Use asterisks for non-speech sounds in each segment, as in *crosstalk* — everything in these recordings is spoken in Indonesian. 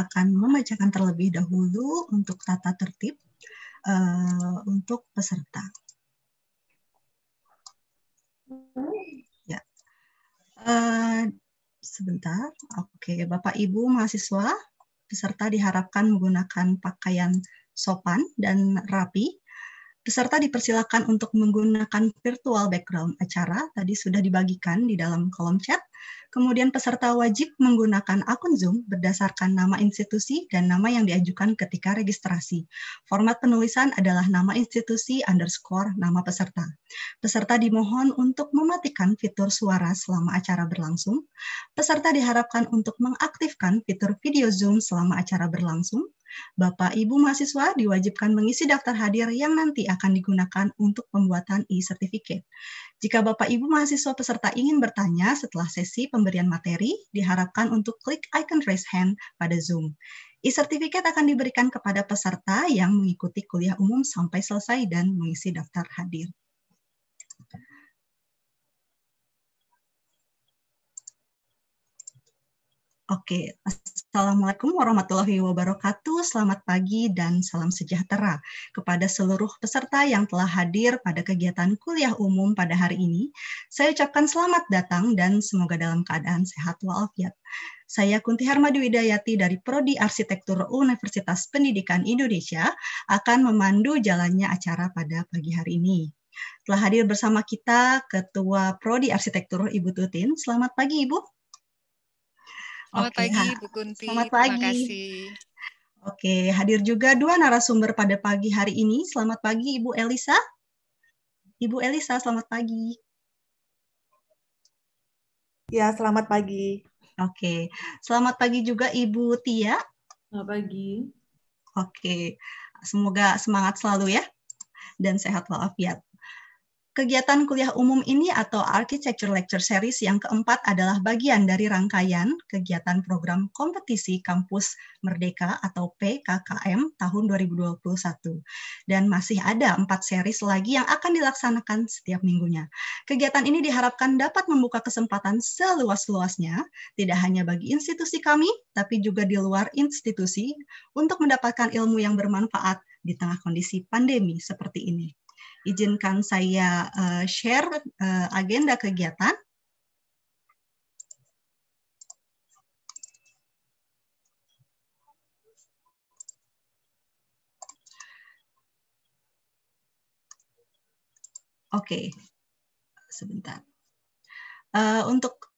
akan membacakan terlebih dahulu untuk tata tertib uh, untuk peserta. Ya. Uh, sebentar. Oke, Bapak Ibu mahasiswa peserta diharapkan menggunakan pakaian sopan dan rapi Peserta dipersilakan untuk menggunakan virtual background acara. Tadi sudah dibagikan di dalam kolom chat. Kemudian peserta wajib menggunakan akun Zoom berdasarkan nama institusi dan nama yang diajukan ketika registrasi. Format penulisan adalah nama institusi underscore nama peserta. Peserta dimohon untuk mematikan fitur suara selama acara berlangsung. Peserta diharapkan untuk mengaktifkan fitur video Zoom selama acara berlangsung. Bapak Ibu mahasiswa diwajibkan mengisi daftar hadir yang nanti akan digunakan untuk pembuatan e-certificate. Jika Bapak Ibu mahasiswa peserta ingin bertanya setelah sesi pemberian materi, diharapkan untuk klik icon raise hand pada Zoom. E-certificate akan diberikan kepada peserta yang mengikuti kuliah umum sampai selesai dan mengisi daftar hadir. Oke, Assalamualaikum warahmatullahi wabarakatuh. Selamat pagi dan salam sejahtera kepada seluruh peserta yang telah hadir pada kegiatan kuliah umum pada hari ini. Saya ucapkan selamat datang dan semoga dalam keadaan sehat walafiat. Saya Kunti Hermadi Widayati dari Prodi Arsitektur Universitas Pendidikan Indonesia akan memandu jalannya acara pada pagi hari ini. Telah hadir bersama kita Ketua Prodi Arsitektur Ibu Tutin. Selamat pagi Ibu. Selamat okay. pagi Bu Kunti. Selamat pagi. Terima kasih. Oke, hadir juga dua narasumber pada pagi hari ini. Selamat pagi Ibu Elisa. Ibu Elisa, selamat pagi. Ya, selamat pagi. Oke, selamat pagi juga Ibu Tia. Selamat pagi. Oke, semoga semangat selalu ya dan sehat walafiat. Kegiatan kuliah umum ini atau Architecture Lecture Series yang keempat adalah bagian dari rangkaian kegiatan program kompetisi kampus Merdeka atau PKKM tahun 2021. Dan masih ada empat series lagi yang akan dilaksanakan setiap minggunya. Kegiatan ini diharapkan dapat membuka kesempatan seluas-luasnya, tidak hanya bagi institusi kami, tapi juga di luar institusi, untuk mendapatkan ilmu yang bermanfaat di tengah kondisi pandemi seperti ini. Izinkan saya uh, share uh, agenda kegiatan. Oke, okay. sebentar. Uh, untuk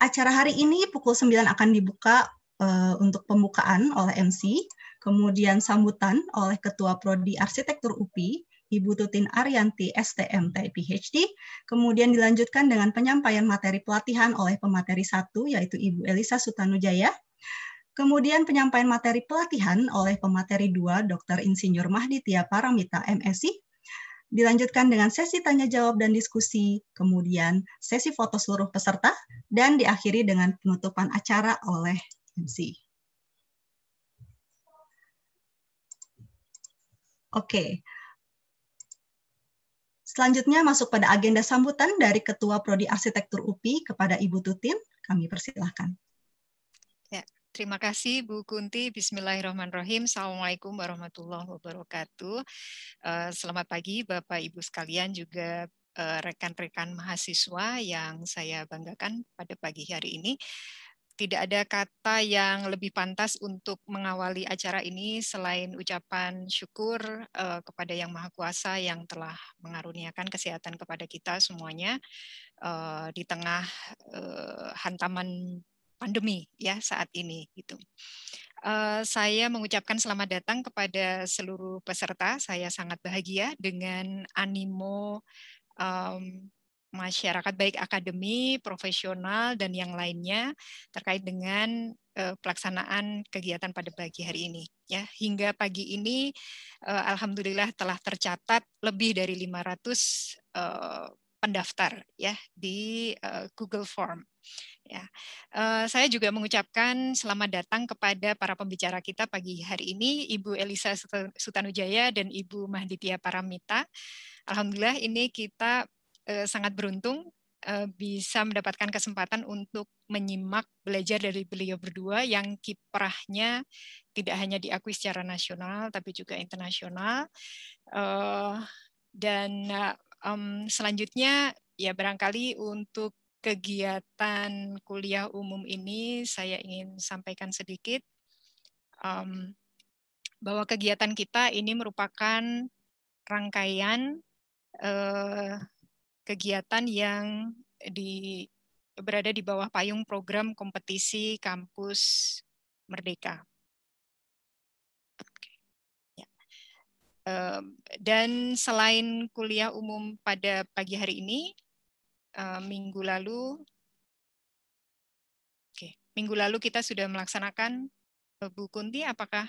acara hari ini pukul 9 akan dibuka uh, untuk pembukaan oleh MC, kemudian sambutan oleh Ketua Prodi Arsitektur UPI, Ibu Tutin Arianti, STMT, PhD. Kemudian dilanjutkan dengan penyampaian materi pelatihan oleh pemateri satu, yaitu Ibu Elisa Sutanujaya. Kemudian penyampaian materi pelatihan oleh pemateri dua, Dr. Insinyur Mahdi Tia Paramita, MSI. Dilanjutkan dengan sesi tanya-jawab dan diskusi, kemudian sesi foto seluruh peserta, dan diakhiri dengan penutupan acara oleh MC. Oke, okay. Selanjutnya masuk pada agenda sambutan dari Ketua Prodi Arsitektur UPI kepada Ibu Tutin. Kami persilahkan. Ya, Terima kasih Bu Kunti. Bismillahirrahmanirrahim. Assalamualaikum warahmatullahi wabarakatuh. Eh, selamat pagi Bapak Ibu sekalian juga eh, rekan-rekan mahasiswa yang saya banggakan pada pagi hari ini tidak ada kata yang lebih pantas untuk mengawali acara ini selain ucapan syukur uh, kepada Yang Maha Kuasa yang telah mengaruniakan kesehatan kepada kita semuanya uh, di tengah uh, hantaman pandemi ya saat ini gitu. Uh, saya mengucapkan selamat datang kepada seluruh peserta. Saya sangat bahagia dengan animo um, masyarakat baik akademi, profesional dan yang lainnya terkait dengan eh, pelaksanaan kegiatan pada pagi hari ini ya. Hingga pagi ini eh, alhamdulillah telah tercatat lebih dari 500 eh, pendaftar ya di Google Form. Ya. saya juga mengucapkan selamat datang kepada para pembicara kita pagi hari ini, Ibu Elisa Sutanujaya dan Ibu Mahditia Paramita. Alhamdulillah ini kita Eh, sangat beruntung eh, bisa mendapatkan kesempatan untuk menyimak belajar dari beliau berdua yang kiprahnya tidak hanya diakui secara nasional tapi juga internasional eh, dan selanjutnya ya barangkali untuk kegiatan kuliah umum ini saya ingin sampaikan sedikit bahwa kegiatan kita ini merupakan rangkaian kegiatan yang di berada di bawah payung program kompetisi kampus merdeka. Ya. Dan selain kuliah umum pada pagi hari ini, eh, minggu lalu, oke, minggu lalu kita sudah melaksanakan eh, Bu Kunti, apakah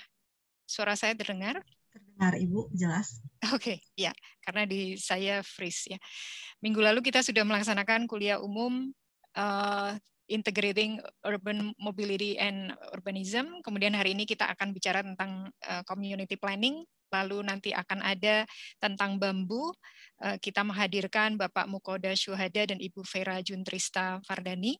suara saya terdengar? Terdengar Ibu jelas? Oke, okay, ya. Karena di saya freeze ya. Minggu lalu kita sudah melaksanakan kuliah umum uh, integrating urban mobility and urbanism. Kemudian hari ini kita akan bicara tentang uh, community planning, lalu nanti akan ada tentang bambu. Uh, kita menghadirkan Bapak Mukoda Syuhada dan Ibu Vera Juntrista Fardani.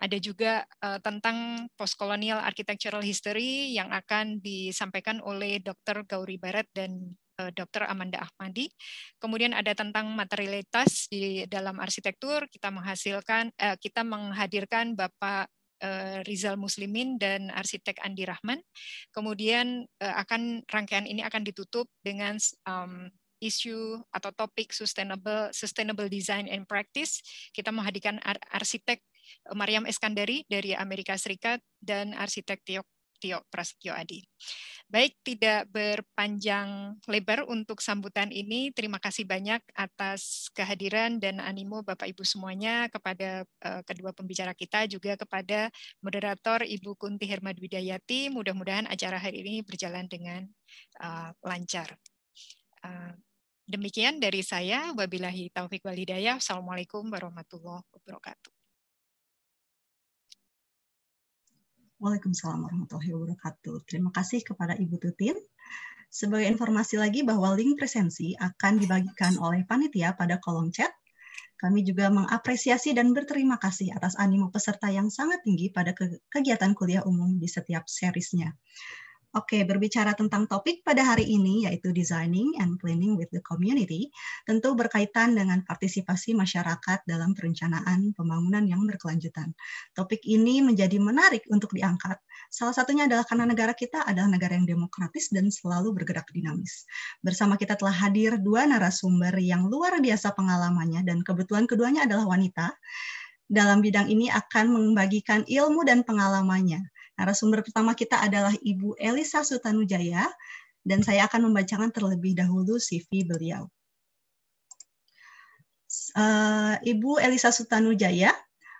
Ada juga uh, tentang postcolonial architectural history yang akan disampaikan oleh Dr. Gauri Barat dan Eh, Dr. Amanda Ahmadi. Kemudian ada tentang materialitas di dalam arsitektur, kita menghasilkan eh, kita menghadirkan Bapak eh, Rizal Muslimin dan arsitek Andi Rahman. Kemudian akan rangkaian ini akan ditutup dengan um, isu atau topik sustainable sustainable design and practice. Kita menghadirkan arsitek Mariam Eskandari dari Amerika Serikat dan arsitek Tiok Tio Prasetyo Adi. Baik, tidak berpanjang lebar untuk sambutan ini. Terima kasih banyak atas kehadiran dan animo Bapak Ibu semuanya kepada uh, kedua pembicara kita juga kepada moderator Ibu Kunti Hermadwidayati. Mudah-mudahan acara hari ini berjalan dengan uh, lancar. Uh, demikian dari saya. Wabillahi taufik wal hidayah. Assalamualaikum warahmatullahi wabarakatuh. Waalaikumsalam warahmatullahi wabarakatuh. Terima kasih kepada Ibu Tutin. Sebagai informasi lagi bahwa link presensi akan dibagikan oleh panitia pada kolom chat. Kami juga mengapresiasi dan berterima kasih atas animo peserta yang sangat tinggi pada kegiatan kuliah umum di setiap serisnya. Oke, berbicara tentang topik pada hari ini yaitu designing and planning with the community, tentu berkaitan dengan partisipasi masyarakat dalam perencanaan pembangunan yang berkelanjutan. Topik ini menjadi menarik untuk diangkat. Salah satunya adalah karena negara kita adalah negara yang demokratis dan selalu bergerak dinamis. Bersama kita telah hadir dua narasumber yang luar biasa pengalamannya dan kebetulan keduanya adalah wanita dalam bidang ini akan membagikan ilmu dan pengalamannya. Narasumber pertama kita adalah Ibu Elisa Sutanujaya dan saya akan membacakan terlebih dahulu CV beliau. Eh, Ibu Elisa Sutanujaya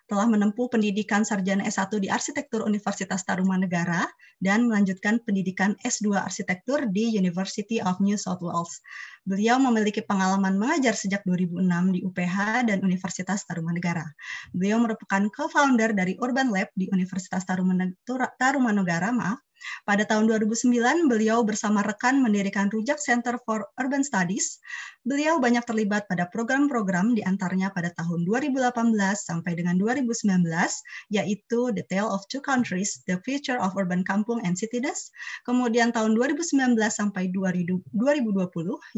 telah menempuh pendidikan sarjana S1 di Arsitektur Universitas Tarumanegara dan melanjutkan pendidikan S2 Arsitektur di University of New South Wales. Beliau memiliki pengalaman mengajar sejak 2006 di UPH dan Universitas Tarumanegara. Beliau merupakan co-founder dari Urban Lab di Universitas Tarumanegara, maaf, pada tahun 2009, beliau bersama rekan mendirikan Rujak Center for Urban Studies, Beliau banyak terlibat pada program-program diantaranya pada tahun 2018 sampai dengan 2019, yaitu The Tale of Two Countries, The Future of Urban Kampung and Cities, kemudian tahun 2019 sampai 2020,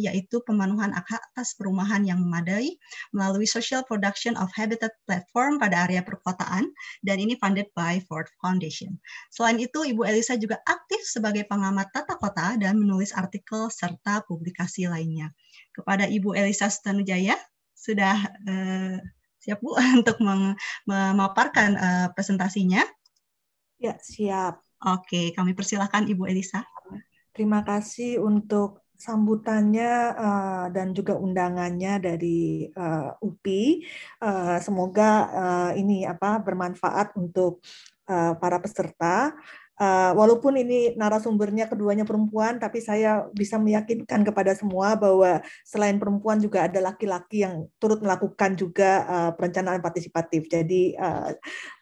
yaitu pemenuhan hak atas perumahan yang memadai melalui Social Production of Habitat Platform pada area perkotaan, dan ini funded by Ford Foundation. Selain itu, Ibu Elisa juga aktif sebagai pengamat tata kota dan menulis artikel serta publikasi lainnya kepada Ibu Elisa Sutanujaya sudah eh, siap Bu *laughs* untuk memaparkan eh, presentasinya. Ya, siap. Oke, kami persilahkan Ibu Elisa. Terima kasih untuk sambutannya uh, dan juga undangannya dari uh, eh, UPI. Uh, eh, semoga uh, ini apa bermanfaat untuk uh, para peserta. Eh, walaupun ini narasumbernya keduanya perempuan, tapi saya bisa meyakinkan kepada semua bahwa selain perempuan juga ada laki-laki yang turut melakukan juga uh, perencanaan partisipatif. Jadi uh,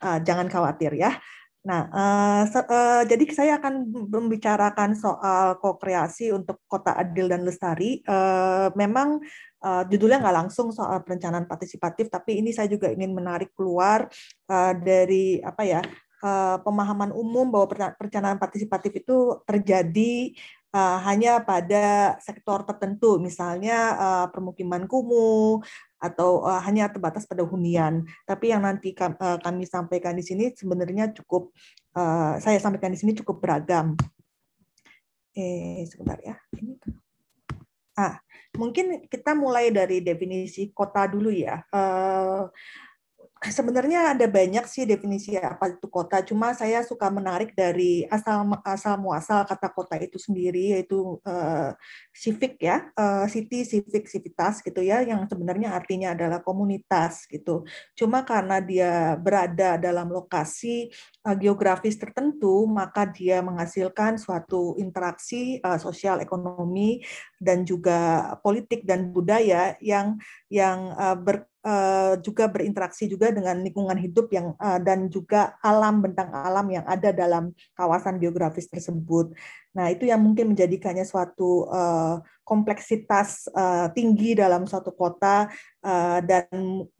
uh, jangan khawatir ya. Nah, uh, so, uh, jadi saya akan membicarakan soal kokreasi untuk kota adil dan lestari. Uh, memang uh, judulnya nggak langsung soal perencanaan partisipatif, tapi ini saya juga ingin menarik keluar uh, dari apa ya Eh, pemahaman umum bahwa perencanaan partisipatif itu terjadi eh, hanya pada sektor tertentu, misalnya eh, permukiman kumuh atau hanya terbatas pada hunian. Tapi yang nanti kami, sampaikan di sini sebenarnya cukup saya sampaikan di sini cukup beragam. Eh sebentar ya. Ini kan. Ah, mungkin kita mulai dari definisi kota dulu ya sebenarnya ada banyak sih definisi apa itu kota. Cuma saya suka menarik dari asal asal muasal kata kota itu sendiri yaitu uh, civic ya, uh, city, civic, civitas gitu ya, yang sebenarnya artinya adalah komunitas gitu. Cuma karena dia berada dalam lokasi uh, geografis tertentu, maka dia menghasilkan suatu interaksi uh, sosial ekonomi dan juga politik dan budaya yang yang uh, ber, uh, juga berinteraksi juga dengan lingkungan hidup yang uh, dan juga alam bentang alam yang ada dalam kawasan geografis tersebut. Nah, itu yang mungkin menjadikannya suatu uh, kompleksitas uh, tinggi dalam suatu kota uh, dan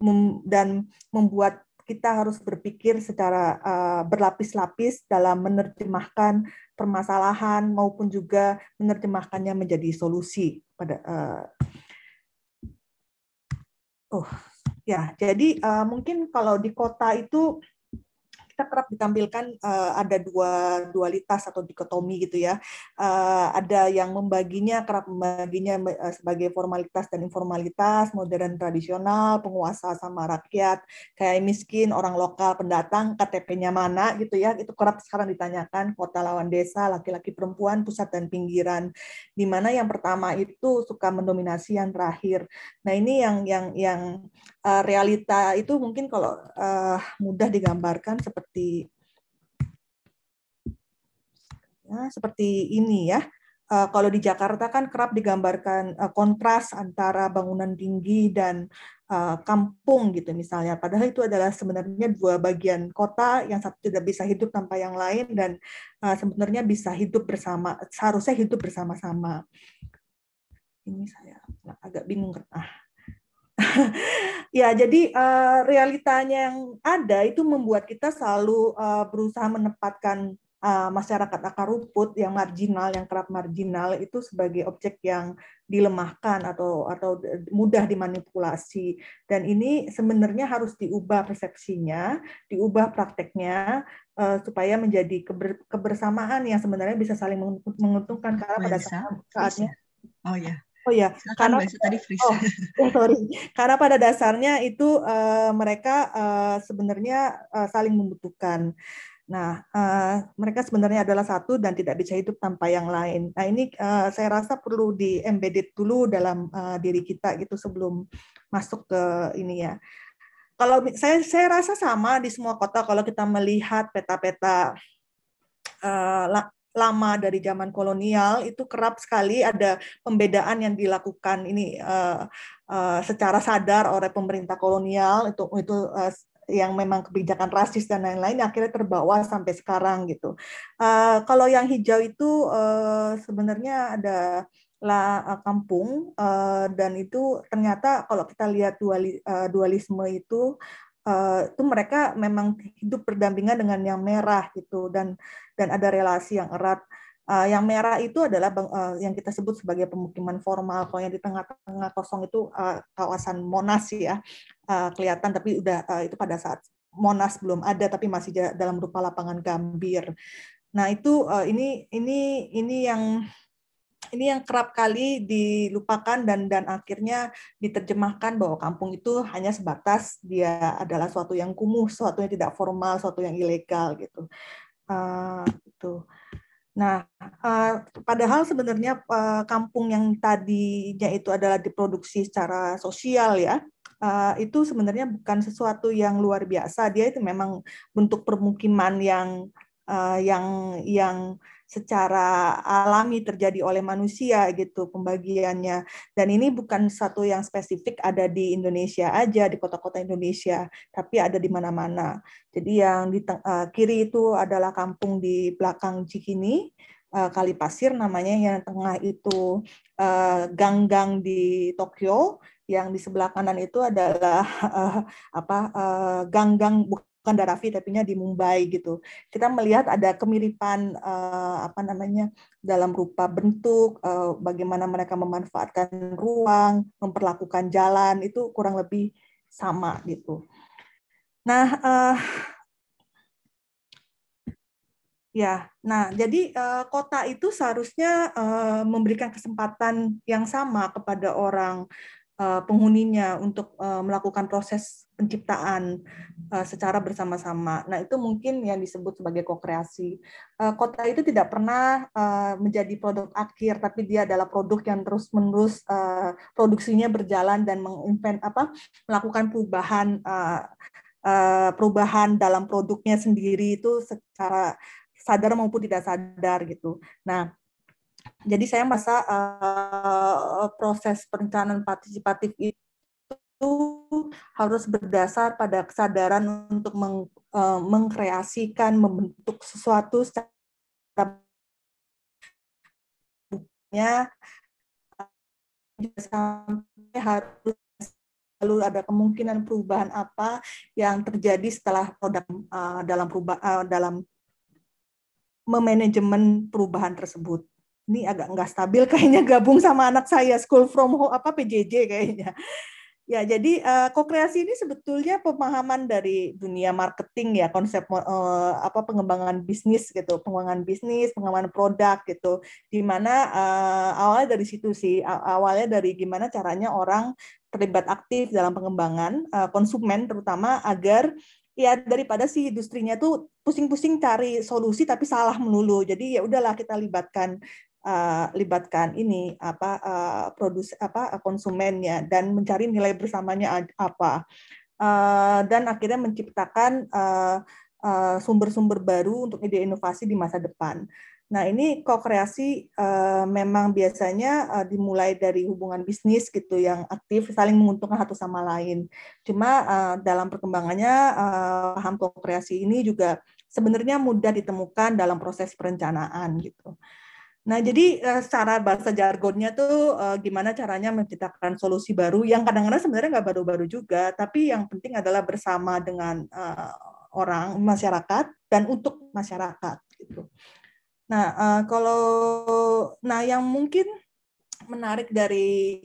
mem, dan membuat kita harus berpikir secara uh, berlapis-lapis dalam menerjemahkan permasalahan maupun juga menerjemahkannya menjadi solusi pada uh, oh ya jadi uh, mungkin kalau di kota itu kita kerap ditampilkan uh, ada dua dualitas atau dikotomi gitu ya. Uh, ada yang membaginya kerap membaginya eh, sebagai formalitas dan informalitas, modern tradisional, penguasa sama rakyat, kayak miskin, orang lokal, pendatang, KTP-nya mana gitu ya. Itu kerap sekarang ditanyakan kota lawan desa, laki-laki perempuan, pusat dan pinggiran. Di mana yang pertama itu suka mendominasi yang terakhir. Nah, ini yang yang yang realita itu mungkin kalau uh, mudah digambarkan seperti seperti ya, seperti ini ya. Uh, kalau di Jakarta kan kerap digambarkan uh, kontras antara bangunan tinggi dan uh, kampung gitu misalnya. Padahal itu adalah sebenarnya dua bagian kota yang satu tidak bisa hidup tanpa yang lain dan uh, sebenarnya bisa hidup bersama, seharusnya hidup bersama-sama. Ini saya agak bingung ah ya, jadi uh, realitanya yang ada itu membuat kita selalu uh, berusaha menempatkan uh, masyarakat akar rumput yang marginal, yang kerap marginal itu sebagai objek yang dilemahkan atau atau e, mudah dimanipulasi. Dan ini sebenarnya harus diubah persepsinya, diubah prakteknya uh, supaya menjadi keber, kebersamaan yang sebenarnya bisa saling menguntungkan karena oh, pada saat, saatnya. Oh ya. Oh ya, karena tadi freeze. Oh, *laughs* oh, sorry. Karena pada dasarnya itu uh, mereka uh, sebenarnya uh, saling membutuhkan. Nah, uh, mereka sebenarnya adalah satu dan tidak bisa hidup tanpa yang lain. Nah, ini uh, saya rasa perlu di embedded dulu dalam uh, diri kita gitu sebelum masuk ke ini ya. Kalau saya saya rasa sama di semua kota kalau kita melihat peta-peta uh, lama dari zaman kolonial itu kerap sekali ada pembedaan yang dilakukan ini uh, uh, secara sadar oleh pemerintah kolonial itu itu uh, yang memang kebijakan rasis dan lain-lain akhirnya terbawa sampai sekarang gitu. Uh, kalau yang hijau itu uh, sebenarnya ada la kampung uh, dan itu ternyata kalau kita lihat dualisme itu uh, itu mereka memang hidup berdampingan dengan yang merah gitu dan dan ada relasi yang erat. Uh, yang merah itu adalah uh, yang kita sebut sebagai pemukiman formal. Kalau yang di tengah-tengah kosong itu uh, kawasan Monas ya uh, kelihatan, tapi udah uh, itu pada saat Monas belum ada, tapi masih dalam rupa lapangan gambir. Nah itu uh, ini ini ini yang ini yang kerap kali dilupakan dan dan akhirnya diterjemahkan bahwa kampung itu hanya sebatas dia adalah suatu yang kumuh, suatu yang tidak formal, suatu yang ilegal gitu. Uh, eh, itu. Nah, uh, padahal sebenarnya uh, kampung yang tadinya itu adalah diproduksi secara sosial ya, uh, itu sebenarnya bukan sesuatu yang luar biasa. Dia itu memang bentuk permukiman yang uh, yang yang secara alami terjadi oleh manusia gitu pembagiannya. Dan ini bukan satu yang spesifik ada di Indonesia aja, di kota-kota Indonesia, tapi ada di mana-mana. Jadi yang di uh, kiri itu adalah kampung di belakang Cikini, uh, eh, Kali Pasir namanya, yang tengah itu eh, gang-gang di Tokyo, yang di sebelah kanan itu adalah uh, *laughs* apa gang-gang uh, -gang, bukan Darafi tapi nya di Mumbai gitu. Kita melihat ada kemiripan uh, apa namanya dalam rupa bentuk, uh, bagaimana mereka memanfaatkan ruang, memperlakukan jalan itu kurang lebih sama gitu. Nah, uh, Ya, nah jadi uh, kota itu seharusnya uh, memberikan kesempatan yang sama kepada orang Eh, penghuninya untuk eh, melakukan proses penciptaan eh, secara bersama-sama. Nah, itu mungkin yang disebut sebagai kokreasi. Kota itu tidak pernah menjadi produk akhir, tapi dia adalah produk yang terus-menerus produksinya berjalan dan menginvent apa melakukan perubahan perubahan dalam produknya sendiri itu secara sadar maupun tidak sadar gitu. Nah, jadi saya masa uh, eh, proses perencanaan partisipatif itu harus berdasar pada kesadaran untuk meng, uh, mengkreasikan, membentuk sesuatu secara bukannya eh, sampai harus lalu ada kemungkinan perubahan apa yang terjadi setelah produk uh, dalam perubahan uh, dalam memanajemen perubahan tersebut ini agak nggak stabil kayaknya gabung sama anak saya school from home apa PJJ kayaknya. Ya, jadi uh, eh, kokreasi ini sebetulnya pemahaman dari dunia marketing ya, konsep uh, apa pengembangan bisnis gitu, pengembangan bisnis, pengembangan produk gitu. Di mana uh, awalnya dari situ sih, awalnya dari gimana caranya orang terlibat aktif dalam pengembangan uh, konsumen terutama agar ya daripada si industrinya tuh pusing-pusing cari solusi tapi salah melulu. Jadi ya udahlah kita libatkan uh, libatkan ini apa uh, produs apa konsumennya dan mencari nilai bersamanya apa uh, dan akhirnya menciptakan sumber-sumber uh, uh, baru untuk ide inovasi di masa depan. Nah ini kokreasi uh, memang biasanya uh, dimulai dari hubungan bisnis gitu yang aktif saling menguntungkan satu sama lain. Cuma uh, dalam perkembangannya uh, paham kokreasi ini juga sebenarnya mudah ditemukan dalam proses perencanaan gitu. Nah, jadi eh, secara bahasa jargonnya tuh eh, gimana caranya menciptakan solusi baru yang kadang-kadang sebenarnya nggak baru-baru juga, tapi yang penting adalah bersama dengan eh, orang masyarakat dan untuk masyarakat gitu. Nah, kalau nah yang mungkin menarik dari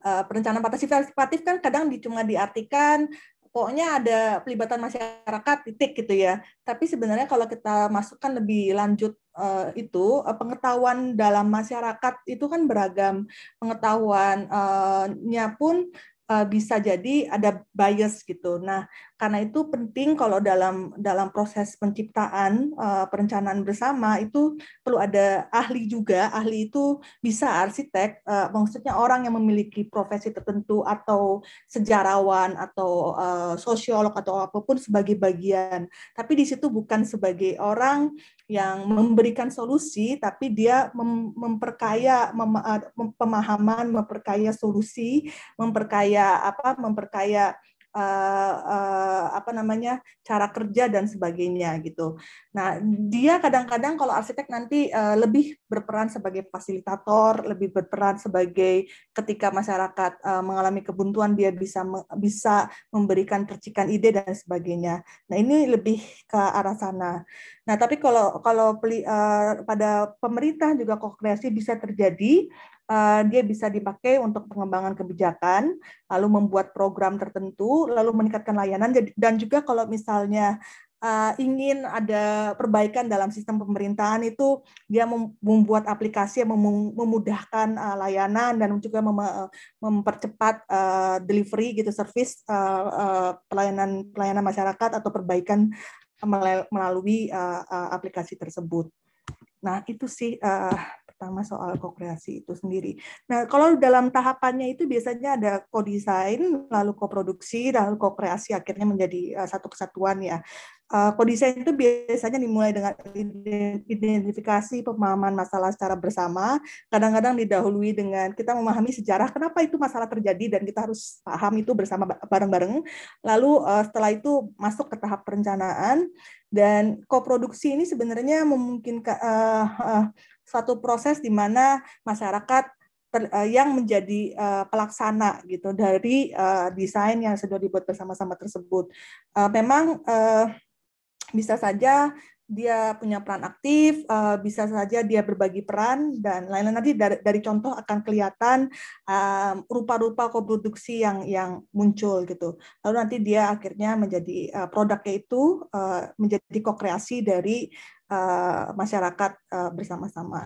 perencanaan partisipatif kan kadang di, cuma diartikan pokoknya ada pelibatan masyarakat titik gitu ya. Tapi sebenarnya kalau kita masukkan lebih lanjut eh, itu eh, pengetahuan dalam masyarakat itu kan beragam. Pengetahuannya uh, pun Eh, bisa jadi ada bias gitu. Nah, karena itu penting kalau dalam dalam proses penciptaan eh, perencanaan bersama itu perlu ada ahli juga. Ahli itu bisa arsitek, eh, maksudnya orang yang memiliki profesi tertentu atau sejarawan atau sosiolog atau apapun sebagai bagian. Tapi di situ bukan sebagai orang yang memberikan solusi tapi dia mem memperkaya mem eh, pemahaman memperkaya solusi memperkaya apa memperkaya uh, uh, apa namanya cara kerja dan sebagainya gitu. Nah dia kadang-kadang kalau arsitek nanti uh, lebih berperan sebagai fasilitator, lebih berperan sebagai ketika masyarakat uh, mengalami kebuntuan dia bisa me bisa memberikan percikan ide dan sebagainya. Nah ini lebih ke arah sana. Nah tapi kalau kalau uh, pada pemerintah juga kokreasi bisa terjadi Eh, dia bisa dipakai untuk pengembangan kebijakan, lalu membuat program tertentu, lalu meningkatkan layanan dan juga kalau misalnya eh, ingin ada perbaikan dalam sistem pemerintahan itu dia membuat aplikasi yang memudahkan eh, layanan dan juga mempercepat delivery gitu service pelayanan pelayanan masyarakat atau perbaikan melalui aplikasi tersebut. Nah, itu sih uh, pertama soal kokreasi itu sendiri. Nah, kalau dalam tahapannya itu biasanya ada co-design, lalu koproduksi, lalu kokreasi akhirnya menjadi uh, satu kesatuan ya kodesain eh, itu biasanya dimulai dengan identifikasi pemahaman masalah secara bersama, kadang-kadang didahului dengan kita memahami sejarah kenapa itu masalah terjadi dan kita harus paham itu bersama bareng-bareng. Lalu eh, setelah itu masuk ke tahap perencanaan dan koproduksi ini sebenarnya memungkinkan uh, uh, suatu proses di mana masyarakat ter, uh, yang menjadi uh, pelaksana gitu dari uh, desain yang sudah dibuat bersama-sama tersebut. Uh, memang uh, bisa saja dia punya peran aktif, eh, bisa saja dia berbagi peran dan lain-lain nanti dari, dari contoh akan kelihatan eh, rupa-rupa um, koproduksi yang yang muncul gitu. Lalu nanti dia akhirnya menjadi uh, produknya itu uh, menjadi kokreasi dari uh, masyarakat uh, bersama-sama.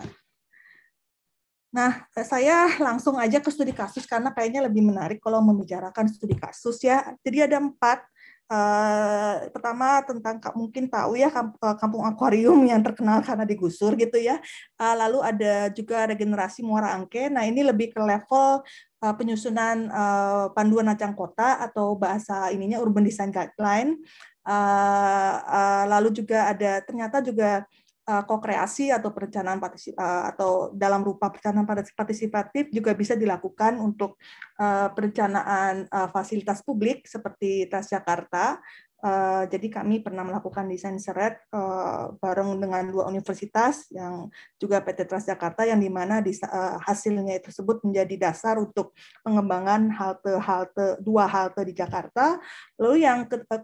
Nah, saya langsung aja ke studi kasus karena kayaknya lebih menarik kalau membicarakan studi kasus ya. Jadi ada empat Uh, pertama tentang mungkin tahu ya eh, kampung akuarium yang terkenal karena digusur gitu ya. Uh, lalu ada juga regenerasi Muara Angke. Nah ini lebih ke level uh, penyusunan uh, panduan acang kota atau bahasa ininya urban design guideline. Uh, uh, lalu juga ada ternyata juga uh, kokreasi atau perencanaan eh, atau dalam rupa perencanaan partisipatif juga bisa dilakukan untuk eh, perencanaan fasilitas publik seperti Transjakarta Eh, jadi kami pernah melakukan desain seret uh, bareng dengan dua universitas yang juga PT Transjakarta yang di mana uh, hasilnya tersebut menjadi dasar untuk pengembangan halte-halte dua halte di Jakarta. Lalu yang ke, ke,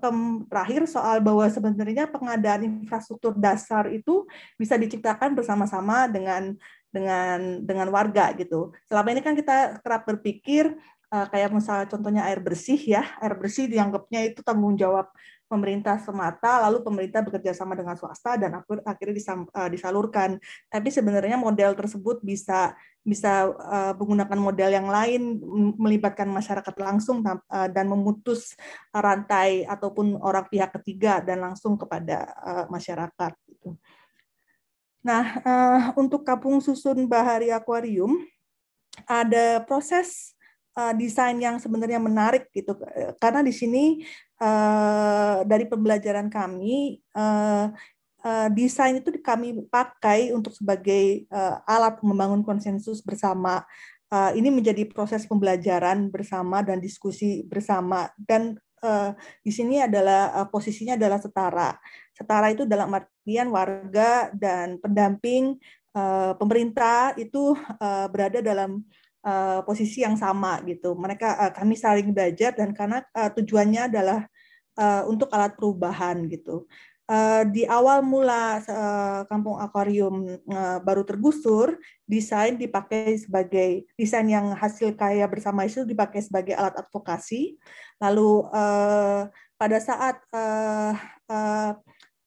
terakhir soal bahwa sebenarnya pengadaan infrastruktur dasar itu bisa diciptakan bersama-sama dengan dengan dengan warga gitu. Selama ini kan kita kerap berpikir Eh, kayak misalnya contohnya air bersih ya, air bersih dianggapnya itu tanggung jawab pemerintah semata, lalu pemerintah bekerja sama dengan swasta dan akhir akhirnya disam, uh, disalurkan. Tapi sebenarnya model tersebut bisa bisa uh, menggunakan model yang lain, melibatkan masyarakat langsung uh, dan memutus rantai ataupun orang pihak ketiga dan langsung kepada uh, masyarakat. Gitu. Nah, uh, untuk kapung susun bahari akuarium ada proses uh, desain yang sebenarnya menarik gitu eh, karena di sini uh, dari pembelajaran kami uh, desain itu kami pakai untuk sebagai uh, alat membangun konsensus bersama uh, ini menjadi proses pembelajaran bersama dan diskusi bersama dan uh, di sini adalah uh, posisinya adalah setara. Setara itu dalam artian warga dan pendamping uh, pemerintah itu uh, berada dalam Eh, posisi yang sama gitu. Mereka eh, kami saling belajar dan karena eh, tujuannya adalah untuk alat perubahan gitu. di awal mula kampung akuarium baru tergusur, desain dipakai sebagai desain yang hasil karya bersama itu dipakai sebagai alat advokasi. Lalu pada saat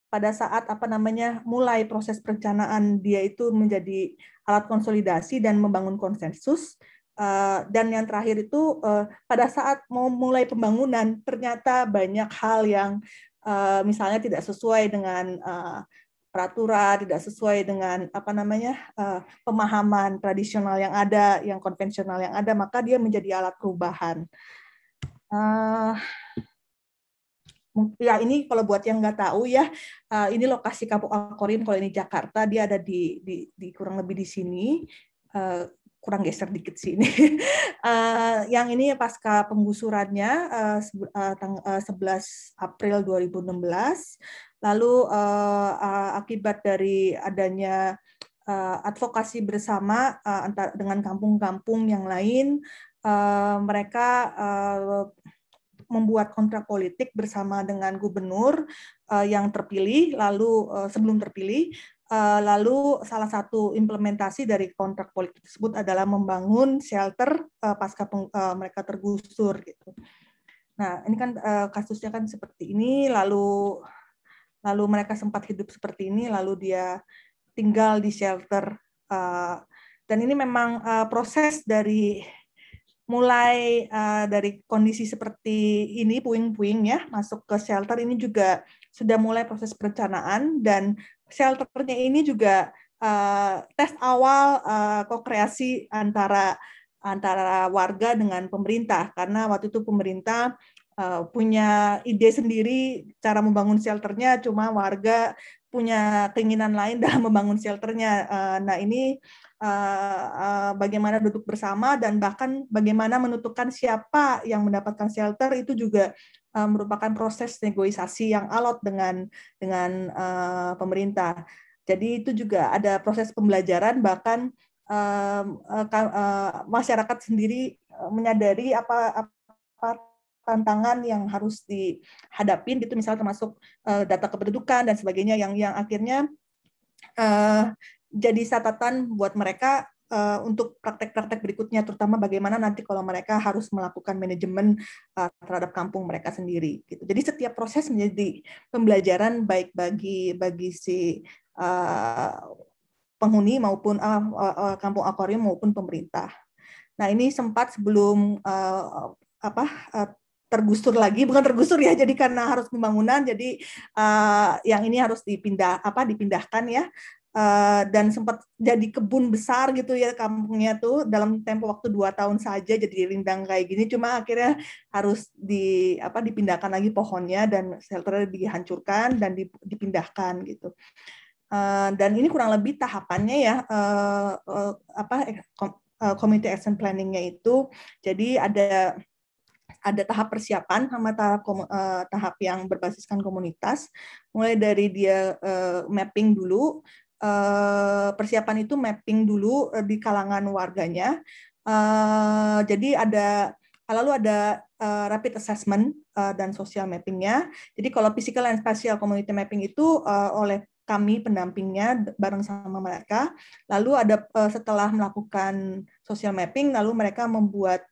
pada saat apa namanya mulai proses perencanaan dia itu menjadi alat konsolidasi dan membangun konsensus. Eh, dan yang terakhir itu eh, pada saat mau mulai pembangunan ternyata banyak hal yang eh, misalnya tidak sesuai dengan peraturan, tidak sesuai dengan apa namanya pemahaman tradisional yang ada, yang konvensional yang ada, maka dia menjadi alat perubahan ya ini kalau buat yang nggak tahu ya uh, ini lokasi kampung Alkorin kalau ini Jakarta dia ada di, di, di kurang lebih di sini uh, kurang geser dikit sini uh, *laughs* eh, yang ini pasca penggusurannya uh, 11 April 2016 lalu uh, uh, akibat dari adanya uh, advokasi bersama uh, antara dengan kampung-kampung yang lain uh, mereka uh, membuat kontrak politik bersama dengan gubernur uh, yang terpilih lalu uh, sebelum terpilih uh, lalu salah satu implementasi dari kontrak politik tersebut adalah membangun shelter uh, pasca peng, uh, mereka tergusur gitu. Nah, ini kan uh, kasusnya kan seperti ini lalu lalu mereka sempat hidup seperti ini lalu dia tinggal di shelter uh, dan ini memang uh, proses dari mulai uh, dari kondisi seperti ini puing-puing ya masuk ke shelter ini juga sudah mulai proses perencanaan dan shelternya ini juga uh, tes awal uh, kokreasi antara antara warga dengan pemerintah karena waktu itu pemerintah uh, punya ide sendiri cara membangun shelternya cuma warga punya keinginan lain dalam membangun shelternya. Eh, nah ini eh, eh, bagaimana duduk bersama dan bahkan bagaimana menentukan siapa yang mendapatkan shelter itu juga merupakan proses negosiasi yang alot dengan dengan pemerintah. Jadi itu juga ada proses pembelajaran bahkan masyarakat sendiri menyadari apa apa tantangan yang harus dihadapin gitu misalnya termasuk uh, data kependudukan dan sebagainya yang yang akhirnya uh, jadi catatan buat mereka uh, untuk praktek-praktek berikutnya, terutama bagaimana nanti kalau mereka harus melakukan manajemen uh, terhadap kampung mereka sendiri. Gitu. Jadi setiap proses menjadi pembelajaran baik bagi bagi si uh, penghuni maupun uh, uh, kampung akuarium maupun pemerintah. Nah ini sempat sebelum uh, apa uh, tergusur lagi bukan tergusur ya jadi karena harus pembangunan jadi uh, yang ini harus dipindah apa dipindahkan ya uh, dan sempat jadi kebun besar gitu ya kampungnya tuh dalam tempo waktu dua tahun saja jadi rindang kayak gini cuma akhirnya harus di apa dipindahkan lagi pohonnya dan shelter dihancurkan dan dipindahkan gitu uh, dan ini kurang lebih tahapannya ya uh, uh, apa uh, community action planningnya itu jadi ada ada tahap persiapan sama tahap eh, tahap yang berbasiskan komunitas mulai dari dia uh, mapping dulu uh, persiapan itu mapping dulu uh, di kalangan warganya uh, jadi ada lalu ada uh, rapid assessment uh, dan social mappingnya jadi kalau physical and spatial community mapping itu uh, oleh kami pendampingnya bareng sama mereka lalu ada uh, setelah melakukan social mapping lalu mereka membuat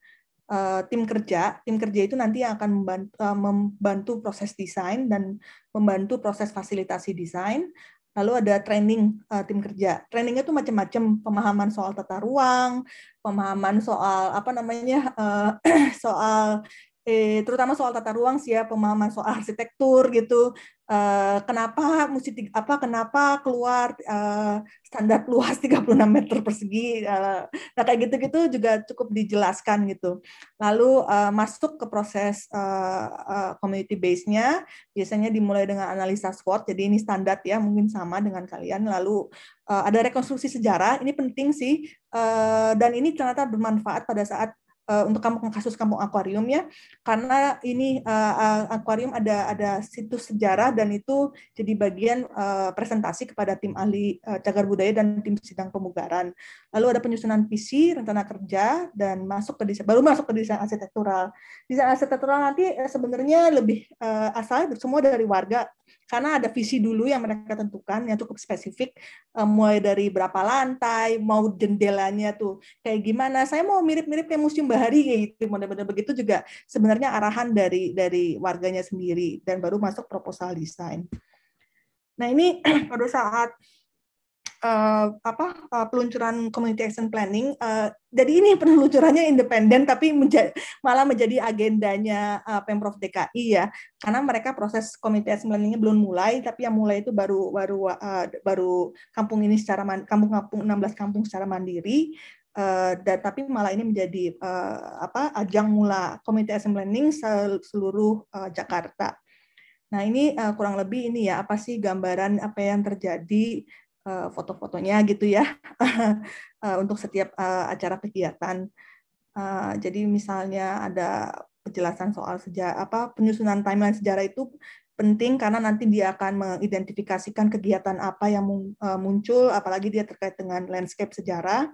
Eh, tim kerja, tim kerja itu nanti yang akan membantu, uh, eh, membantu proses desain dan membantu proses fasilitasi desain. Lalu ada training uh, tim kerja. Trainingnya itu macam-macam, pemahaman soal tata ruang, pemahaman soal apa namanya, uh, *clears throat* soal eh, terutama soal tata ruang sih ya, pemahaman soal arsitektur gitu, Eh, kenapa mesti apa kenapa keluar uh, standar luas 36 meter persegi uh, nah kayak gitu-gitu juga cukup dijelaskan gitu lalu uh, masuk ke proses uh, uh, community base-nya biasanya dimulai dengan analisa SWOT jadi ini standar ya mungkin sama dengan kalian lalu uh, ada rekonstruksi sejarah ini penting sih uh, dan ini ternyata bermanfaat pada saat uh, untuk kamu kasus kampung akuarium ya karena ini uh, akuarium ada ada situs sejarah dan itu jadi bagian uh, presentasi kepada tim ahli uh, cagar budaya dan tim sidang pemugaran lalu ada penyusunan visi rencana kerja dan masuk ke desain baru masuk ke desain arsitektural desain arsitektural nanti sebenarnya lebih uh, asal semua dari warga karena ada visi dulu yang mereka tentukan yang cukup spesifik eh, mulai dari berapa lantai mau jendelanya tuh kayak gimana saya mau mirip-mirip kayak museum bahari kayak gitu benar-benar begitu juga sebenarnya arahan dari dari warganya sendiri dan baru masuk proposal desain nah ini *clears throat* pada saat uh, apa uh, peluncuran community action planning. Uh, jadi ini *laughs* peluncurannya independen tapi menja malah menjadi agendanya uh, pemprov DKI ya, karena mereka proses community action planningnya belum mulai, tapi yang mulai itu baru baru uh, baru kampung ini secara kampung-kampung 16 kampung secara mandiri. Uh, dan, tapi malah ini menjadi uh, apa ajang mula community action planning sel, seluruh uh, Jakarta. Nah, ini uh, kurang lebih ini ya apa sih gambaran apa yang terjadi Eh, foto-fotonya gitu ya *laughs* eh, untuk setiap eh, acara kegiatan. Jadi misalnya ada penjelasan soal sejarah apa penyusunan timeline sejarah itu penting karena nanti dia akan mengidentifikasikan kegiatan apa yang muncul apalagi dia terkait dengan landscape sejarah.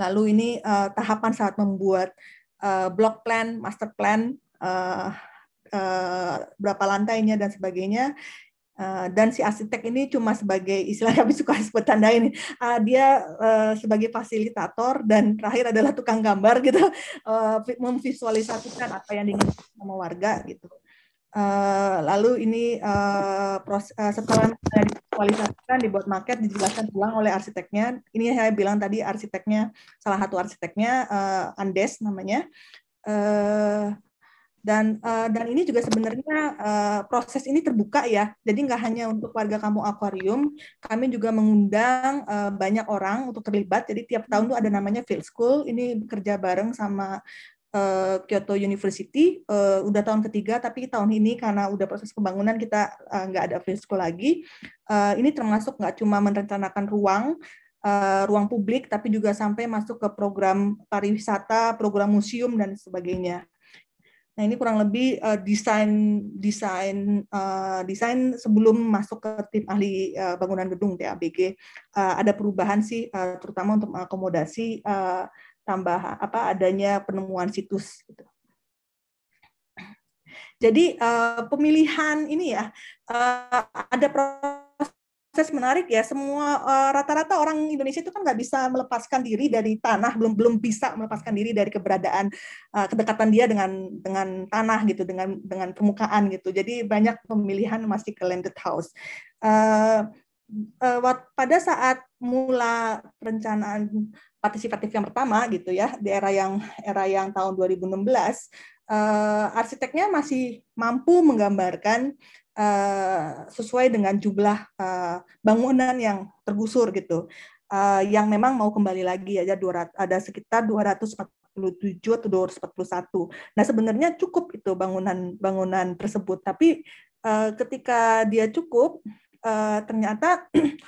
Lalu ini tahapan saat membuat block plan, master plan berapa lantainya dan sebagainya Eh, dan si arsitek ini cuma sebagai istilah kami suka *laughs* sebut tanda ini uh, ah, dia uh, sebagai fasilitator dan terakhir adalah tukang gambar gitu uh, memvisualisasikan apa yang diinginkan sama warga gitu uh, lalu ini uh, proses, uh, setelah divisualisasikan dibuat maket dijelaskan ulang oleh arsiteknya ini saya bilang tadi arsiteknya salah satu arsiteknya uh, Andes namanya uh, dan uh, dan ini juga sebenarnya uh, proses ini terbuka ya jadi nggak hanya untuk warga kampung akuarium kami juga mengundang uh, banyak orang untuk terlibat jadi tiap tahun tuh ada namanya field school ini bekerja bareng sama Kyoto University uh, udah tahun ketiga tapi tahun ini karena udah proses pembangunan kita nggak uh, ada field school lagi uh, ini termasuk nggak cuma merencanakan ruang uh, ruang publik tapi juga sampai masuk ke program pariwisata program museum dan sebagainya Nah ini kurang lebih uh, desain desain uh, desain sebelum masuk ke tim ahli uh, bangunan gedung TABG uh, ada perubahan sih uh, terutama untuk mengakomodasi uh, tambah apa adanya penemuan situs. Gitu. Jadi uh, pemilihan ini ya uh, ada proses menarik ya semua eh, rata-rata uh, orang Indonesia itu kan nggak bisa melepaskan diri dari tanah belum belum bisa melepaskan diri dari keberadaan uh, kedekatan dia dengan dengan tanah gitu dengan dengan permukaan gitu jadi banyak pemilihan masih ke landed house uh, uh, pada saat mula perencanaan partisipatif yang pertama gitu ya di era yang era yang tahun 2016 uh, arsiteknya masih mampu menggambarkan Eh, sesuai dengan jumlah eh, bangunan yang tergusur gitu. Eh, yang memang mau kembali lagi ada 200 ada sekitar 247 atau 241. Nah, sebenarnya cukup itu bangunan-bangunan tersebut, tapi ketika dia cukup ternyata *clears throat*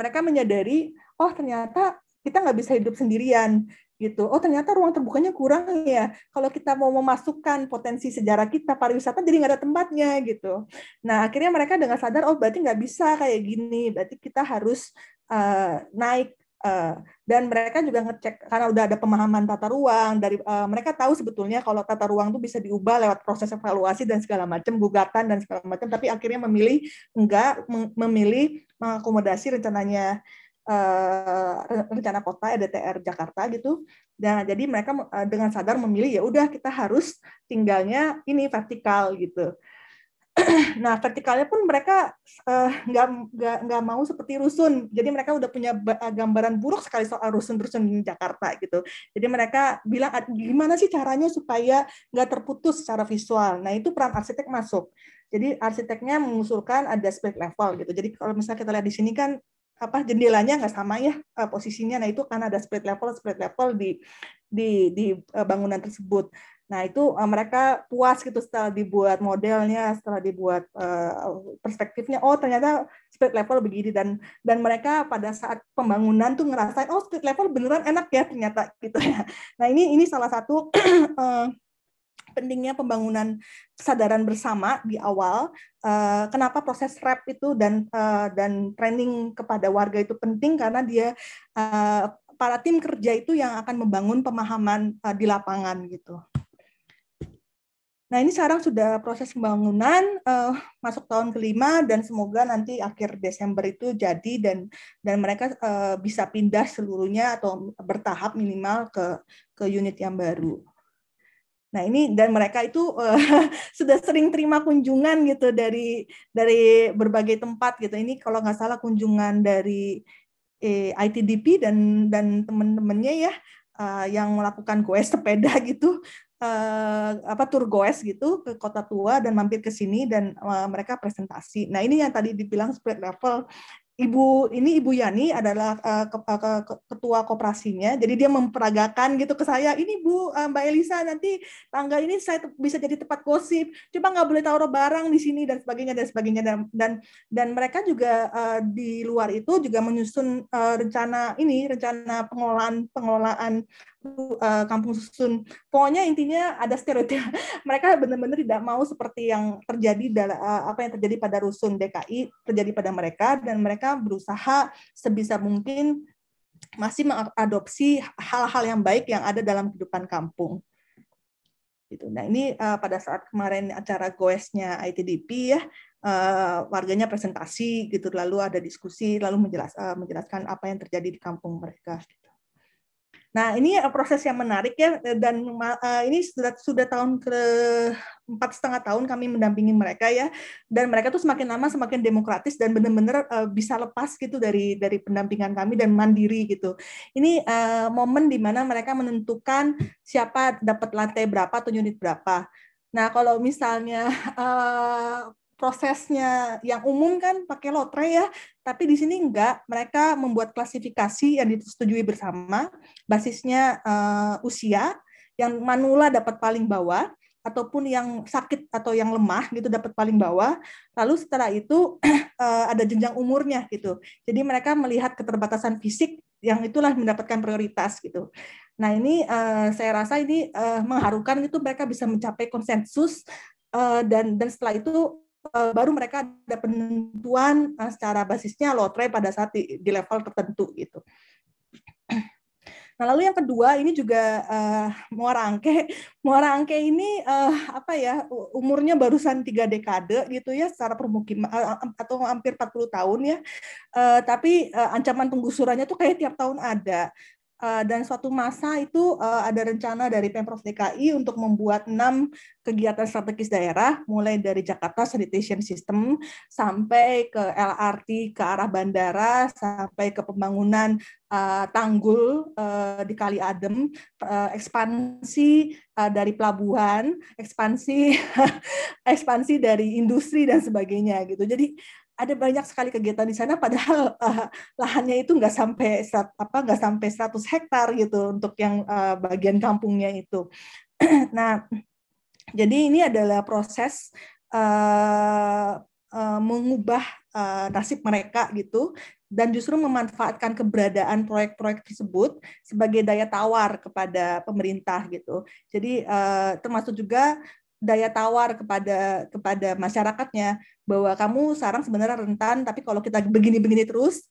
mereka menyadari oh ternyata kita nggak bisa hidup sendirian gitu. Oh ternyata ruang terbukanya kurang ya. Kalau kita mau memasukkan potensi sejarah kita pariwisata jadi nggak ada tempatnya gitu. Nah akhirnya mereka dengan sadar oh berarti nggak bisa kayak gini. Berarti kita harus uh, naik uh, dan mereka juga ngecek karena udah ada pemahaman tata ruang dari uh, mereka tahu sebetulnya kalau tata ruang itu bisa diubah lewat proses evaluasi dan segala macam gugatan dan segala macam. Tapi akhirnya memilih enggak memilih mengakomodasi rencananya Eh, rencana kota EDTR Jakarta gitu. Dan nah, jadi mereka eh, dengan sadar memilih ya udah kita harus tinggalnya ini vertikal gitu. *clears throat* nah vertikalnya pun mereka eh, nggak uh, nggak nggak mau seperti rusun. Jadi mereka udah punya gambaran buruk sekali soal rusun-rusun di Jakarta gitu. Jadi mereka bilang gimana sih caranya supaya nggak terputus secara visual. Nah itu peran arsitek masuk. Jadi arsiteknya mengusulkan ada split level gitu. Jadi kalau misalnya kita lihat di sini kan apa jendelanya nggak sama ya eh, posisinya. Nah itu kan ada split level split level di di di eh, bangunan tersebut. Nah itu eh, mereka puas gitu setelah dibuat modelnya, setelah dibuat perspektifnya. Oh ternyata split level begini dan dan mereka pada saat pembangunan tuh ngerasain oh split level beneran enak ya ternyata gitu ya. Nah ini ini salah satu *clears throat* pentingnya pembangunan kesadaran bersama di awal. Uh, kenapa proses rap itu dan uh, dan training kepada warga itu penting karena dia uh, para tim kerja itu yang akan membangun pemahaman uh, di lapangan gitu. Nah ini sekarang sudah proses pembangunan uh, masuk tahun kelima dan semoga nanti akhir Desember itu jadi dan dan mereka uh, bisa pindah seluruhnya atau bertahap minimal ke ke unit yang baru. Nah ini dan mereka itu uh, *laughs* sudah sering terima kunjungan gitu dari dari berbagai tempat gitu. Ini kalau nggak salah kunjungan dari eh, ITDP dan dan teman-temannya ya uh, yang melakukan goes sepeda *laughs* gitu uh, apa tur goes gitu ke kota tua dan mampir ke sini dan uh, mereka presentasi. Nah ini yang tadi dibilang spread level Ibu ini Ibu Yani adalah eh, eh, ketua kooperasinya, Jadi dia memperagakan gitu ke saya, ini Bu eh, Mbak Elisa nanti tangga ini saya bisa jadi tempat gosip. coba nggak boleh taruh barang di sini dan sebagainya dan sebagainya dan dan, dan mereka juga uh, di luar itu juga menyusun uh, rencana ini rencana pengelolaan pengelolaan Eh, kampung susun. Pokoknya intinya ada stereotip. *laughs* Mereka benar-benar tidak mau seperti yang terjadi dalam eh, apa yang terjadi pada rusun DKI terjadi pada mereka dan mereka berusaha sebisa mungkin masih mengadopsi hal-hal yang baik yang ada dalam kehidupan kampung. Gitu. Nah ini uh, pada saat kemarin acara goesnya ITDP ya uh, warganya presentasi gitu lalu ada diskusi lalu menjelas, uh, menjelaskan apa yang terjadi di kampung mereka. Gitu. Nah, ini eh, proses yang menarik ya eh, dan eh, ini sudah sudah tahun ke empat setengah tahun kami mendampingi mereka ya dan mereka tuh semakin lama semakin demokratis dan benar-benar bisa lepas gitu dari dari pendampingan kami dan mandiri gitu. Ini momen di mana mereka menentukan siapa dapat lantai berapa atau unit berapa. Nah, kalau misalnya uh, prosesnya yang umum kan pakai lotre ya, tapi di sini enggak. Mereka membuat klasifikasi yang disetujui bersama, basisnya uh, usia, yang manula dapat paling bawah, ataupun yang sakit atau yang lemah gitu dapat paling bawah. Lalu setelah itu uh, *clears throat* ada jenjang umurnya gitu. Jadi mereka melihat keterbatasan fisik yang itulah mendapatkan prioritas gitu. Nah ini uh, saya rasa ini uh, mengharukan itu mereka bisa mencapai konsensus uh, dan dan setelah itu Eh, baru mereka ada penentuan eh, secara basisnya lotre pada saat di, di level tertentu gitu. *clears throat* Nah, lalu yang kedua ini juga uh, *laughs* muara angke ini uh, apa ya umurnya barusan tiga dekade gitu ya secara permukiman uh, atau hampir 40 tahun ya. Uh, tapi uh, ancaman penggusurannya tuh kayak tiap tahun ada. Eh, dan suatu masa itu uh, ada rencana dari Pemprov DKI untuk membuat enam kegiatan strategis daerah, mulai dari Jakarta Sanitation System sampai ke LRT ke arah bandara, sampai ke pembangunan uh, tanggul uh, di Kali Adem, uh, ekspansi uh, dari pelabuhan, ekspansi *laughs* ekspansi dari industri dan sebagainya gitu. Jadi ada banyak sekali kegiatan di sana padahal uh, lahannya itu nggak sampai apa nggak sampai 100 hektar gitu untuk yang uh, bagian kampungnya itu. *clears throat* nah, jadi ini adalah proses uh, uh, mengubah uh, nasib mereka gitu dan justru memanfaatkan keberadaan proyek-proyek tersebut sebagai daya tawar kepada pemerintah gitu. Jadi uh, termasuk juga daya tawar kepada kepada masyarakatnya bahwa kamu sekarang sebenarnya rentan tapi kalau kita begini-begini terus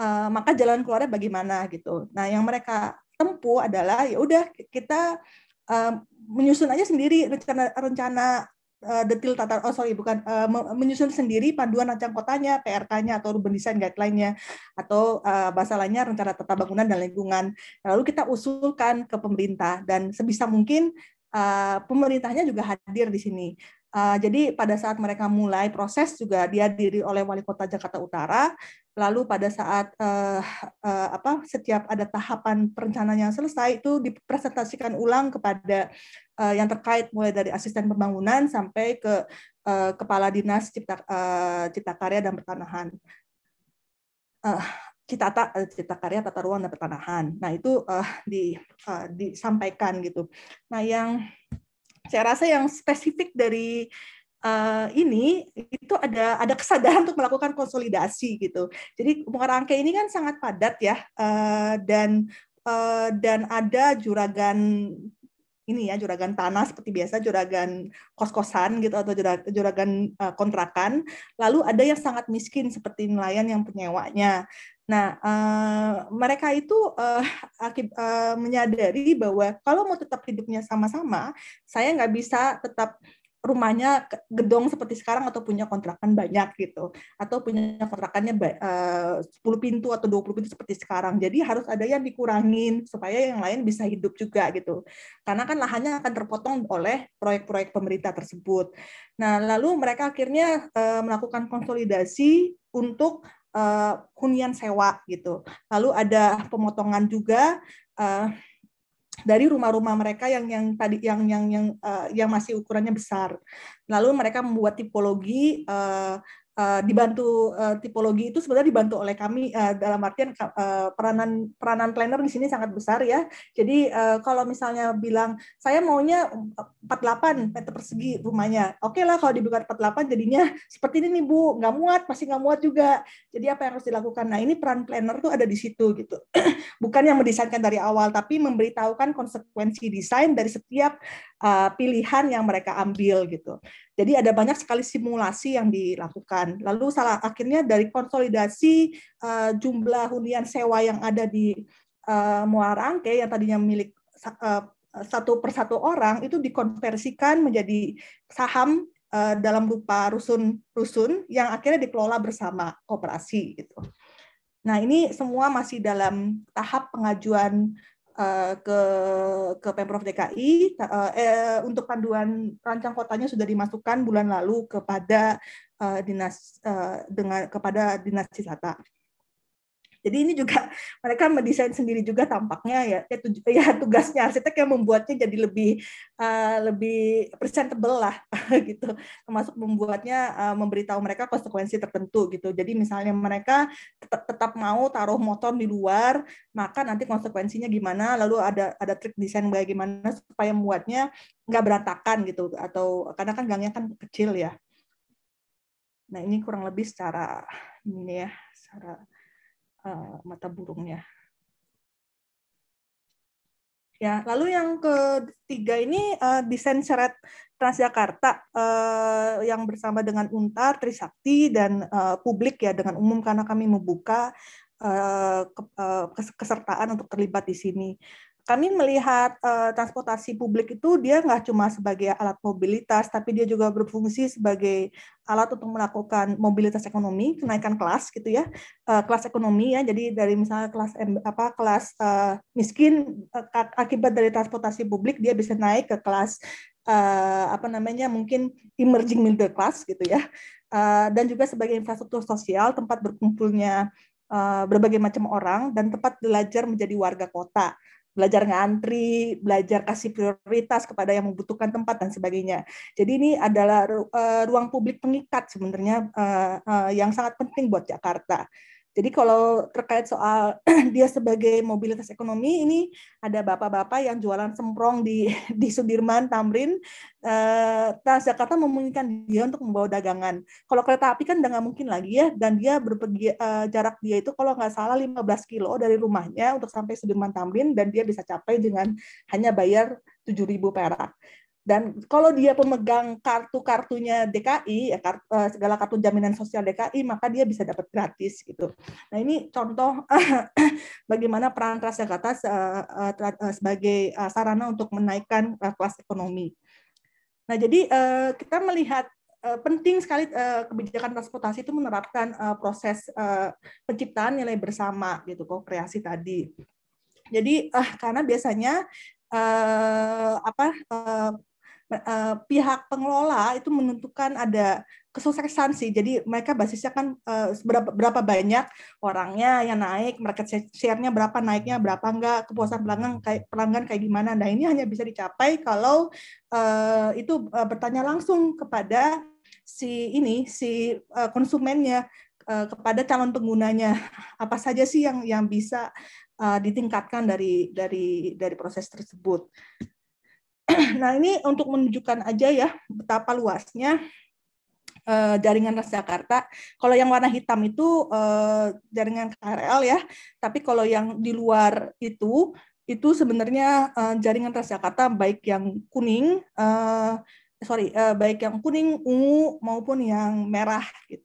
uh, maka jalan keluarnya bagaimana gitu. Nah, yang mereka tempuh adalah ya udah kita uh, menyusun aja sendiri rencana-rencana uh, eh, detail tata oh sorry bukan uh, menyusun sendiri panduan rancang kotanya, PRK-nya atau urban design guideline-nya atau uh, bahasa lainnya rencana tata bangunan dan lingkungan. Lalu kita usulkan ke pemerintah dan sebisa mungkin Eh, pemerintahnya juga hadir di sini. Eh, jadi pada saat mereka mulai proses juga dihadiri oleh wali kota Jakarta Utara. Lalu pada saat uh, uh, apa setiap ada tahapan perencanaan yang selesai itu dipresentasikan ulang kepada uh, yang terkait mulai dari asisten pembangunan sampai ke uh, kepala dinas cipta uh, cipta karya dan pertanahan. Uh, cita, eh, cita karya tata ruang dan pertanahan. Nah itu uh, di, uh, disampaikan gitu. Nah yang saya rasa yang spesifik dari uh, ini itu ada ada kesadaran untuk melakukan konsolidasi gitu. Jadi muka rangka ini kan sangat padat ya uh, dan uh, dan ada juragan ini ya juragan tanah seperti biasa juragan kos-kosan gitu atau juragan kontrakan lalu ada yang sangat miskin seperti nelayan yang penyewanya Nah, uh, mereka itu uh, uh, menyadari bahwa kalau mau tetap hidupnya sama-sama, saya nggak bisa tetap rumahnya gedong seperti sekarang atau punya kontrakan banyak gitu atau punya kontrakannya uh, 10 pintu atau 20 pintu seperti sekarang. Jadi harus ada yang dikurangin supaya yang lain bisa hidup juga gitu. Karena kan lahannya akan terpotong oleh proyek-proyek pemerintah tersebut. Nah, lalu mereka akhirnya melakukan konsolidasi untuk uh, hunian sewa gitu. Lalu ada pemotongan juga uh, dari rumah-rumah mereka yang yang tadi yang yang yang uh, yang masih ukurannya besar. Lalu mereka membuat tipologi uh, Eh, dibantu uh, tipologi itu sebenarnya dibantu oleh kami uh, dalam artian uh, peranan peranan planner di sini sangat besar ya. Jadi uh, kalau misalnya bilang saya maunya 48 meter persegi rumahnya, oke okay lah kalau dibuka 48 jadinya seperti ini nih bu, nggak muat pasti nggak muat juga. Jadi apa yang harus dilakukan? Nah ini peran planner tuh ada di situ gitu. *clears throat* Bukan yang mendesainkan dari awal, tapi memberitahukan konsekuensi desain dari setiap uh, pilihan yang mereka ambil gitu. Jadi ada banyak sekali simulasi yang dilakukan. Lalu salah akhirnya dari konsolidasi uh, jumlah hunian sewa yang ada di uh, Muara Angke yang tadinya milik uh, satu persatu orang itu dikonversikan menjadi saham uh, dalam rupa rusun-rusun yang akhirnya dikelola bersama kooperasi. gitu. Nah, ini semua masih dalam tahap pengajuan uh, ke ke Pemprov DKI uh, eh, eh, untuk panduan rancang kotanya sudah dimasukkan bulan lalu kepada uh, dinas uh, dengan kepada dinas Cisata. Jadi ini juga *laughs* mereka mendesain sendiri juga tampaknya ya ya, ya tugasnya arsitek yang membuatnya jadi lebih uh, lebih presentable lah *laughs* gitu. Termasuk membuatnya uh, memberitahu mereka konsekuensi tertentu gitu. Jadi misalnya mereka tetap, tetap mau taruh motor di luar, maka nanti konsekuensinya gimana? Lalu ada ada trik desain bagaimana supaya membuatnya nggak berantakan gitu atau karena kan gangnya kan kecil ya. Nah, ini kurang lebih secara ini ya, secara Eh, mata burungnya. Ya, lalu yang ketiga ini uh, desain seret Transjakarta uh, yang bersama dengan Untar, Trisakti dan uh, publik ya dengan umum karena kami membuka uh, kesertaan untuk terlibat di sini kami melihat uh, transportasi publik itu dia nggak cuma sebagai alat mobilitas, tapi dia juga berfungsi sebagai alat untuk melakukan mobilitas ekonomi, kenaikan kelas gitu ya, uh, kelas ekonomi ya. Jadi dari misalnya kelas apa kelas uh, miskin uh, akibat dari transportasi publik dia bisa naik ke kelas uh, apa namanya mungkin emerging middle class gitu ya. Uh, dan juga sebagai infrastruktur sosial tempat berkumpulnya berbagai macam orang dan tempat belajar menjadi warga kota belajar ngantri, belajar kasih prioritas kepada yang membutuhkan tempat dan sebagainya. Jadi ini adalah eh, ruang publik pengikat sebenarnya eh, eh, yang sangat penting buat Jakarta. Jadi kalau terkait soal *clears throat* dia sebagai mobilitas ekonomi ini ada bapak-bapak yang jualan semprong di *laughs* di Sudirman, Tamrin, eh, Transjakarta memungkinkan dia untuk membawa dagangan. Kalau kereta api kan udah nggak mungkin lagi ya, dan dia berpergi eh, jarak dia itu kalau nggak salah 15 kilo dari rumahnya untuk sampai Sudirman, Tamrin, dan dia bisa capai dengan hanya bayar 7.000 perak dan kalau dia pemegang kartu-kartunya DKI ya kartu, eh, segala kartu jaminan sosial DKI maka dia bisa dapat gratis gitu. Nah ini contoh *clears throat* bagaimana peran Transjakarta eh, eh, sebagai sarana untuk menaikkan kelas ekonomi. Nah jadi kita melihat penting sekali kebijakan transportasi itu menerapkan proses penciptaan nilai bersama gitu kok kreasi tadi. Jadi karena biasanya Uh, apa uh, Eh, pihak pengelola itu menentukan ada kesuksesan sih. Jadi mereka basisnya kan eh, berapa, berapa banyak orangnya yang naik, mereka share-nya berapa naiknya, berapa enggak, kepuasan pelanggan kayak pelanggan kayak gimana. Nah, ini hanya bisa dicapai kalau eh, itu bertanya langsung kepada si ini si konsumennya kepada calon penggunanya *laughs* apa saja sih yang yang bisa ditingkatkan dari dari dari proses tersebut. *clears throat* nah ini untuk menunjukkan aja ya betapa luasnya uh, jaringan Transjakarta. Kalau yang warna hitam itu uh, jaringan KRL ya, tapi kalau yang di luar itu itu sebenarnya uh, jaringan Transjakarta baik yang kuning, uh, sorry, uh, baik yang kuning, ungu maupun yang merah gitu.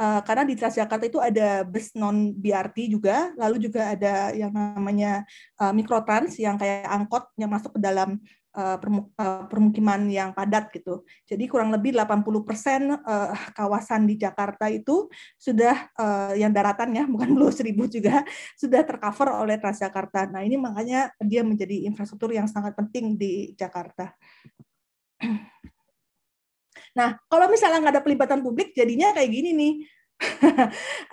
karena di Transjakarta itu ada bus non BRT juga, lalu juga ada yang namanya uh, mikrotrans yang kayak angkot yang masuk ke dalam Eh, eh, permukiman yang padat gitu. Jadi kurang lebih 80% eh, kawasan di Jakarta itu sudah yang daratan ya, bukan belum Seribu juga sudah tercover oleh Transjakarta. Nah, ini makanya dia menjadi infrastruktur yang sangat penting di Jakarta. *clears throat* Nah, kalau misalnya nggak ada pelibatan publik, jadinya kayak gini nih.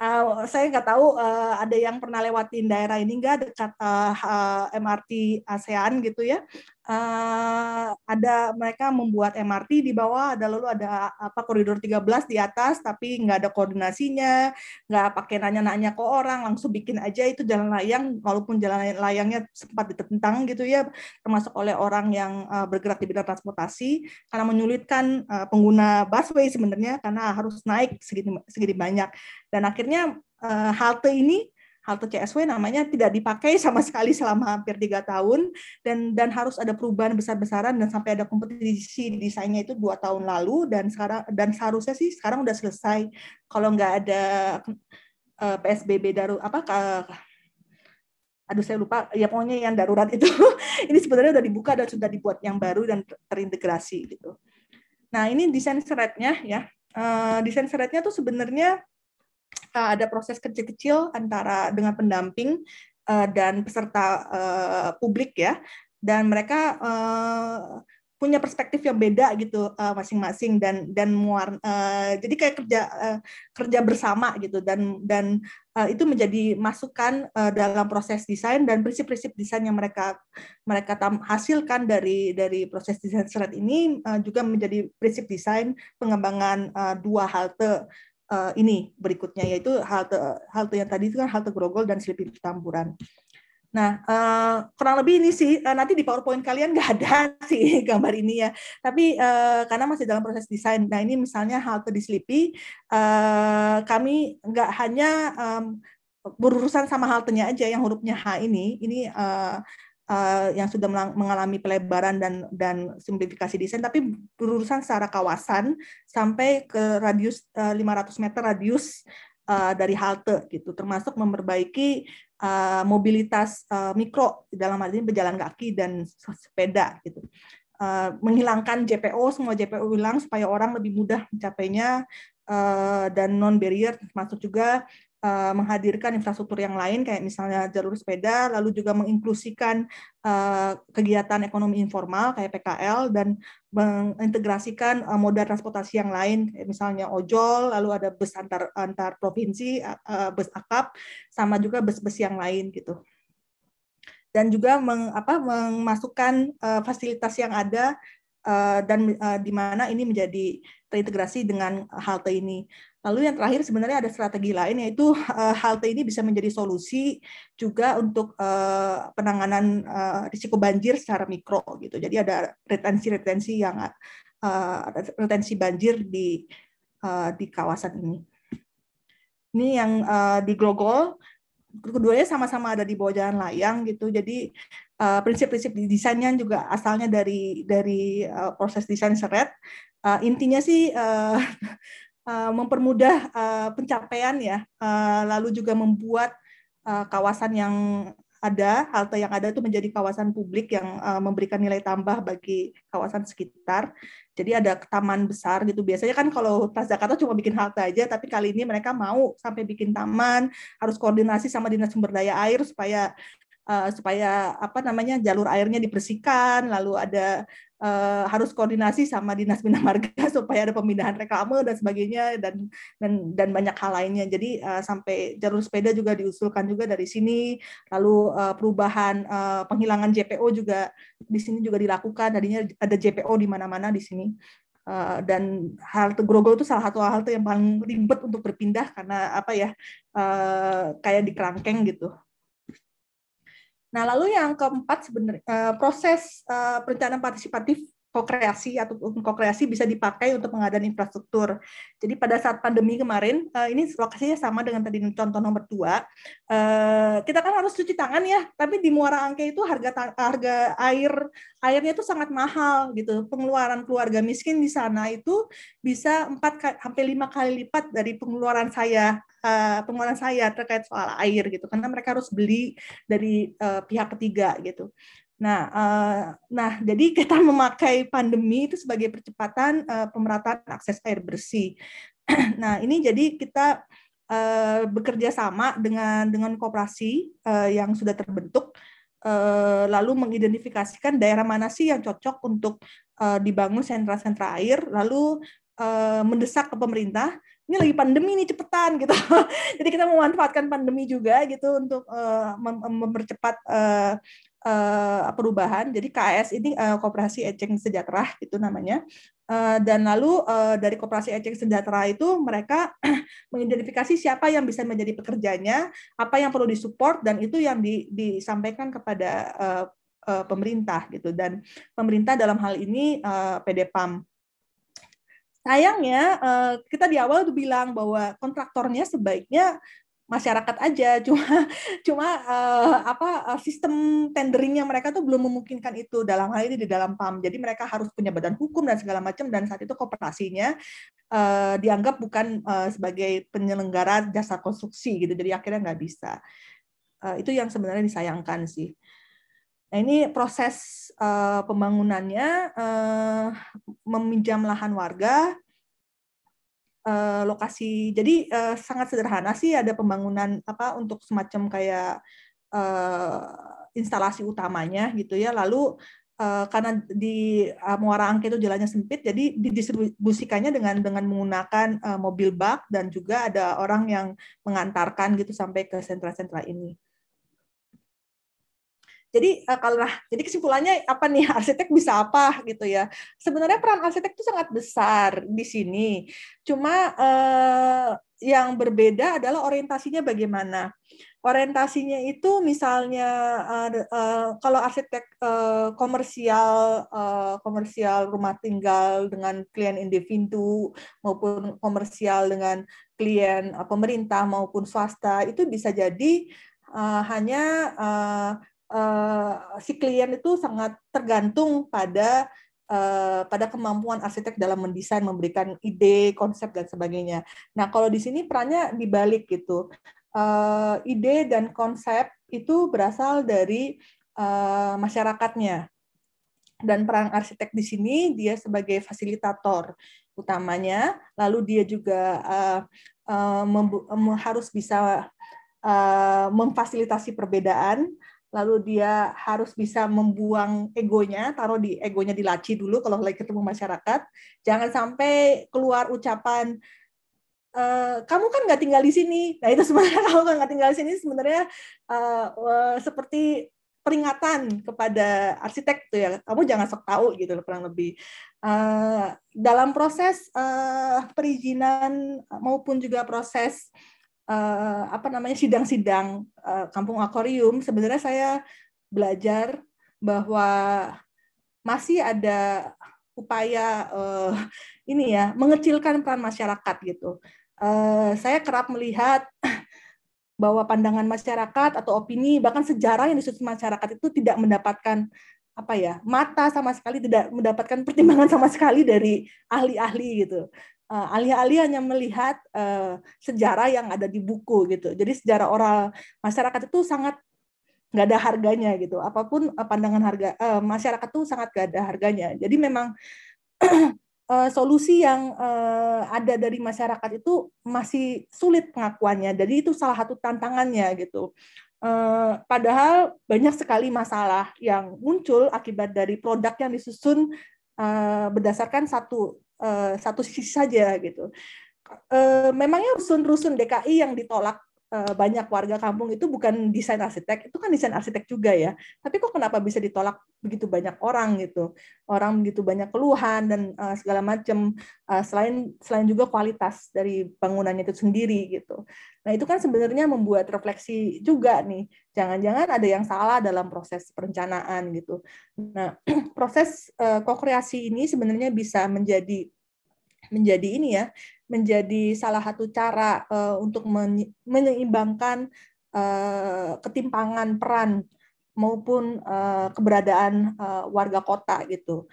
uh, *laughs* saya nggak tahu uh, ada yang pernah lewatin daerah ini nggak dekat uh, uh, MRT ASEAN gitu ya uh, ada mereka membuat MRT di bawah, ada lalu ada apa koridor 13 di atas, tapi nggak ada koordinasinya, nggak pakai nanya-nanya ke orang, langsung bikin aja itu jalan layang, walaupun jalan layangnya sempat ditentang gitu ya, termasuk oleh orang yang uh, bergerak di bidang transportasi, karena menyulitkan uh, pengguna busway sebenarnya, karena harus naik segini, segini banyak, dan akhirnya uh, halte ini halte CSW namanya tidak dipakai sama *laughs* sekali selama hampir tiga tahun dan dan harus ada perubahan besar-besaran dan sampai ada kompetisi desainnya itu dua tahun lalu dan sekarang dan seharusnya sih sekarang udah selesai kalau nggak ada eh, PSBB darurat apa aduh saya lupa ya pokoknya yang darurat itu *laughs* ini sebenarnya udah dibuka dan sudah dibuat yang baru dan terintegrasi gitu nah ini desain seretnya ya eh, desain seretnya tuh sebenarnya ada proses kecil-kecil antara dengan pendamping uh, dan peserta uh, publik ya dan mereka uh, punya perspektif yang beda gitu masing-masing uh, dan dan uh, jadi kayak kerja uh, kerja bersama gitu dan dan uh, itu menjadi masukan uh, dalam proses desain dan prinsip-prinsip desain yang mereka mereka tam hasilkan dari dari proses desain serat ini uh, juga menjadi prinsip desain pengembangan uh, dua halte uh, ini berikutnya yaitu halte eh, halte yang tadi itu kan halte Grogol dan slipi Petamburan. Nah, uh, kurang lebih ini sih uh, nanti di PowerPoint kalian nggak ada *laughs* sih gambar ini ya. Tapi uh, karena masih dalam proses desain. Nah, ini misalnya halte di slipi, uh, kami nggak hanya um, berurusan sama haltenya aja yang hurufnya H ini. Ini uh, uh, yang sudah mengalami pelebaran dan dan simplifikasi desain, tapi berurusan secara kawasan sampai ke radius uh, eh, 500 meter radius uh, dari halte gitu, termasuk memperbaiki uh, mobilitas uh, mikro dalam hal ini berjalan kaki dan sepeda gitu. Uh, menghilangkan JPO semua JPO hilang supaya orang lebih mudah mencapainya dan non barrier termasuk juga Eh, menghadirkan infrastruktur yang lain kayak misalnya jalur sepeda, lalu juga menginklusikan eh, kegiatan ekonomi informal kayak PKL dan mengintegrasikan eh, moda transportasi yang lain kayak misalnya ojol, lalu ada bus antar antar provinsi, bus akap, sama juga bus-bus yang lain gitu dan juga meng, apa, memasukkan fasilitas yang ada dan di mana ini menjadi terintegrasi dengan halte ini. Lalu yang terakhir sebenarnya ada strategi lain yaitu eh, halte ini bisa menjadi solusi juga untuk eh, penanganan eh, risiko banjir secara mikro gitu. Jadi ada retensi-retensi yang retensi banjir di di kawasan ini. Ini yang uh, di Grogol keduanya sama-sama ada di bawah jalan layang gitu. Jadi uh, prinsip-prinsip desainnya juga asalnya dari dari proses desain seret. Uh, intinya sih uh, Eh, mempermudah eh, pencapaian ya, eh, lalu juga membuat kawasan yang ada halte yang ada itu menjadi kawasan publik yang memberikan nilai tambah bagi kawasan sekitar. Jadi ada taman besar gitu. Biasanya kan kalau Transjakarta cuma bikin halte aja, tapi kali ini mereka mau sampai bikin taman, harus koordinasi sama dinas sumber daya air supaya supaya apa namanya jalur airnya dibersihkan, lalu ada Eh, harus koordinasi sama dinas bina marga *laughs* supaya ada pemindahan reklame dan sebagainya dan dan dan banyak hal lainnya jadi uh, sampai jalur sepeda juga diusulkan juga dari sini lalu uh, perubahan uh, penghilangan JPO juga di sini juga dilakukan tadinya ada JPO di mana-mana di sini Uh, dan hal Grogol itu salah satu hal yang paling ribet untuk berpindah karena apa ya uh, kayak di kerangkeng gitu Nah, lalu yang keempat sebenarnya eh, proses eh, perencanaan partisipatif kokreasi atau kokreasi bisa dipakai untuk pengadaan infrastruktur. Jadi pada saat pandemi kemarin, eh, ini lokasinya sama dengan tadi contoh nomor dua. Eh, kita kan harus cuci tangan ya, tapi di Muara Angke itu harga harga air airnya itu sangat mahal gitu. Pengeluaran keluarga miskin di sana itu bisa empat sampai lima kali lipat dari pengeluaran saya eh, pengeluaran saya terkait soal air gitu, karena mereka harus beli dari pihak ketiga gitu. Nah, uh, nah, jadi *laughs* kita memakai pandemi itu sebagai percepatan uh, pemerataan akses air bersih. *clears throat* nah, ini jadi kita uh, bekerja sama dengan dengan koperasi uh, yang sudah terbentuk, uh, lalu mengidentifikasikan daerah mana sih yang cocok untuk uh, dibangun sentra-sentra air, lalu uh, mendesak ke pemerintah ini lagi pandemi nih cepetan gitu. *laughs* Jadi kita memanfaatkan pandemi juga gitu untuk uh, mempercepat uh, perubahan. Jadi KAS ini uh, Koperasi Eceng Sejahtera itu namanya. Uh, dan lalu uh, dari Koperasi Eceng Sejahtera itu mereka *clears throat* mengidentifikasi siapa yang bisa menjadi pekerjanya, apa yang perlu disupport dan itu yang di, disampaikan kepada uh, pemerintah gitu. Dan pemerintah dalam hal ini uh, PAM. sayangnya kita di awal tuh bilang bahwa kontraktornya sebaiknya masyarakat aja *laughs* cuma cuma uh, apa eh, sistem tenderingnya mereka tuh belum memungkinkan itu dalam hal ini di dalam PAM jadi mereka harus punya badan hukum dan segala macam dan saat itu kooperasinya uh, eh, dianggap bukan uh, sebagai penyelenggara jasa konstruksi gitu jadi akhirnya nggak bisa uh, itu yang sebenarnya disayangkan sih Nah, ini proses uh, pembangunannya uh, meminjam lahan warga, uh, lokasi. Jadi uh, sangat sederhana sih ada pembangunan apa untuk semacam kayak uh, instalasi utamanya gitu ya. Lalu Uh, karena di uh, Muara Angke itu jalannya sempit, jadi didistribusikannya dengan dengan menggunakan uh, mobil bak dan juga ada orang yang mengantarkan gitu sampai ke sentra-sentra ini. Jadi uh, kalau nah, jadi kesimpulannya apa nih *laughs* arsitek bisa apa gitu ya? Sebenarnya peran arsitek itu sangat besar di sini. Cuma uh, yang berbeda adalah orientasinya bagaimana. Orientasinya itu misalnya uh, uh, kalau arsitek uh, komersial uh, komersial rumah tinggal dengan klien individu maupun komersial dengan klien uh, pemerintah maupun swasta itu bisa jadi uh, hanya uh, Eh, si klien itu sangat tergantung pada eh, pada kemampuan arsitek dalam mendesain, memberikan ide, konsep dan sebagainya. Nah, kalau di sini perannya dibalik gitu. Eh, ide dan konsep itu berasal dari masyarakatnya dan peran arsitek di sini dia sebagai fasilitator utamanya lalu dia juga harus bisa memfasilitasi perbedaan lalu dia harus bisa membuang egonya, taruh di egonya di laci dulu kalau lagi ketemu masyarakat. Jangan sampai keluar ucapan e, kamu kan nggak tinggal di sini. Nah itu sebenarnya *laughs* kamu kan nggak tinggal di sini sebenarnya uh, seperti peringatan kepada arsitek tuh ya, kamu jangan sok tahu gitu loh kurang lebih. Uh, dalam proses uh, perizinan maupun juga proses uh, apa namanya sidang-sidang uh, kampung akuarium sebenarnya saya belajar bahwa masih ada upaya uh, ini ya mengecilkan peran masyarakat gitu. Uh, saya kerap melihat bahwa pandangan masyarakat atau opini bahkan sejarah yang disusun masyarakat itu tidak mendapatkan apa ya mata sama sekali tidak mendapatkan pertimbangan sama sekali dari ahli-ahli gitu Eh, alih-alih hanya melihat uh, sejarah yang ada di buku gitu. Jadi sejarah oral masyarakat itu sangat nggak ada harganya gitu. Apapun eh, pandangan harga uh, masyarakat itu sangat nggak ada harganya. Jadi memang uh, *clears throat* solusi yang uh, ada dari masyarakat itu masih sulit pengakuannya. Jadi itu salah satu tantangannya gitu. Uh, padahal banyak sekali masalah yang muncul akibat dari produk yang disusun uh, berdasarkan satu Eh, satu sisi saja gitu. Eh, memangnya rusun-rusun DKI yang ditolak Eh, banyak warga kampung itu bukan desain arsitek, itu kan desain arsitek juga ya. Tapi kok kenapa bisa ditolak begitu banyak orang gitu? Orang begitu banyak keluhan dan uh, segala macam uh, eh, selain selain juga kualitas dari bangunannya itu sendiri gitu. Nah, itu kan sebenarnya membuat refleksi juga nih. Jangan-jangan ada yang salah dalam proses perencanaan gitu. Nah, *clears throat* proses uh, kokreasi ini sebenarnya bisa menjadi menjadi ini ya menjadi salah satu cara uh, untuk menyeimbangkan uh, ketimpangan peran maupun uh, keberadaan uh, warga kota gitu.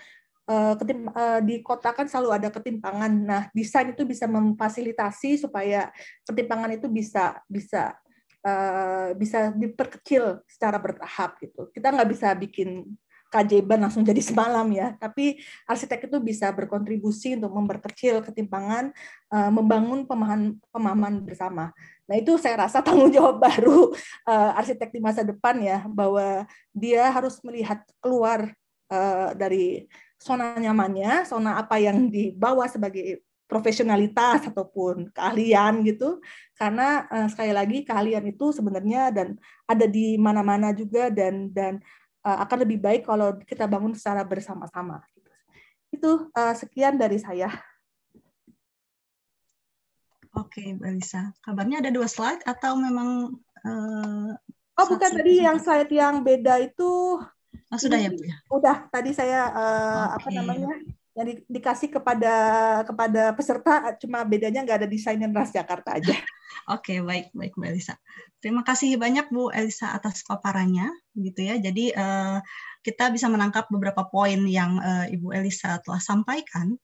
Uh, ketim, uh, di kota kan selalu ada ketimpangan. Nah, desain itu bisa memfasilitasi supaya ketimpangan itu bisa bisa uh, bisa diperkecil secara bertahap gitu. Kita nggak bisa bikin keajaiban langsung jadi semalam ya. Tapi arsitek itu bisa berkontribusi untuk memperkecil ketimpangan, uh, membangun pemahaman, pemahaman bersama. Nah itu saya rasa *laughs* tanggung jawab baru uh, arsitek di masa depan ya, bahwa dia harus melihat keluar uh, dari zona nyamannya, zona apa yang dibawa sebagai profesionalitas ataupun keahlian gitu karena uh, sekali lagi keahlian itu sebenarnya dan ada di mana-mana juga dan dan uh, akan lebih baik kalau kita bangun secara bersama-sama. Itu uh, sekian dari saya. Oke, Mbak Lisa. Kabarnya ada dua slide atau memang uh, Oh, bukan tadi yang slide yang beda itu. Oh, sudah ya, Bu ya. Udah, tadi saya uh, okay. apa namanya? yang di, dikasih kepada kepada peserta cuma bedanya nggak ada desainnya Jakarta aja. *laughs* Oke, okay, baik baik Mbak Elisa. Terima kasih banyak Bu Elisa atas paparannya gitu ya. Jadi uh, kita bisa menangkap beberapa poin yang uh, Ibu Elisa telah sampaikan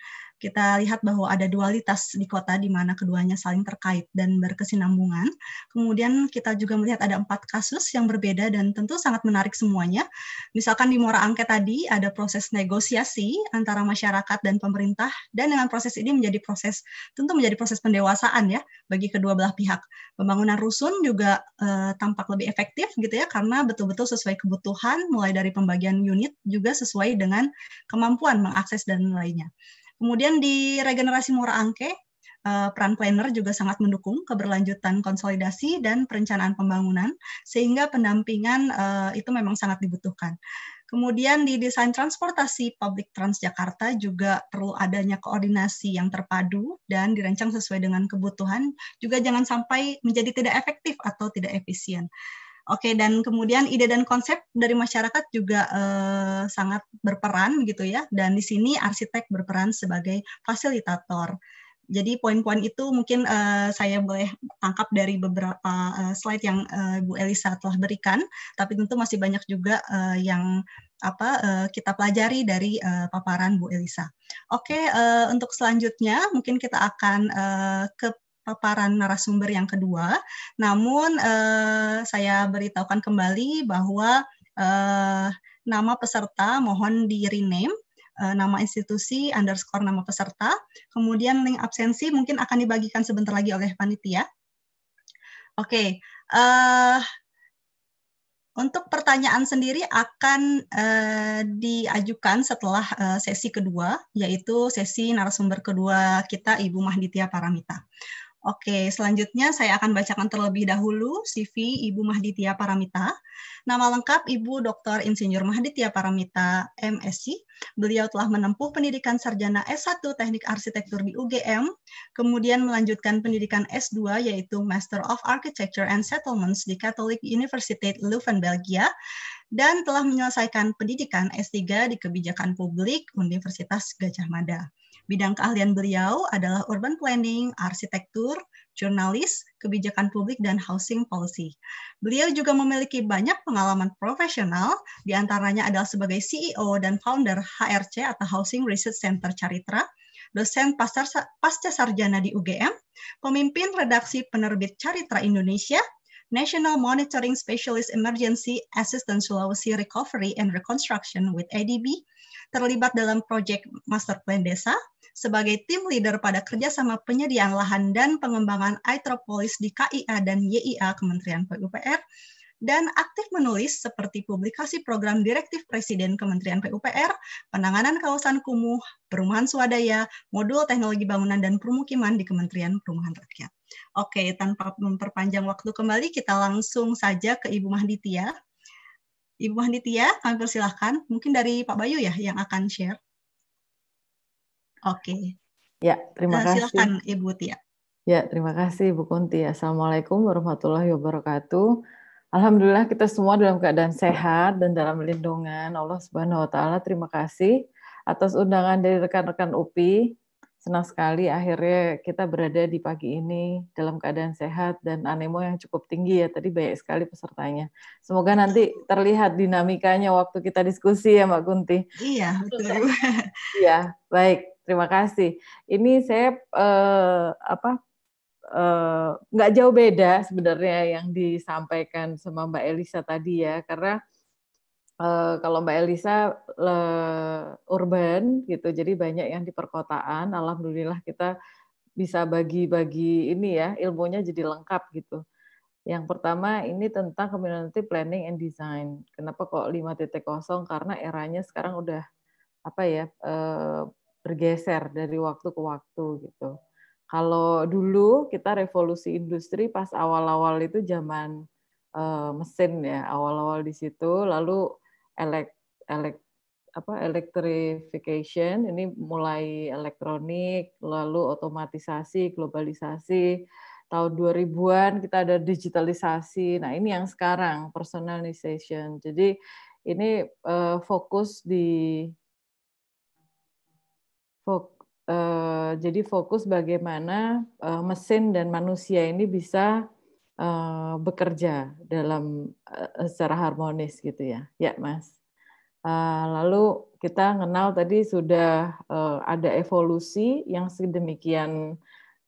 kita lihat bahwa ada dualitas di kota di mana keduanya saling terkait dan berkesinambungan. Kemudian kita juga melihat ada empat kasus yang berbeda dan tentu sangat menarik semuanya. Misalkan di Muara Angke tadi ada proses negosiasi antara masyarakat dan pemerintah dan dengan proses ini menjadi proses tentu menjadi proses pendewasaan ya bagi kedua belah pihak. Pembangunan rusun juga eh, tampak lebih efektif gitu ya karena betul-betul sesuai kebutuhan mulai dari pembagian unit juga sesuai dengan kemampuan mengakses dan lainnya. Kemudian di regenerasi Muara Angke, eh, peran planner juga sangat mendukung keberlanjutan konsolidasi dan perencanaan pembangunan, sehingga pendampingan eh, itu memang sangat dibutuhkan. Kemudian di desain transportasi publik Transjakarta juga perlu adanya koordinasi yang terpadu dan dirancang sesuai dengan kebutuhan, juga jangan sampai menjadi tidak efektif atau tidak efisien. Oke, dan kemudian ide dan konsep dari masyarakat juga eh, sangat berperan gitu ya. Dan di sini arsitek berperan sebagai fasilitator. Jadi poin-poin itu mungkin eh, saya boleh tangkap dari beberapa eh, slide yang eh, Bu Elisa telah berikan, tapi tentu masih banyak juga eh, yang apa eh, kita pelajari dari eh, paparan Bu Elisa. Oke, eh, untuk selanjutnya mungkin kita akan eh, ke paparan narasumber yang kedua. Namun eh, saya beritahukan kembali bahwa eh, nama peserta mohon di rename eh, nama institusi underscore nama peserta. Kemudian link absensi mungkin akan dibagikan sebentar lagi oleh panitia. Oke. Okay. Uh, eh, untuk pertanyaan sendiri akan uh, diajukan setelah uh, sesi kedua, yaitu sesi narasumber kedua kita, Ibu Mahditia Paramita. Oke, selanjutnya saya akan bacakan terlebih dahulu CV Ibu Mahditia Paramita. Nama lengkap Ibu Dr. Insinyur Mahditia Paramita, MSc. Beliau telah menempuh pendidikan sarjana S1 Teknik Arsitektur di UGM, kemudian melanjutkan pendidikan S2 yaitu Master of Architecture and Settlements di Catholic University Leuven, Belgia, dan telah menyelesaikan pendidikan S3 di Kebijakan Publik Universitas Gajah Mada. Bidang keahlian beliau adalah urban planning, arsitektur, jurnalis, kebijakan publik, dan housing policy. Beliau juga memiliki banyak pengalaman profesional, diantaranya adalah sebagai CEO dan founder HRC atau Housing Research Center Caritra, dosen pasar, pasca sarjana di UGM, pemimpin redaksi penerbit Caritra Indonesia, National Monitoring Specialist Emergency Assistance Sulawesi Recovery and Reconstruction with ADB, terlibat dalam proyek Master Plan Desa, sebagai tim leader pada kerjasama penyediaan lahan dan pengembangan Aitropolis di KIA dan YIA Kementerian PUPR, dan aktif menulis seperti publikasi program Direktif Presiden Kementerian PUPR, penanganan kawasan kumuh, perumahan swadaya, modul teknologi bangunan dan permukiman di Kementerian Perumahan Rakyat. Oke, tanpa memperpanjang waktu kembali, kita langsung saja ke Ibu Mahditia. Ibu Mahditia, kami persilahkan. Mungkin dari Pak Bayu ya yang akan share. Oke. Okay. Ya, terima nah, kasih. Silakan Ibu Tia. Ya, terima kasih Ibu Kunti. Assalamualaikum warahmatullahi wabarakatuh. Alhamdulillah kita semua dalam keadaan sehat dan dalam lindungan Allah Subhanahu wa taala. Terima kasih atas undangan dari rekan-rekan UPI. Senang sekali akhirnya kita berada di pagi ini dalam keadaan sehat dan animo yang cukup tinggi ya. Tadi banyak sekali pesertanya. Semoga nanti terlihat dinamikanya waktu kita diskusi ya Mbak Kunti. Iya, betul. Iya, baik. Terima kasih. Ini saya eh, apa eh, nggak jauh beda sebenarnya yang disampaikan sama Mbak Elisa tadi ya, karena eh, kalau Mbak Elisa le, eh, urban gitu, jadi banyak yang di perkotaan. Alhamdulillah kita bisa bagi-bagi ini ya ilmunya jadi lengkap gitu. Yang pertama ini tentang community planning and design. Kenapa kok 5.0? Karena eranya sekarang udah apa ya eh, bergeser dari waktu ke waktu gitu. Kalau dulu kita revolusi industri pas awal-awal itu zaman uh, mesin ya, awal-awal di situ lalu elek elek apa electrification ini mulai elektronik, lalu otomatisasi, globalisasi. Tahun 2000-an kita ada digitalisasi. Nah, ini yang sekarang personalization. Jadi ini uh, fokus di Fok, uh, jadi fokus bagaimana uh, mesin dan manusia ini bisa uh, bekerja dalam uh, secara harmonis gitu ya, ya Mas. Uh, lalu kita kenal tadi sudah uh, ada evolusi yang sedemikian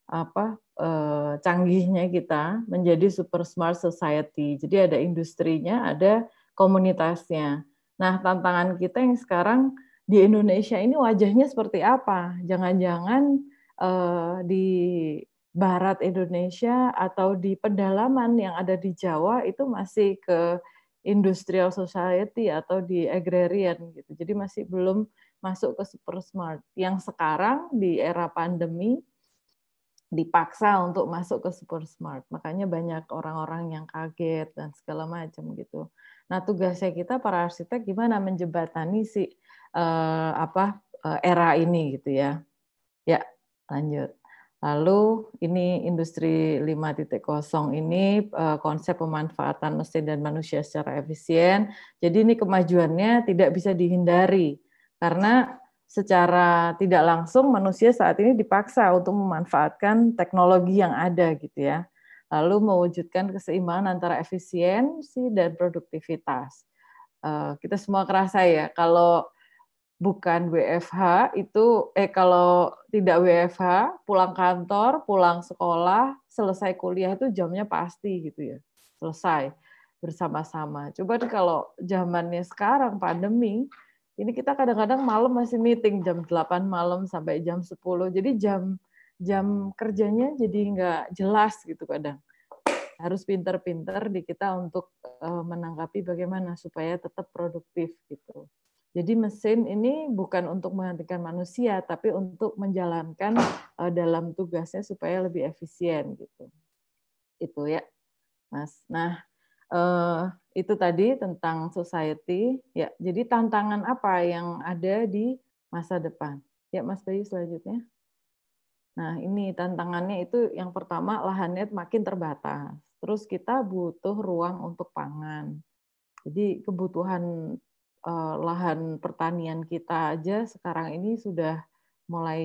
apa uh, canggihnya kita menjadi super smart society. Jadi ada industrinya, ada komunitasnya. Nah tantangan kita yang sekarang di Indonesia ini wajahnya seperti apa? Jangan-jangan uh, di barat Indonesia atau di pedalaman yang ada di Jawa itu masih ke industrial society atau di agrarian gitu. Jadi masih belum masuk ke super smart. Yang sekarang di era pandemi dipaksa untuk masuk ke super smart. Makanya banyak orang-orang yang kaget dan segala macam gitu. Nah, tugasnya kita para arsitek gimana menjebatani si uh, apa eh, era ini gitu ya. Ya, lanjut. Lalu ini industri 5.0 ini eh, konsep pemanfaatan mesin dan manusia secara efisien. Jadi ini kemajuannya tidak bisa dihindari karena secara tidak langsung manusia saat ini dipaksa untuk memanfaatkan teknologi yang ada gitu ya. Lalu mewujudkan keseimbangan antara efisiensi dan produktivitas. Kita semua kerasa ya kalau bukan WFH itu eh kalau tidak WFH pulang kantor, pulang sekolah, selesai kuliah itu jamnya pasti gitu ya. Selesai bersama-sama. Coba deh kalau zamannya sekarang pandemi, ini kita kadang-kadang malam masih meeting jam 8 malam sampai jam 10. Jadi jam jam kerjanya jadi nggak jelas gitu kadang. Harus pinter-pinter di kita untuk eh, menanggapi bagaimana supaya tetap produktif gitu. Jadi mesin ini bukan untuk menghentikan manusia, tapi untuk menjalankan eh, dalam tugasnya supaya lebih efisien gitu. Itu ya, Mas. Nah, eh, itu tadi tentang society. Ya, jadi tantangan apa yang ada di masa depan? Ya, Mas Bayu selanjutnya. Nah, ini tantangannya itu yang pertama lahannya makin terbatas. Terus kita butuh ruang untuk pangan. Jadi kebutuhan Eh, lahan pertanian kita aja sekarang ini sudah mulai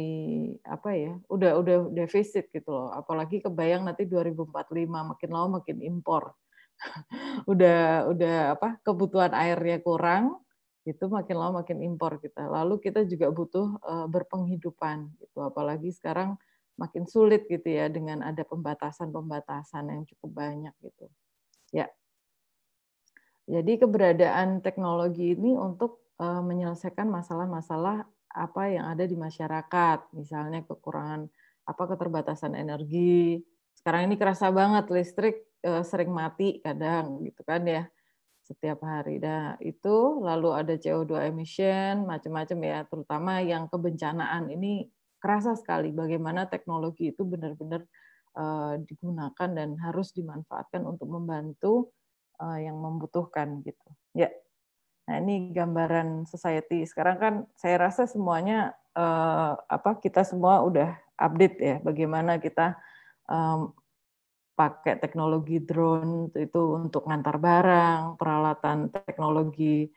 apa ya udah udah defisit gitu loh apalagi kebayang nanti 2045 makin lama makin impor *laughs* udah udah apa kebutuhan airnya kurang itu makin lama makin impor kita lalu kita juga butuh eh, berpenghidupan gitu apalagi sekarang makin sulit gitu ya dengan ada pembatasan-pembatasan yang cukup banyak gitu ya jadi keberadaan teknologi ini untuk eh, menyelesaikan masalah-masalah apa yang ada di masyarakat, misalnya kekurangan apa keterbatasan energi. Sekarang ini kerasa banget listrik eh, sering mati kadang gitu kan ya setiap hari. Nah, itu lalu ada CO2 emission, macam-macam ya, terutama yang kebencanaan ini kerasa sekali bagaimana teknologi itu benar-benar eh, digunakan dan harus dimanfaatkan untuk membantu uh, yang membutuhkan gitu. Ya. Nah, ini gambaran society. Sekarang kan saya rasa semuanya uh, apa kita semua udah update ya bagaimana kita um, pakai teknologi drone itu untuk ngantar barang, peralatan teknologi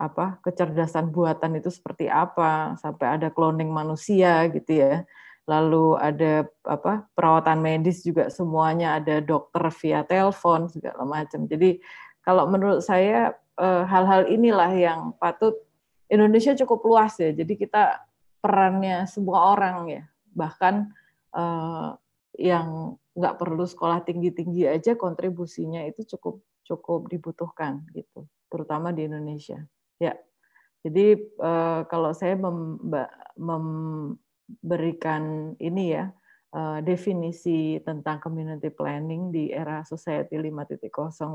apa kecerdasan buatan itu seperti apa sampai ada cloning manusia gitu ya lalu ada apa perawatan medis juga semuanya ada dokter via telepon segala macam. Jadi kalau menurut saya eh, hal-hal inilah yang patut Indonesia cukup luas ya. Jadi kita perannya semua orang ya, bahkan eh, yang nggak perlu sekolah tinggi-tinggi aja kontribusinya itu cukup cukup dibutuhkan gitu, terutama di Indonesia. Ya, jadi eh, kalau saya mem, mem, berikan ini ya eh, definisi tentang community planning di era society 5.0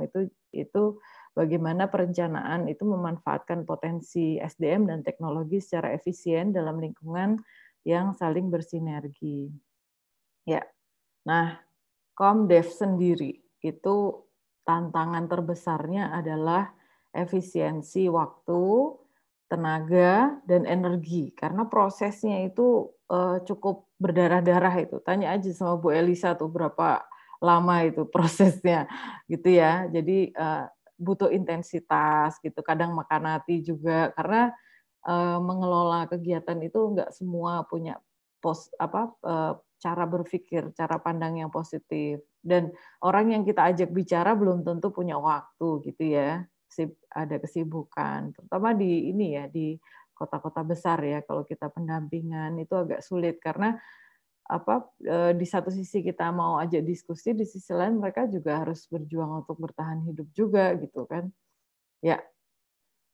itu itu bagaimana perencanaan itu memanfaatkan potensi SDM dan teknologi secara efisien dalam lingkungan yang saling bersinergi. Ya. Nah, Comdev sendiri itu tantangan terbesarnya adalah efisiensi waktu, tenaga dan energi karena prosesnya itu eh, cukup berdarah-darah itu. Tanya aja sama Bu Elisa tuh berapa lama itu *laughs* prosesnya gitu ya. Jadi eh, butuh intensitas gitu. Kadang makan hati juga karena eh, mengelola kegiatan itu enggak semua punya pos apa cara berpikir, cara pandang yang positif dan orang yang kita ajak bicara belum tentu punya waktu gitu ya ada kesibukan, terutama di ini ya di kota-kota besar ya. Kalau kita pendampingan itu agak sulit karena apa eh, di satu sisi kita mau ajak diskusi, di sisi lain mereka juga harus berjuang untuk bertahan hidup juga gitu kan. Ya.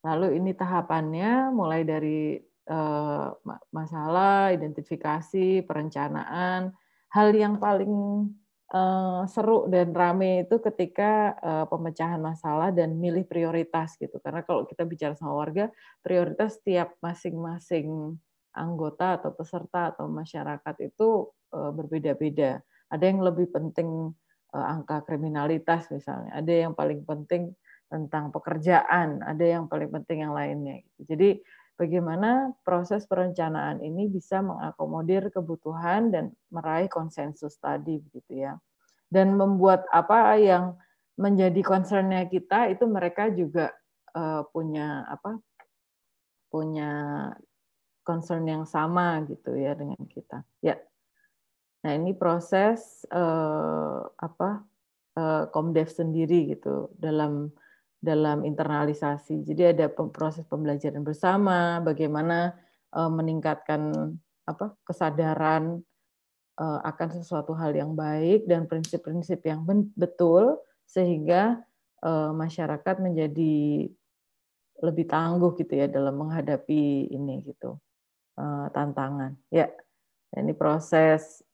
Lalu ini tahapannya mulai dari eh, masalah, identifikasi, perencanaan. Hal yang paling Eh, seru dan rame itu ketika eh, pemecahan masalah dan milih prioritas gitu. Karena kalau kita bicara sama warga, prioritas tiap masing-masing anggota atau peserta atau masyarakat itu eh, berbeda-beda. Ada yang lebih penting angka kriminalitas misalnya, ada yang paling penting tentang pekerjaan, ada yang paling penting yang lainnya. Gitu. Jadi bagaimana proses perencanaan ini bisa mengakomodir kebutuhan dan meraih konsensus tadi gitu ya. Dan membuat apa yang menjadi concernnya kita itu mereka juga uh, punya apa punya concern yang sama gitu ya dengan kita. Ya. Nah, ini proses uh, apa uh, Komdev sendiri gitu dalam dalam internalisasi. Jadi ada proses pembelajaran bersama, bagaimana eh, meningkatkan apa kesadaran eh, akan sesuatu hal yang baik dan prinsip-prinsip yang betul sehingga eh, masyarakat menjadi lebih tangguh gitu ya dalam menghadapi ini gitu tantangan. Ya, ini proses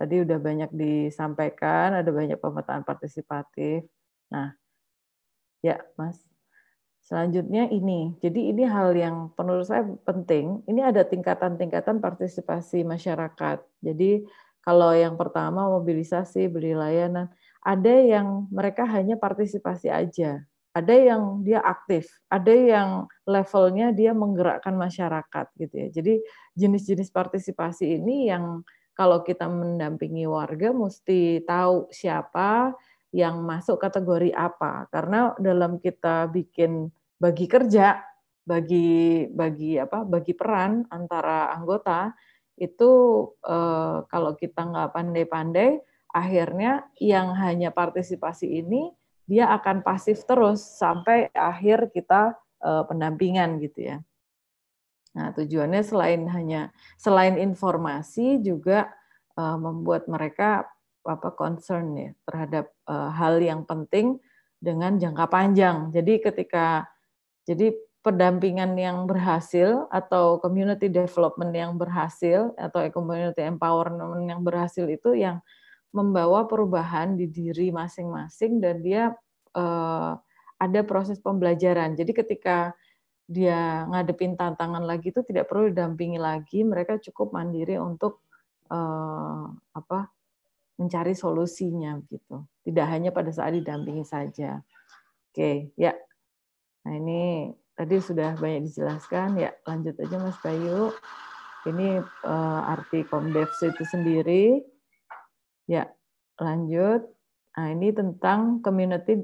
tadi udah banyak disampaikan, ada banyak pemetaan partisipatif. Nah, Ya, Mas. Selanjutnya ini. Jadi ini hal yang menurut saya penting. Ini ada tingkatan-tingkatan partisipasi masyarakat. Jadi kalau yang pertama mobilisasi, beli layanan, ada yang mereka hanya partisipasi aja. Ada yang dia aktif, ada yang levelnya dia menggerakkan masyarakat gitu ya. Jadi jenis-jenis partisipasi ini yang kalau kita mendampingi warga mesti tahu siapa, yang masuk kategori apa karena dalam kita bikin bagi kerja bagi bagi apa bagi peran antara anggota itu eh, kalau kita nggak pandai-pandai akhirnya yang hanya partisipasi ini dia akan pasif terus sampai akhir kita eh, pendampingan gitu ya nah tujuannya selain hanya selain informasi juga eh, membuat mereka apa concern ya terhadap uh, hal yang penting dengan jangka panjang. Jadi ketika jadi pendampingan yang berhasil atau community development yang berhasil atau community empowerment yang berhasil itu yang membawa perubahan di diri masing-masing dan dia uh, ada proses pembelajaran. Jadi ketika dia ngadepin tantangan lagi itu tidak perlu didampingi lagi, mereka cukup mandiri untuk uh, apa mencari solusinya gitu. Tidak hanya pada saat didampingi saja. Oke, ya. Nah, ini tadi sudah banyak dijelaskan ya. Lanjut aja Mas Bayu. Ini uh, arti Komdevs itu sendiri. Ya, lanjut. Nah, ini tentang community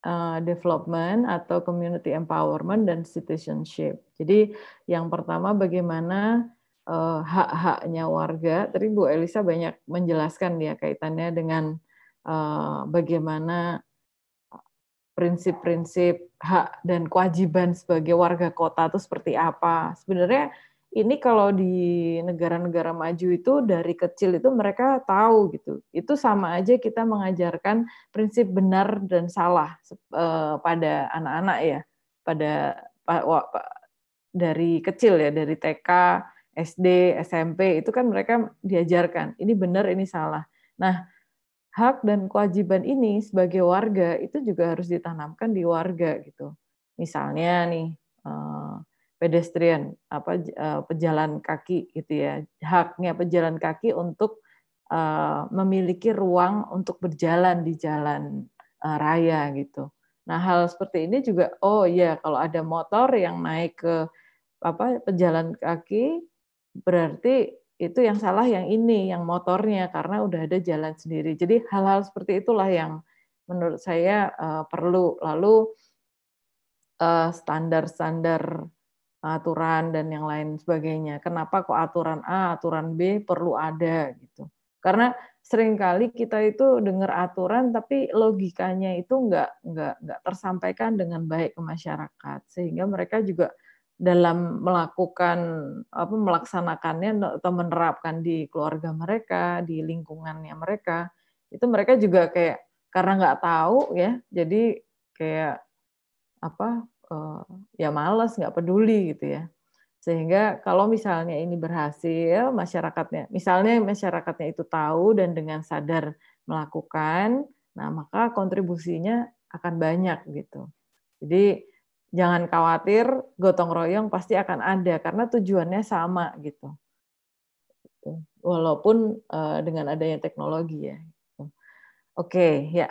eh, development atau community empowerment dan citizenship. Jadi yang pertama bagaimana Eh, hak-haknya warga. Tadi Bu Elisa banyak menjelaskan ya kaitannya dengan eh, bagaimana prinsip-prinsip hak dan kewajiban sebagai warga kota itu seperti apa. Sebenarnya ini kalau di negara-negara maju itu dari kecil itu mereka tahu gitu. Itu sama aja kita mengajarkan prinsip benar dan salah eh, pada anak-anak ya, pada dari kecil ya, dari TK SD, SMP, itu kan mereka diajarkan, ini benar, ini salah. Nah, hak dan kewajiban ini sebagai warga itu juga harus ditanamkan di warga gitu. Misalnya nih eh, pedestrian apa eh, pejalan kaki gitu ya. Haknya pejalan kaki untuk eh, memiliki ruang untuk berjalan di jalan raya gitu. Nah, hal seperti ini juga oh iya kalau ada motor yang naik ke apa pejalan kaki berarti itu yang salah yang ini, yang motornya karena udah ada jalan sendiri. Jadi hal-hal seperti itulah yang menurut saya uh, perlu. Lalu eh, standar-standar aturan dan yang lain sebagainya. Kenapa kok aturan A, aturan B perlu ada gitu? Karena seringkali kita itu dengar aturan tapi logikanya itu nggak nggak nggak tersampaikan dengan baik ke masyarakat sehingga mereka juga dalam melakukan apa melaksanakannya atau menerapkan di keluarga mereka di lingkungannya mereka itu mereka juga kayak karena nggak tahu ya jadi kayak apa eh, ya malas nggak peduli gitu ya sehingga kalau misalnya ini berhasil masyarakatnya misalnya masyarakatnya itu tahu dan dengan sadar melakukan nah maka kontribusinya akan banyak gitu jadi jangan khawatir gotong royong pasti akan ada karena tujuannya sama gitu, gitu. walaupun eh, dengan adanya teknologi ya gitu. oke ya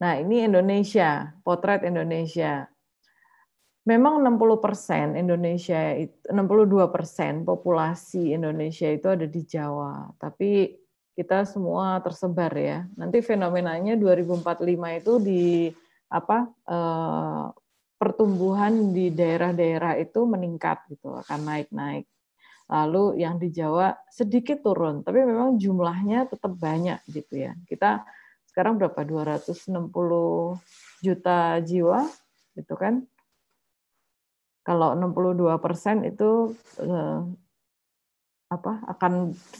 nah ini Indonesia potret Indonesia memang 60% Indonesia 62% populasi Indonesia itu ada di Jawa, tapi kita semua tersebar ya. Nanti fenomenanya 2045 itu di apa eh, pertumbuhan di daerah-daerah itu meningkat gitu akan naik-naik. Lalu yang di Jawa sedikit turun, tapi memang jumlahnya tetap banyak gitu ya. Kita sekarang berapa 260 juta jiwa gitu kan. Kalau 62 persen itu eh, apa akan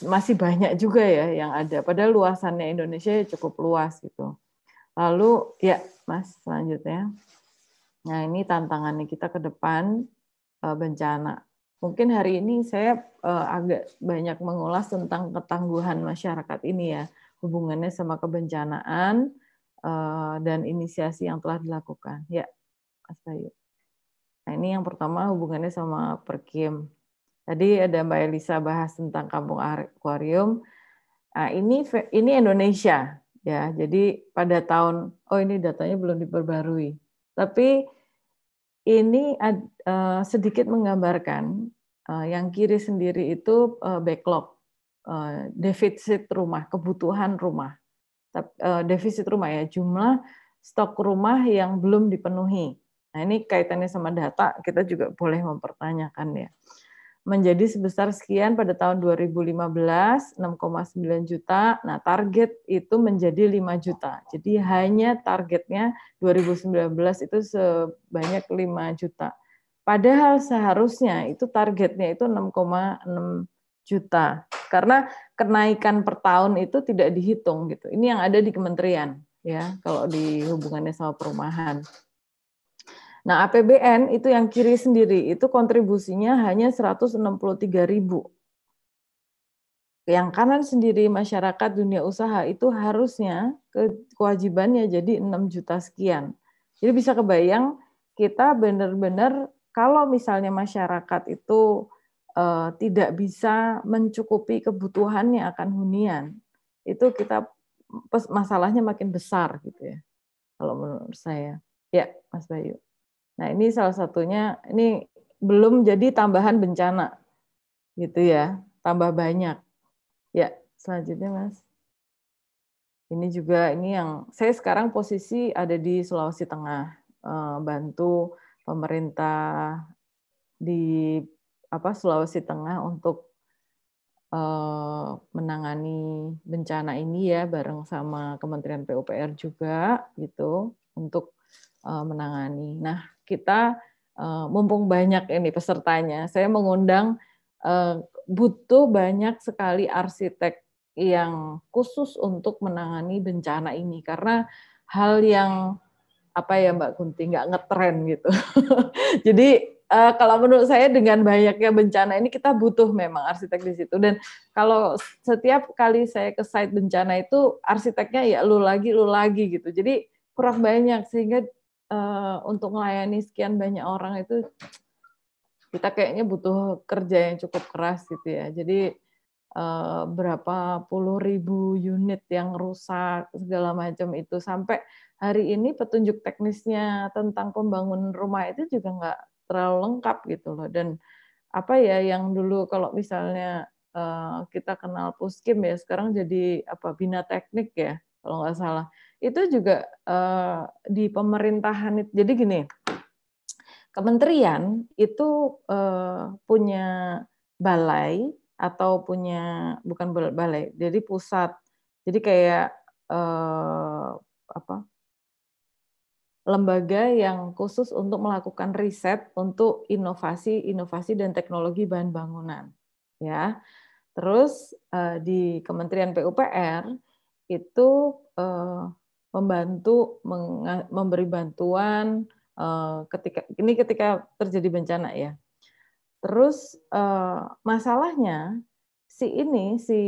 masih banyak juga ya yang ada. Padahal luasannya Indonesia ya cukup luas gitu. Lalu ya Mas selanjutnya. Nah, ini tantangannya kita ke depan eh, bencana. Mungkin hari ini saya eh, agak banyak mengulas tentang ketangguhan masyarakat ini ya, hubungannya sama kebencanaan eh, dan inisiasi yang telah dilakukan. Ya, Mas Bayu. Nah, ini yang pertama hubungannya sama Perkim. Tadi ada Mbak Elisa bahas tentang Kampung Akuarium. Nah, ini ini Indonesia ya. Jadi pada tahun oh ini datanya belum diperbarui tapi ini ad, uh, sedikit menggambarkan uh, yang kiri sendiri itu uh, backlog, uh, defisit rumah, kebutuhan rumah, uh, defisit rumah ya jumlah stok rumah yang belum dipenuhi. Nah ini kaitannya sama data, kita juga boleh mempertanyakan ya menjadi sebesar sekian pada tahun 2015 6,9 juta. Nah, target itu menjadi 5 juta. Jadi hanya targetnya 2019 itu sebanyak 5 juta. Padahal seharusnya itu targetnya itu 6,6 juta. Karena kenaikan per tahun itu tidak dihitung gitu. Ini yang ada di kementerian ya kalau di hubungannya sama perumahan. Nah, APBN itu yang kiri sendiri itu kontribusinya hanya 163.000. Yang kanan sendiri masyarakat dunia usaha itu harusnya kewajibannya jadi 6 juta sekian. Jadi bisa kebayang kita benar-benar kalau misalnya masyarakat itu uh, tidak bisa mencukupi kebutuhannya akan hunian, itu kita masalahnya makin besar gitu ya. Kalau menurut saya. Ya, Mas Bayu. Nah, ini salah satunya ini belum jadi tambahan bencana. Gitu ya, tambah banyak. Ya, selanjutnya Mas. Ini juga ini yang saya sekarang posisi ada di Sulawesi Tengah eh, bantu pemerintah di apa Sulawesi Tengah untuk eh, menangani bencana ini ya bareng sama Kementerian PUPR juga gitu untuk Eh, menangani. Nah, kita eh, mumpung banyak ini pesertanya, saya mengundang eh, butuh banyak sekali arsitek yang khusus untuk menangani bencana ini karena hal yang apa ya Mbak Kunti nggak ngetren gitu. *laughs* Jadi kalau menurut saya dengan banyaknya bencana ini kita butuh memang arsitek di situ dan kalau setiap kali saya ke site bencana itu arsiteknya ya lu lagi lu lagi gitu. Jadi kurang banyak sehingga Eh, untuk melayani sekian banyak orang itu kita kayaknya butuh kerja yang cukup keras gitu ya. Jadi eh, berapa puluh ribu unit yang rusak segala macam itu sampai hari ini petunjuk teknisnya tentang pembangun rumah itu juga nggak terlalu lengkap gitu loh dan apa ya yang dulu kalau misalnya eh, kita kenal puskim ya sekarang jadi apa bina teknik ya kalau nggak salah itu juga uh, di pemerintahan jadi gini kementerian itu uh, punya balai atau punya bukan balai jadi pusat jadi kayak uh, apa lembaga yang khusus untuk melakukan riset untuk inovasi inovasi dan teknologi bahan bangunan ya terus di Kementerian PUPR itu membantu memberi bantuan eh, ketika ini ketika terjadi bencana ya. Terus eh, masalahnya si ini si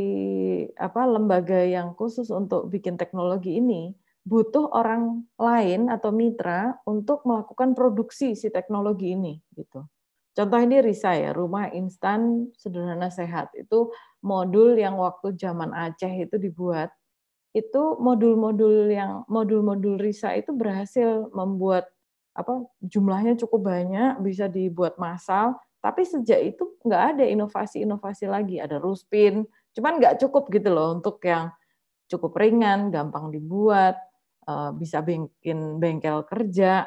apa lembaga yang khusus untuk bikin teknologi ini butuh orang lain atau mitra untuk melakukan produksi si teknologi ini gitu. Contoh ini Risa ya, rumah instan sederhana sehat. Itu modul yang waktu zaman Aceh itu dibuat itu modul-modul yang modul-modul risa itu berhasil membuat apa jumlahnya cukup banyak bisa dibuat massal tapi sejak itu nggak ada inovasi-inovasi lagi ada ruspin cuman nggak cukup gitu loh untuk yang cukup ringan gampang dibuat eh, bisa bikin bengkel kerja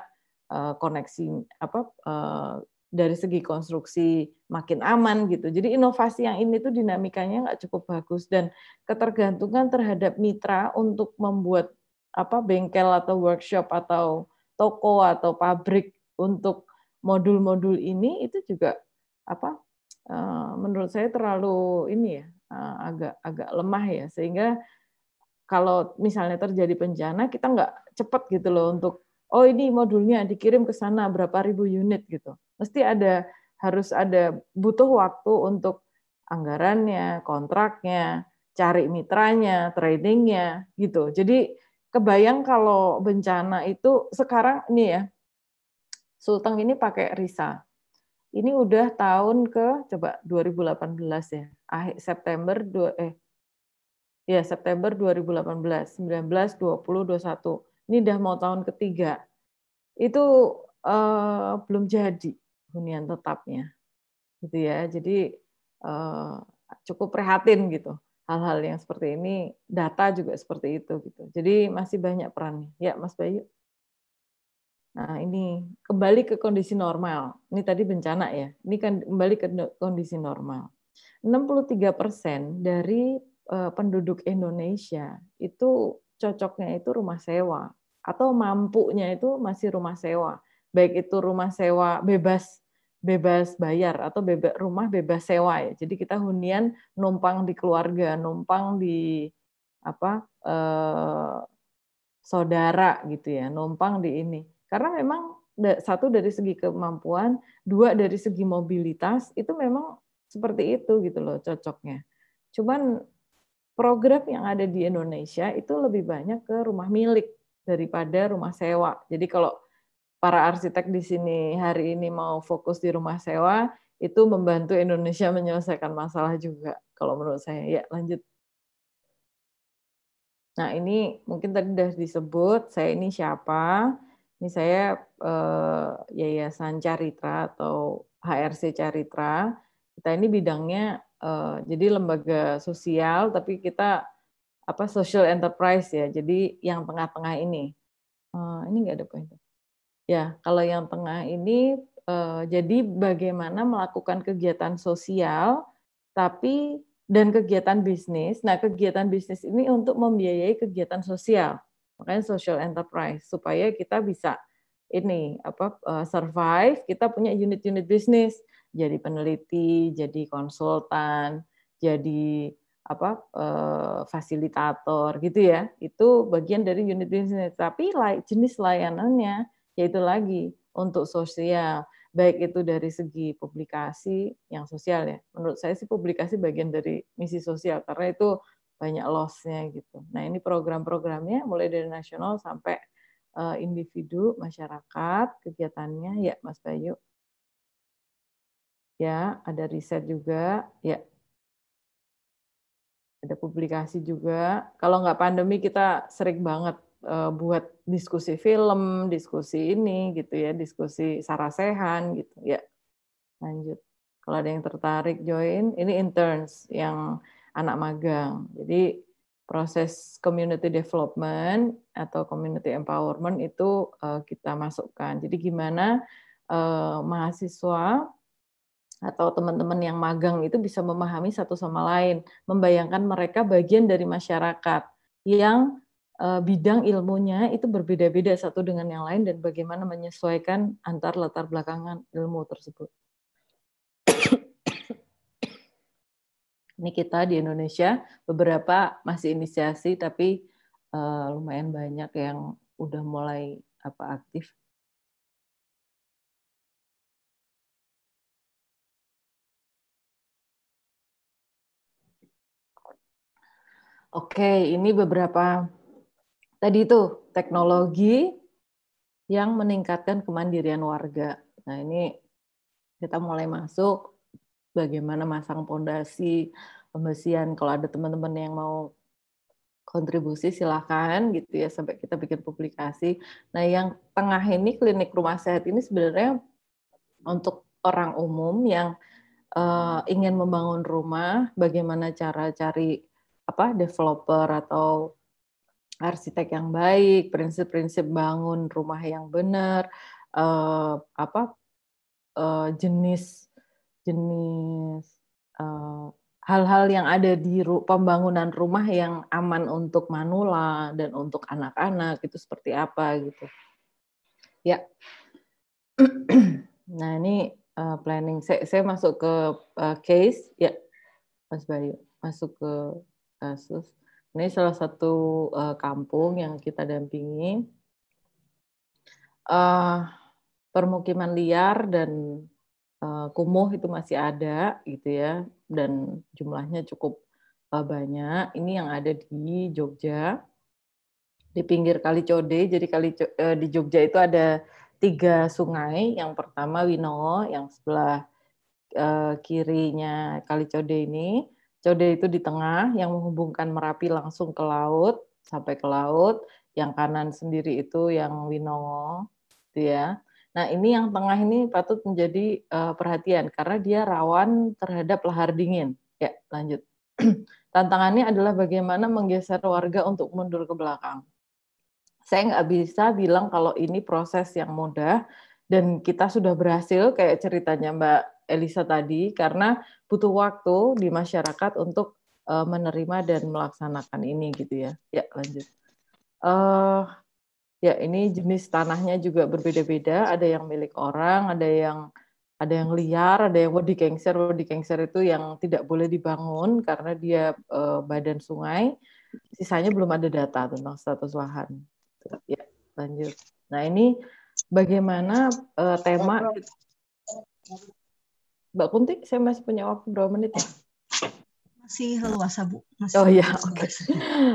eh, koneksi apa eh, dari segi konstruksi makin aman gitu. Jadi inovasi yang ini tuh dinamikanya nggak cukup bagus dan ketergantungan terhadap mitra untuk membuat apa bengkel atau workshop atau toko atau pabrik untuk modul-modul ini itu juga apa eh, menurut saya terlalu ini ya eh, agak agak lemah ya sehingga kalau misalnya terjadi bencana kita nggak cepat gitu loh untuk oh ini modulnya dikirim ke sana berapa ribu unit gitu mesti ada harus ada butuh waktu untuk anggarannya, kontraknya, cari mitranya, tradingnya gitu. Jadi kebayang kalau bencana itu sekarang ini ya sultan ini pakai Risa. Ini udah tahun ke coba 2018 ya. Akhir September 2 eh ya September 2018, 19, 20, 21. Ini udah mau tahun ketiga. Itu eh, belum jadi hunian tetapnya gitu ya jadi eh, cukup prihatin gitu hal-hal yang seperti ini data juga seperti itu gitu jadi masih banyak perannya ya Mas Bayu nah ini kembali ke kondisi normal ini tadi bencana ya ini kan kembali ke kondisi normal 63 persen dari eh, penduduk Indonesia itu cocoknya itu rumah sewa atau mampunya itu masih rumah sewa baik itu rumah sewa bebas bebas bayar atau bebas rumah bebas sewa ya. Jadi kita hunian numpang di keluarga, numpang di apa eh, saudara gitu ya, numpang di ini. Karena memang satu dari segi kemampuan, dua dari segi mobilitas itu memang seperti itu gitu loh cocoknya. Cuman program yang ada di Indonesia itu lebih banyak ke rumah milik daripada rumah sewa. Jadi kalau para arsitek di sini hari ini mau fokus di rumah sewa itu membantu Indonesia menyelesaikan masalah juga kalau menurut saya. Ya, lanjut. Nah, ini mungkin tadi sudah disebut, saya ini siapa? Ini saya eh, Yayasan Caritra atau HRC Caritra. Kita ini bidangnya eh, jadi lembaga sosial tapi kita apa social enterprise ya. Jadi yang tengah-tengah ini. Eh, ini nggak ada poin. Ya, kalau yang tengah ini eh, jadi bagaimana melakukan kegiatan sosial tapi dan kegiatan bisnis. Nah, kegiatan bisnis ini untuk membiayai kegiatan sosial. Makanya social enterprise supaya kita bisa ini apa eh, survive, kita punya unit-unit bisnis, jadi peneliti, jadi konsultan, jadi apa eh, fasilitator gitu ya itu bagian dari unit bisnis tapi like, jenis layanannya yaitu lagi untuk sosial, baik itu dari segi publikasi yang sosial ya. Menurut saya sih publikasi bagian dari misi sosial karena itu banyak lossnya gitu. Nah, ini program-programnya mulai dari nasional sampai eh, individu, masyarakat, kegiatannya ya Mas Bayu. Ya, ada riset juga, ya. Ada publikasi juga. Kalau nggak pandemi kita sering banget Eh, buat diskusi film, diskusi ini gitu ya, diskusi sarasehan gitu ya. Lanjut. Kalau ada yang tertarik join, ini interns yang anak magang. Jadi proses community development atau community empowerment itu uh, kita masukkan. Jadi gimana uh, mahasiswa atau teman-teman yang magang itu bisa memahami satu sama lain, membayangkan mereka bagian dari masyarakat yang Eh, bidang ilmunya itu berbeda-beda satu dengan yang lain dan bagaimana menyesuaikan antar latar belakangan ilmu tersebut. Ini kita di Indonesia beberapa masih inisiasi tapi uh, lumayan banyak yang udah mulai apa aktif. Oke, ini beberapa tadi itu teknologi yang meningkatkan kemandirian warga. Nah, ini kita mulai masuk bagaimana masang pondasi pembersihan. Kalau ada teman-teman yang mau kontribusi silahkan gitu ya sampai kita bikin publikasi. Nah yang tengah ini klinik rumah sehat ini sebenarnya untuk orang umum yang uh, ingin membangun rumah, bagaimana cara cari apa developer atau arsitek yang baik, prinsip-prinsip bangun rumah yang benar, uh, apa eh, jenis jenis eh, hal-hal yang ada di ru pembangunan rumah yang aman untuk manula dan untuk anak-anak itu seperti apa gitu. Ya. *clears throat* nah, ini uh, planning saya, saya masuk ke uh, case ya. Mas Bayu masuk ke kasus. Ini salah satu uh, kampung yang kita dampingi. Uh, permukiman liar dan uh, kumuh itu masih ada gitu ya dan jumlahnya cukup uh, banyak. Ini yang ada di Jogja di pinggir Kali Code. Jadi Kali uh, di Jogja itu ada tiga sungai. Yang pertama Winongo yang sebelah uh, kirinya Kali Code ini Code itu di tengah yang menghubungkan Merapi langsung ke laut sampai ke laut, yang kanan sendiri itu yang Winongo, gitu ya. Nah ini yang tengah ini patut menjadi uh, perhatian karena dia rawan terhadap lahar dingin. Ya lanjut. *clears throat* Tantangannya adalah bagaimana menggeser warga untuk mundur ke belakang. Saya nggak bisa bilang kalau ini proses yang mudah dan kita sudah berhasil kayak ceritanya Mbak Elisa tadi karena butuh waktu di masyarakat untuk uh, menerima dan melaksanakan ini gitu ya. Ya lanjut. Uh, ya ini jenis tanahnya juga berbeda-beda. Ada yang milik orang, ada yang ada yang liar, ada yang wadi kengser. Wadi kengser itu yang tidak boleh dibangun karena dia uh, badan sungai. Sisanya belum ada data tentang status lahan. Ya lanjut. Nah ini bagaimana uh, tema Mbak Kunti, saya masih punya waktu dua menit ya? Masih leluasa, Bu. Masih oh iya, oke. Okay.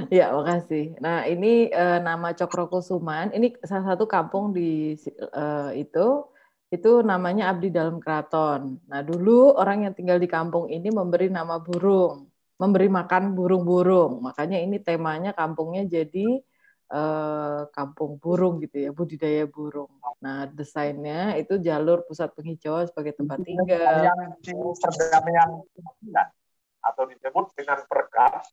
*laughs* ya, makasih. Nah, ini uh, nama Kusuman. Ini salah satu kampung di uh, itu itu namanya Abdi Dalam Keraton. Nah, dulu orang yang tinggal di kampung ini memberi nama burung, memberi makan burung-burung. Makanya ini temanya kampungnya jadi Eh, kampung burung gitu ya, budidaya burung. Nah, desainnya itu jalur pusat penghijauan sebagai tempat tinggal. Perdamaian atau disebut dengan perkas.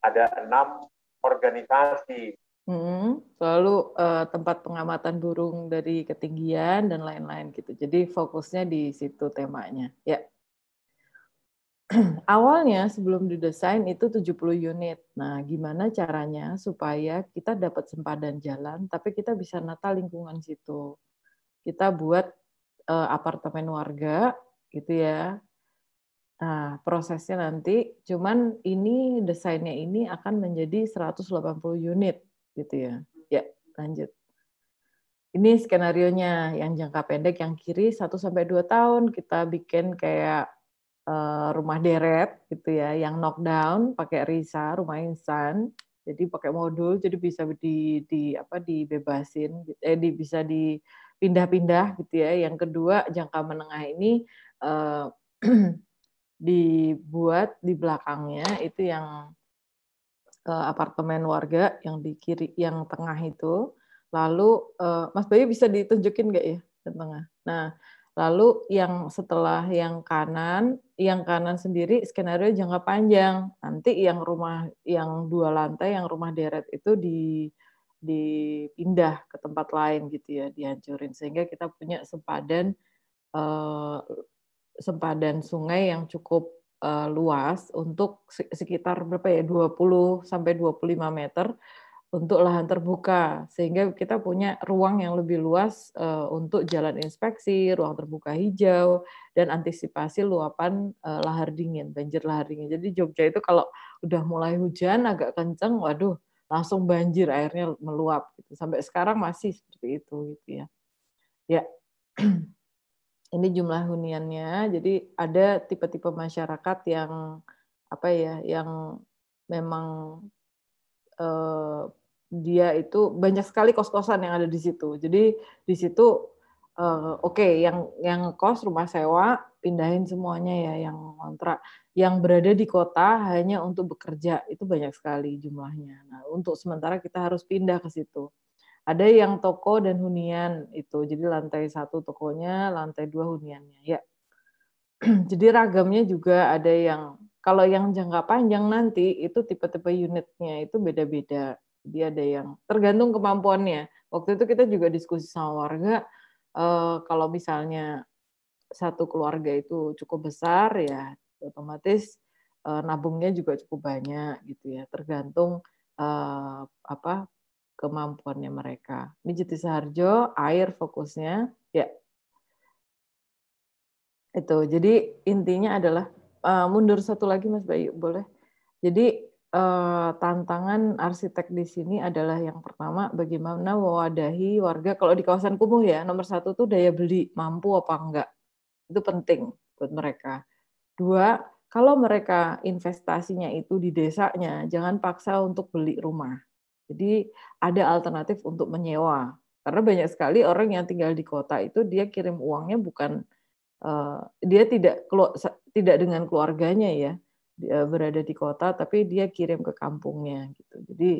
ada enam organisasi. Hmm, selalu eh, tempat pengamatan burung dari ketinggian dan lain-lain gitu. Jadi fokusnya di situ temanya. Ya. *clears throat* awalnya sebelum didesain itu 70 unit. Nah, gimana caranya supaya kita dapat sempadan jalan tapi kita bisa nata lingkungan situ. Kita buat uh, apartemen warga gitu ya. Nah, prosesnya nanti cuman ini desainnya ini akan menjadi 180 unit gitu ya. Ya, lanjut. Ini skenario nya yang jangka pendek yang kiri 1 2 tahun kita bikin kayak Eh, rumah deret gitu ya yang knockdown pakai risa rumah instan jadi pakai modul jadi bisa di di apa dibebasin eh di, bisa dipindah-pindah gitu ya yang kedua jangka menengah ini uh, *clears throat* dibuat di belakangnya itu yang uh, apartemen warga yang di kiri yang tengah itu lalu uh, Mas Bayu bisa ditunjukin nggak ya tengah nah Lalu yang setelah yang kanan, yang kanan sendiri skenario jangka panjang. Nanti yang rumah yang dua lantai, yang rumah deret itu di dipindah ke tempat lain gitu ya, dihancurin sehingga kita punya sempadan eh, sempadan sungai yang cukup eh, luas untuk sekitar berapa ya 20 sampai 25 meter untuk lahan terbuka sehingga kita punya ruang yang lebih luas eh, untuk jalan inspeksi, ruang terbuka hijau dan antisipasi luapan eh, lahar dingin, banjir lahar dingin. Jadi Jogja itu kalau udah mulai hujan agak kenceng, waduh langsung banjir airnya meluap gitu. Sampai sekarang masih seperti itu gitu ya. Ya. *clears throat* Ini jumlah huniannya. Jadi ada tipe-tipe masyarakat yang apa ya, yang memang eh, dia itu banyak sekali kos-kosan yang ada di situ. Jadi di situ uh, oke okay, yang yang kos rumah sewa pindahin semuanya ya yang kontrak. Yang berada di kota hanya untuk bekerja itu banyak sekali jumlahnya. Nah, untuk sementara kita harus pindah ke situ. Ada yang toko dan hunian itu. Jadi lantai satu tokonya, lantai dua huniannya. Ya. *clears throat* Jadi ragamnya juga ada yang kalau yang jangka panjang nanti itu tipe-tipe unitnya itu beda-beda jadi ada yang tergantung kemampuannya. Waktu itu kita juga diskusi sama warga eh, kalau misalnya satu keluarga itu cukup besar ya otomatis eh, nabungnya juga cukup banyak gitu ya. Tergantung eh, apa kemampuannya mereka. Ini Jiti Saharjo, air fokusnya ya. Itu. Jadi intinya adalah mundur satu lagi Mas Bayu, boleh. Jadi Eh, tantangan arsitek di sini adalah yang pertama bagaimana mewadahi warga kalau di kawasan kumuh ya nomor satu tuh daya beli mampu apa enggak itu penting buat mereka dua kalau mereka investasinya itu di desanya jangan paksa untuk beli rumah jadi ada alternatif untuk menyewa karena banyak sekali orang yang tinggal di kota itu dia kirim uangnya bukan eh, dia tidak tidak dengan keluarganya ya Eh, berada di kota tapi dia kirim ke kampungnya gitu. Jadi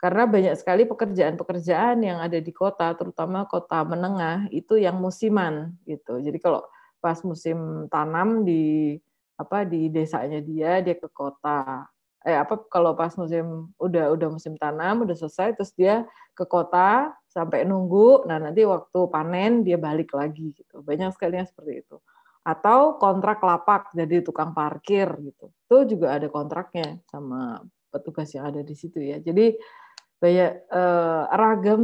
karena banyak sekali pekerjaan-pekerjaan yang ada di kota, terutama kota menengah itu yang musiman gitu. Jadi kalau pas musim tanam di apa di desanya dia dia ke kota. Eh apa kalau pas musim udah udah musim tanam udah selesai terus dia ke kota sampai nunggu. Nah, nanti waktu panen dia balik lagi gitu. Banyak sekali yang seperti itu atau kontrak lapak jadi tukang parkir gitu itu juga ada kontraknya sama petugas yang ada di situ ya jadi banyak ragam eh,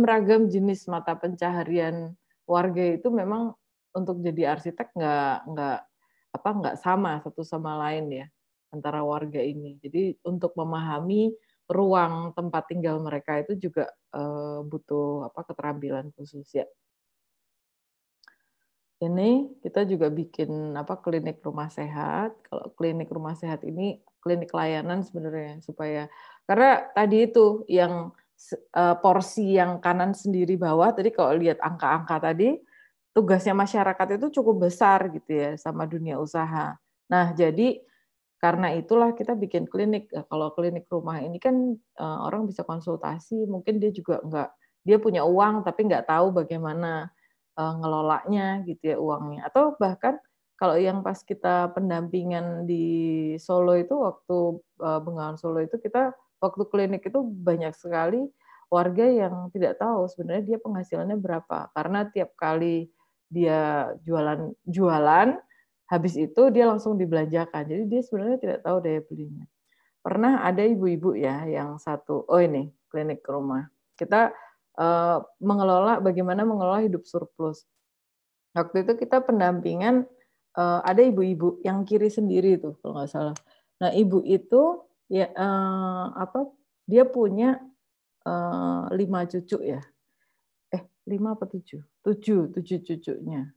ragam-ragam jenis mata pencaharian warga itu memang untuk jadi arsitek nggak nggak apa nggak sama satu sama lain ya antara warga ini jadi untuk memahami ruang tempat tinggal mereka itu juga eh, butuh apa keterampilan khusus ya ini kita juga bikin apa klinik rumah sehat. Kalau klinik rumah sehat ini klinik layanan sebenarnya supaya karena tadi itu yang uh, porsi yang kanan sendiri bawah tadi kalau lihat angka-angka tadi tugasnya masyarakat itu cukup besar gitu ya sama dunia usaha. Nah, jadi karena itulah kita bikin klinik. Nah, kalau klinik rumah ini kan eh, orang bisa konsultasi, mungkin dia juga nggak dia punya uang tapi nggak tahu bagaimana uh, eh, ngelolanya gitu ya uangnya atau bahkan kalau yang pas kita pendampingan di Solo itu waktu uh, Bengawan Solo itu kita waktu klinik itu banyak sekali warga yang tidak tahu sebenarnya dia penghasilannya berapa karena tiap kali dia jualan jualan habis itu dia langsung dibelanjakan jadi dia sebenarnya tidak tahu daya belinya pernah ada ibu-ibu ya yang satu oh ini klinik ke rumah kita uh, mengelola bagaimana mengelola hidup surplus. Waktu itu kita pendampingan uh, ada ibu-ibu yang kiri sendiri itu kalau nggak salah. Nah ibu itu ya uh, apa dia punya uh, lima cucu ya. Eh lima apa tujuh? Tujuh tujuh cucunya.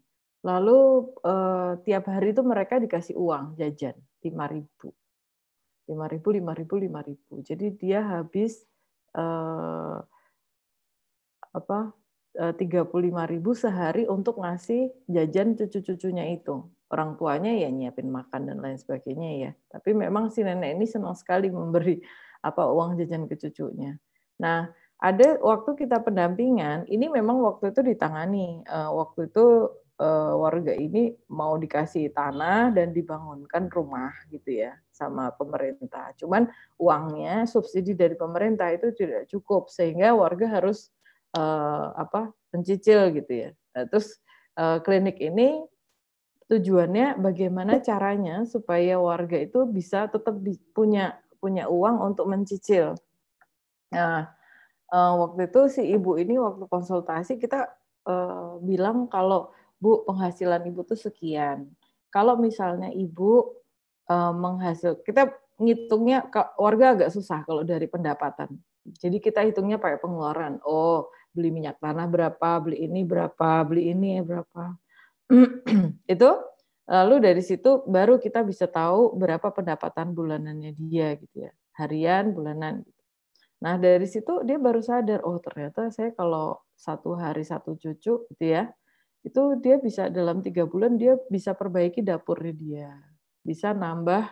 Lalu uh, tiap hari itu mereka dikasih uang jajan lima ribu lima ribu lima ribu lima ribu jadi dia habis apa eh, tiga lima ribu sehari untuk ngasih jajan cucu-cucunya itu orang tuanya ya nyiapin makan dan lain sebagainya ya tapi memang si nenek ini senang sekali memberi apa uang jajan ke cucunya nah ada waktu kita pendampingan ini memang waktu itu ditangani eh, waktu itu eh, warga ini mau dikasih tanah dan dibangunkan rumah gitu ya sama pemerintah cuman uangnya subsidi dari pemerintah itu tidak cukup sehingga warga harus uh, apa mencicil gitu ya. Nah, terus uh, klinik ini tujuannya bagaimana caranya supaya warga itu bisa tetap punya punya uang untuk mencicil. Nah, uh, waktu itu si ibu ini waktu konsultasi kita uh, bilang kalau Bu penghasilan ibu tuh sekian. Kalau misalnya ibu uh, menghasil kita ngitungnya warga agak susah kalau dari pendapatan. Jadi kita hitungnya pakai pengeluaran. Oh, beli minyak tanah berapa, beli ini berapa, beli ini berapa. *clears throat* itu lalu dari situ baru kita bisa tahu berapa pendapatan bulanannya dia gitu ya. Harian, bulanan. Gitu. Nah, dari situ dia baru sadar, oh ternyata saya kalau satu hari satu cucu gitu ya, itu dia bisa dalam tiga bulan dia bisa perbaiki dapurnya dia. Bisa nambah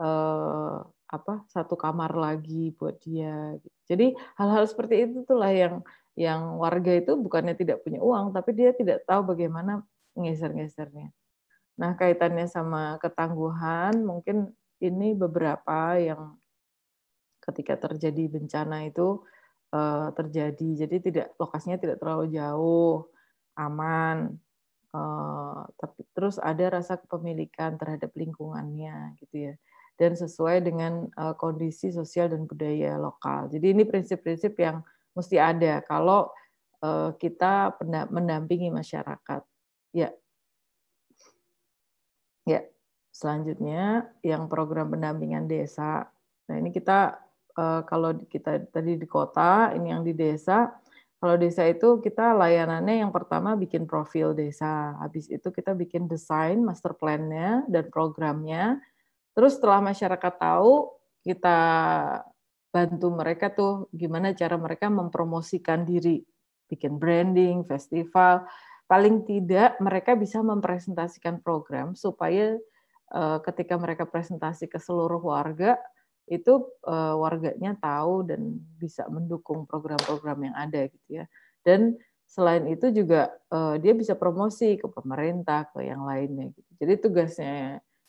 eh, apa satu kamar lagi buat dia. Gitu. Jadi hal-hal seperti itu itulah yang yang warga itu bukannya tidak punya uang, tapi dia tidak tahu bagaimana ngeser-ngesernya. Nah, kaitannya sama ketangguhan, mungkin ini beberapa yang ketika terjadi bencana itu eh, terjadi. Jadi tidak lokasinya tidak terlalu jauh, aman. Eh, tapi terus ada rasa kepemilikan terhadap lingkungannya gitu ya. Dan sesuai dengan eh, kondisi sosial dan budaya lokal. Jadi ini prinsip-prinsip yang mesti ada kalau eh, kita mendampingi masyarakat. Ya. Ya. Selanjutnya yang program pendampingan desa. Nah, ini kita eh, kalau kita tadi di kota, ini yang di desa. Kalau desa itu kita layanannya yang pertama bikin profil desa. Habis itu kita bikin desain master plan-nya dan programnya. Terus setelah masyarakat tahu, kita bantu mereka tuh gimana cara mereka mempromosikan diri, bikin branding, festival. Paling tidak mereka bisa mempresentasikan program supaya eh, ketika mereka presentasi ke seluruh warga itu eh, warganya tahu dan bisa mendukung program-program yang ada gitu ya. Dan selain itu juga eh, dia bisa promosi ke pemerintah ke yang lainnya gitu. Jadi tugasnya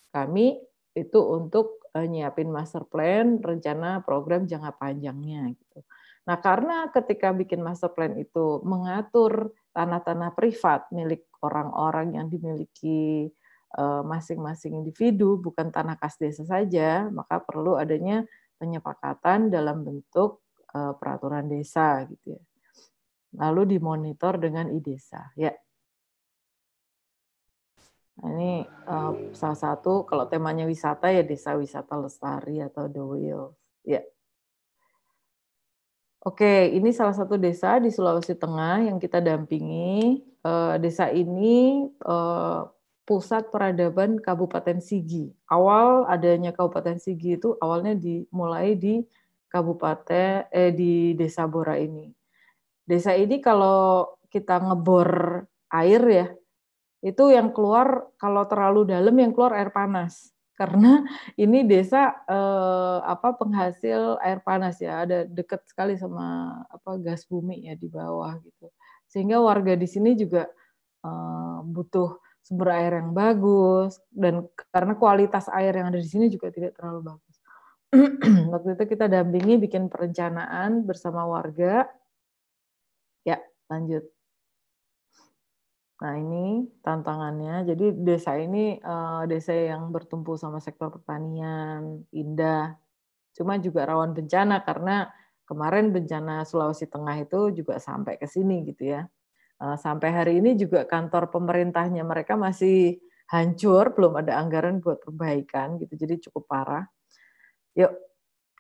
kami itu untuk Eh, nyiapin master plan, rencana program jangka panjangnya gitu. Nah, karena ketika bikin master plan itu mengatur tanah-tanah privat milik orang-orang yang dimiliki eh, masing-masing individu, bukan tanah kas desa saja, maka perlu adanya penyepakatan dalam bentuk eh, peraturan desa gitu ya. Lalu dimonitor dengan IDESA. Ya, Nah, ini uh, salah satu kalau temanya wisata ya desa wisata lestari atau the wheels. Ya. Oke, ini salah satu desa di Sulawesi Tengah yang kita dampingi. Uh, desa ini uh, pusat peradaban Kabupaten Sigi. Awal adanya Kabupaten Sigi itu awalnya dimulai di kabupaten eh di Desa Bora ini. Desa ini kalau kita ngebor air ya itu yang keluar kalau terlalu dalam yang keluar air panas karena ini desa eh, apa penghasil air panas ya ada dekat sekali sama apa gas bumi ya di bawah gitu sehingga warga di sini juga eh, butuh sumber air yang bagus dan karena kualitas air yang ada di sini juga tidak terlalu bagus *clears throat* waktu itu kita dampingi bikin perencanaan bersama warga ya lanjut Nah, ini tantangannya. Jadi desa ini uh, desa yang bertumpu sama sektor pertanian, indah. Cuma juga rawan bencana karena kemarin bencana Sulawesi Tengah itu juga sampai ke sini gitu ya. Uh, sampai hari ini juga kantor pemerintahnya mereka masih hancur, belum ada anggaran buat perbaikan gitu. Jadi cukup parah. Yuk,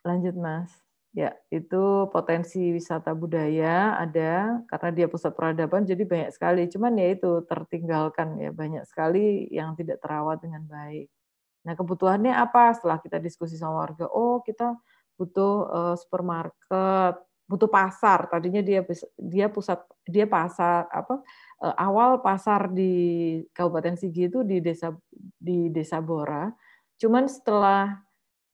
lanjut Mas. Ya, itu potensi wisata budaya ada karena dia pusat peradaban jadi banyak sekali. Cuman ya itu tertinggalkan ya banyak sekali yang tidak terawat dengan baik. Nah, kebutuhannya apa? Setelah kita diskusi sama warga, oh kita butuh uh, supermarket, butuh pasar. Tadinya dia dia pusat dia pasar apa uh, awal pasar di Kabupaten Sigi itu di desa di Desa Bora. Cuman setelah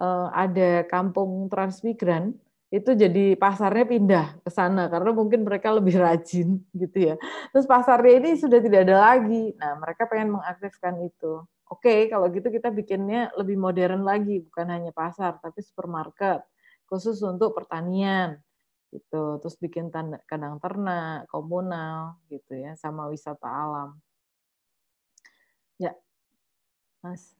uh, ada kampung transmigran itu jadi pasarnya pindah ke sana karena mungkin mereka lebih *laughs* rajin gitu ya. Terus pasarnya ini sudah tidak ada lagi. Nah, mereka pengen mengakseskan itu. Oke, okay, kalau gitu kita bikinnya lebih modern lagi, bukan hanya pasar tapi supermarket khusus untuk pertanian gitu. Terus bikin kandang ternak, komunal gitu ya sama wisata alam. Ya. Mas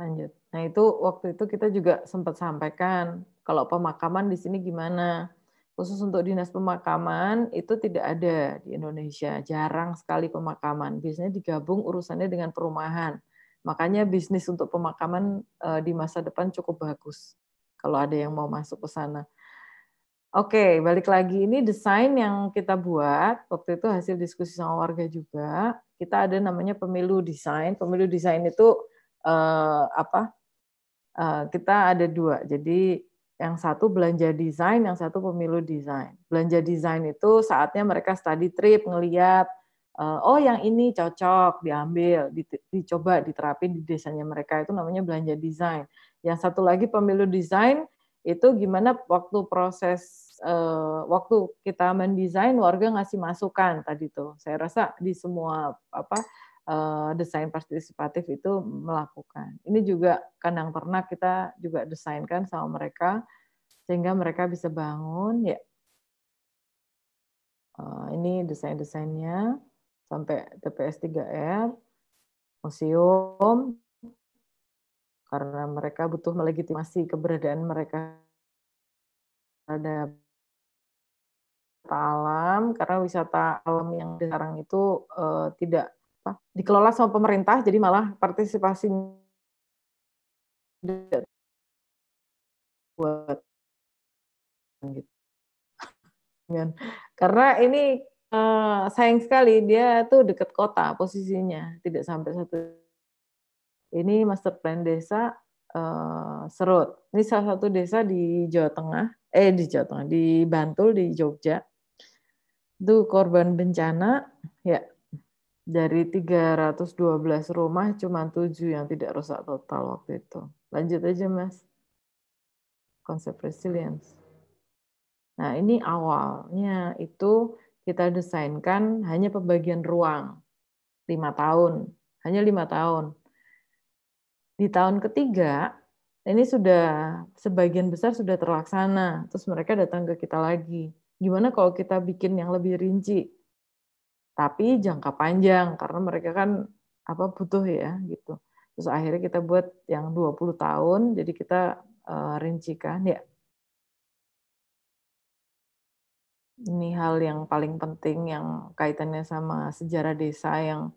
lanjut. Nah itu waktu itu kita juga sempat sampaikan kalau pemakaman di sini gimana. Khusus untuk dinas pemakaman itu tidak ada di Indonesia, jarang sekali pemakaman. Biasanya digabung urusannya dengan perumahan. Makanya bisnis untuk pemakaman eh, di masa depan cukup bagus kalau ada yang mau masuk ke sana. Oke, balik lagi ini desain yang kita buat waktu itu hasil diskusi sama warga juga. Kita ada namanya pemilu desain. Pemilu desain itu uh, apa uh, kita ada dua. Jadi yang satu belanja desain, yang satu pemilu desain. Belanja desain itu saatnya mereka study trip ngeliat eh, oh yang ini cocok diambil, dicoba diterapin di desanya mereka itu namanya belanja desain. Yang satu lagi pemilu desain itu gimana waktu proses waktu kita mendesain warga ngasih masukan tadi tuh. Saya rasa di semua apa Eh, desain partisipatif itu melakukan. Ini juga kandang ternak kita juga desainkan sama mereka sehingga mereka bisa bangun ya. Eh, ini desain-desainnya sampai TPS 3R, museum, karena mereka butuh melegitimasi keberadaan mereka ada alam karena wisata alam yang sekarang itu uh, tidak apa, nah, dikelola sama pemerintah, jadi malah partisipasi buat gitu. *laughs* Karena ini uh, sayang sekali dia tuh dekat kota posisinya, tidak sampai satu. Ini master plan desa uh, Serut. Ini salah satu desa di Jawa Tengah, eh di Jawa Tengah, di Bantul di Jogja. Itu korban bencana, ya dari 312 rumah cuma 7 yang tidak rusak total waktu itu. Lanjut aja Mas. Konsep resilience. Nah, ini awalnya itu kita desainkan hanya pembagian ruang lima tahun, hanya lima tahun. Di tahun ketiga ini sudah sebagian besar sudah terlaksana. Terus mereka datang ke kita lagi. Gimana kalau kita bikin yang lebih rinci? tapi jangka panjang karena mereka kan apa butuh ya gitu. Terus akhirnya kita buat yang 20 tahun, jadi kita uh, rincikan ya. Ini hal yang paling penting yang kaitannya sama sejarah desa yang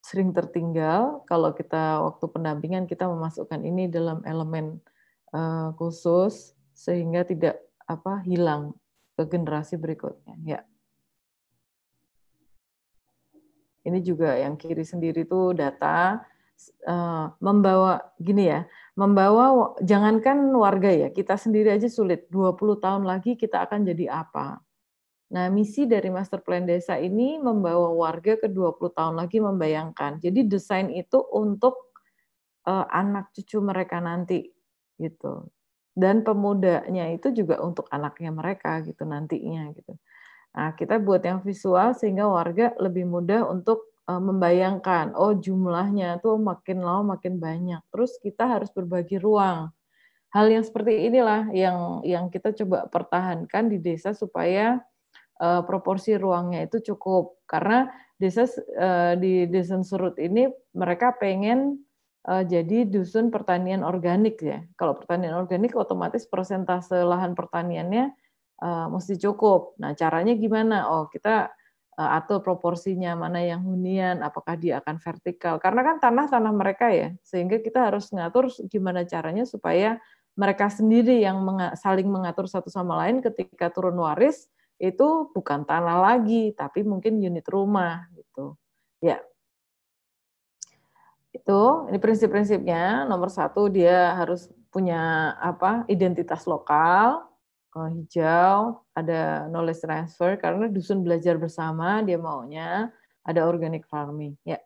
sering tertinggal. Kalau kita waktu pendampingan kita memasukkan ini dalam elemen uh, khusus sehingga tidak apa hilang ke generasi berikutnya. Ya. ini juga yang kiri sendiri itu data uh, membawa gini ya, membawa jangankan warga ya, kita sendiri aja sulit. 20 tahun lagi kita akan jadi apa? Nah, misi dari master plan desa ini membawa warga ke 20 tahun lagi membayangkan. Jadi desain itu untuk uh, anak cucu mereka nanti gitu. Dan pemudanya itu juga untuk anaknya mereka gitu nantinya gitu. Nah, kita buat yang visual sehingga warga lebih mudah untuk eh, membayangkan, oh jumlahnya tuh makin lama makin banyak. Terus kita harus berbagi ruang. Hal yang seperti inilah yang yang kita coba pertahankan di desa supaya uh, proporsi ruangnya itu cukup. Karena desa uh, di desa surut ini mereka pengen uh, jadi dusun pertanian organik ya. Kalau pertanian organik otomatis persentase lahan pertaniannya uh, mesti cukup. Nah, caranya gimana? Oh, kita uh, atur proporsinya mana yang hunian, apakah dia akan vertikal. Karena kan tanah-tanah mereka ya, sehingga kita harus ngatur gimana caranya supaya mereka sendiri yang meng saling mengatur satu sama lain ketika turun waris itu bukan tanah lagi, tapi mungkin unit rumah gitu. Ya, itu ini prinsip-prinsipnya nomor satu dia harus punya apa identitas lokal Eh, hijau, ada knowledge transfer karena dusun belajar bersama dia maunya ada organic farming. Ya.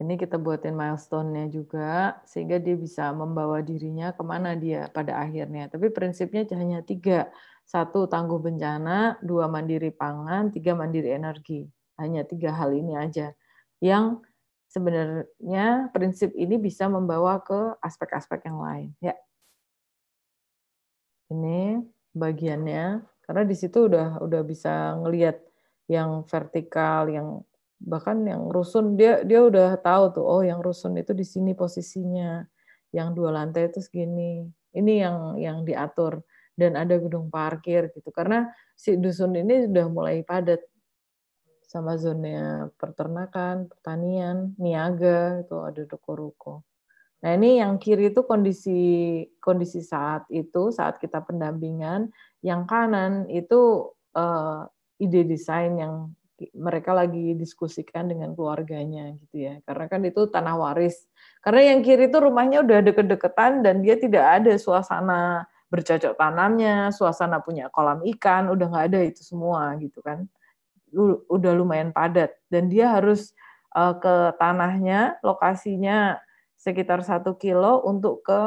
Ini kita buatin milestone-nya juga sehingga dia bisa membawa dirinya kemana dia pada akhirnya. Tapi prinsipnya hanya tiga. Satu, tangguh bencana. Dua, mandiri pangan. Tiga, mandiri energi. Hanya tiga hal ini aja. Yang sebenarnya prinsip ini bisa membawa ke aspek-aspek yang lain. Ya, ini bagiannya karena di situ udah udah bisa ngelihat yang vertikal yang bahkan yang rusun dia dia udah tahu tuh oh yang rusun itu di sini posisinya yang dua lantai itu segini ini yang yang diatur dan ada gedung parkir gitu karena si dusun ini sudah mulai padat sama zona peternakan pertanian niaga itu ada ruko-ruko Nah, ini yang kiri itu kondisi kondisi saat itu saat kita pendampingan, yang kanan itu uh, ide desain yang mereka lagi diskusikan dengan keluarganya gitu ya. Karena kan itu tanah waris. Karena yang kiri itu rumahnya udah deket-deketan dan dia tidak ada suasana bercocok tanamnya, suasana punya kolam ikan, udah nggak ada itu semua gitu kan. Udah lumayan padat dan dia harus eh, ke tanahnya, lokasinya sekitar satu kilo untuk ke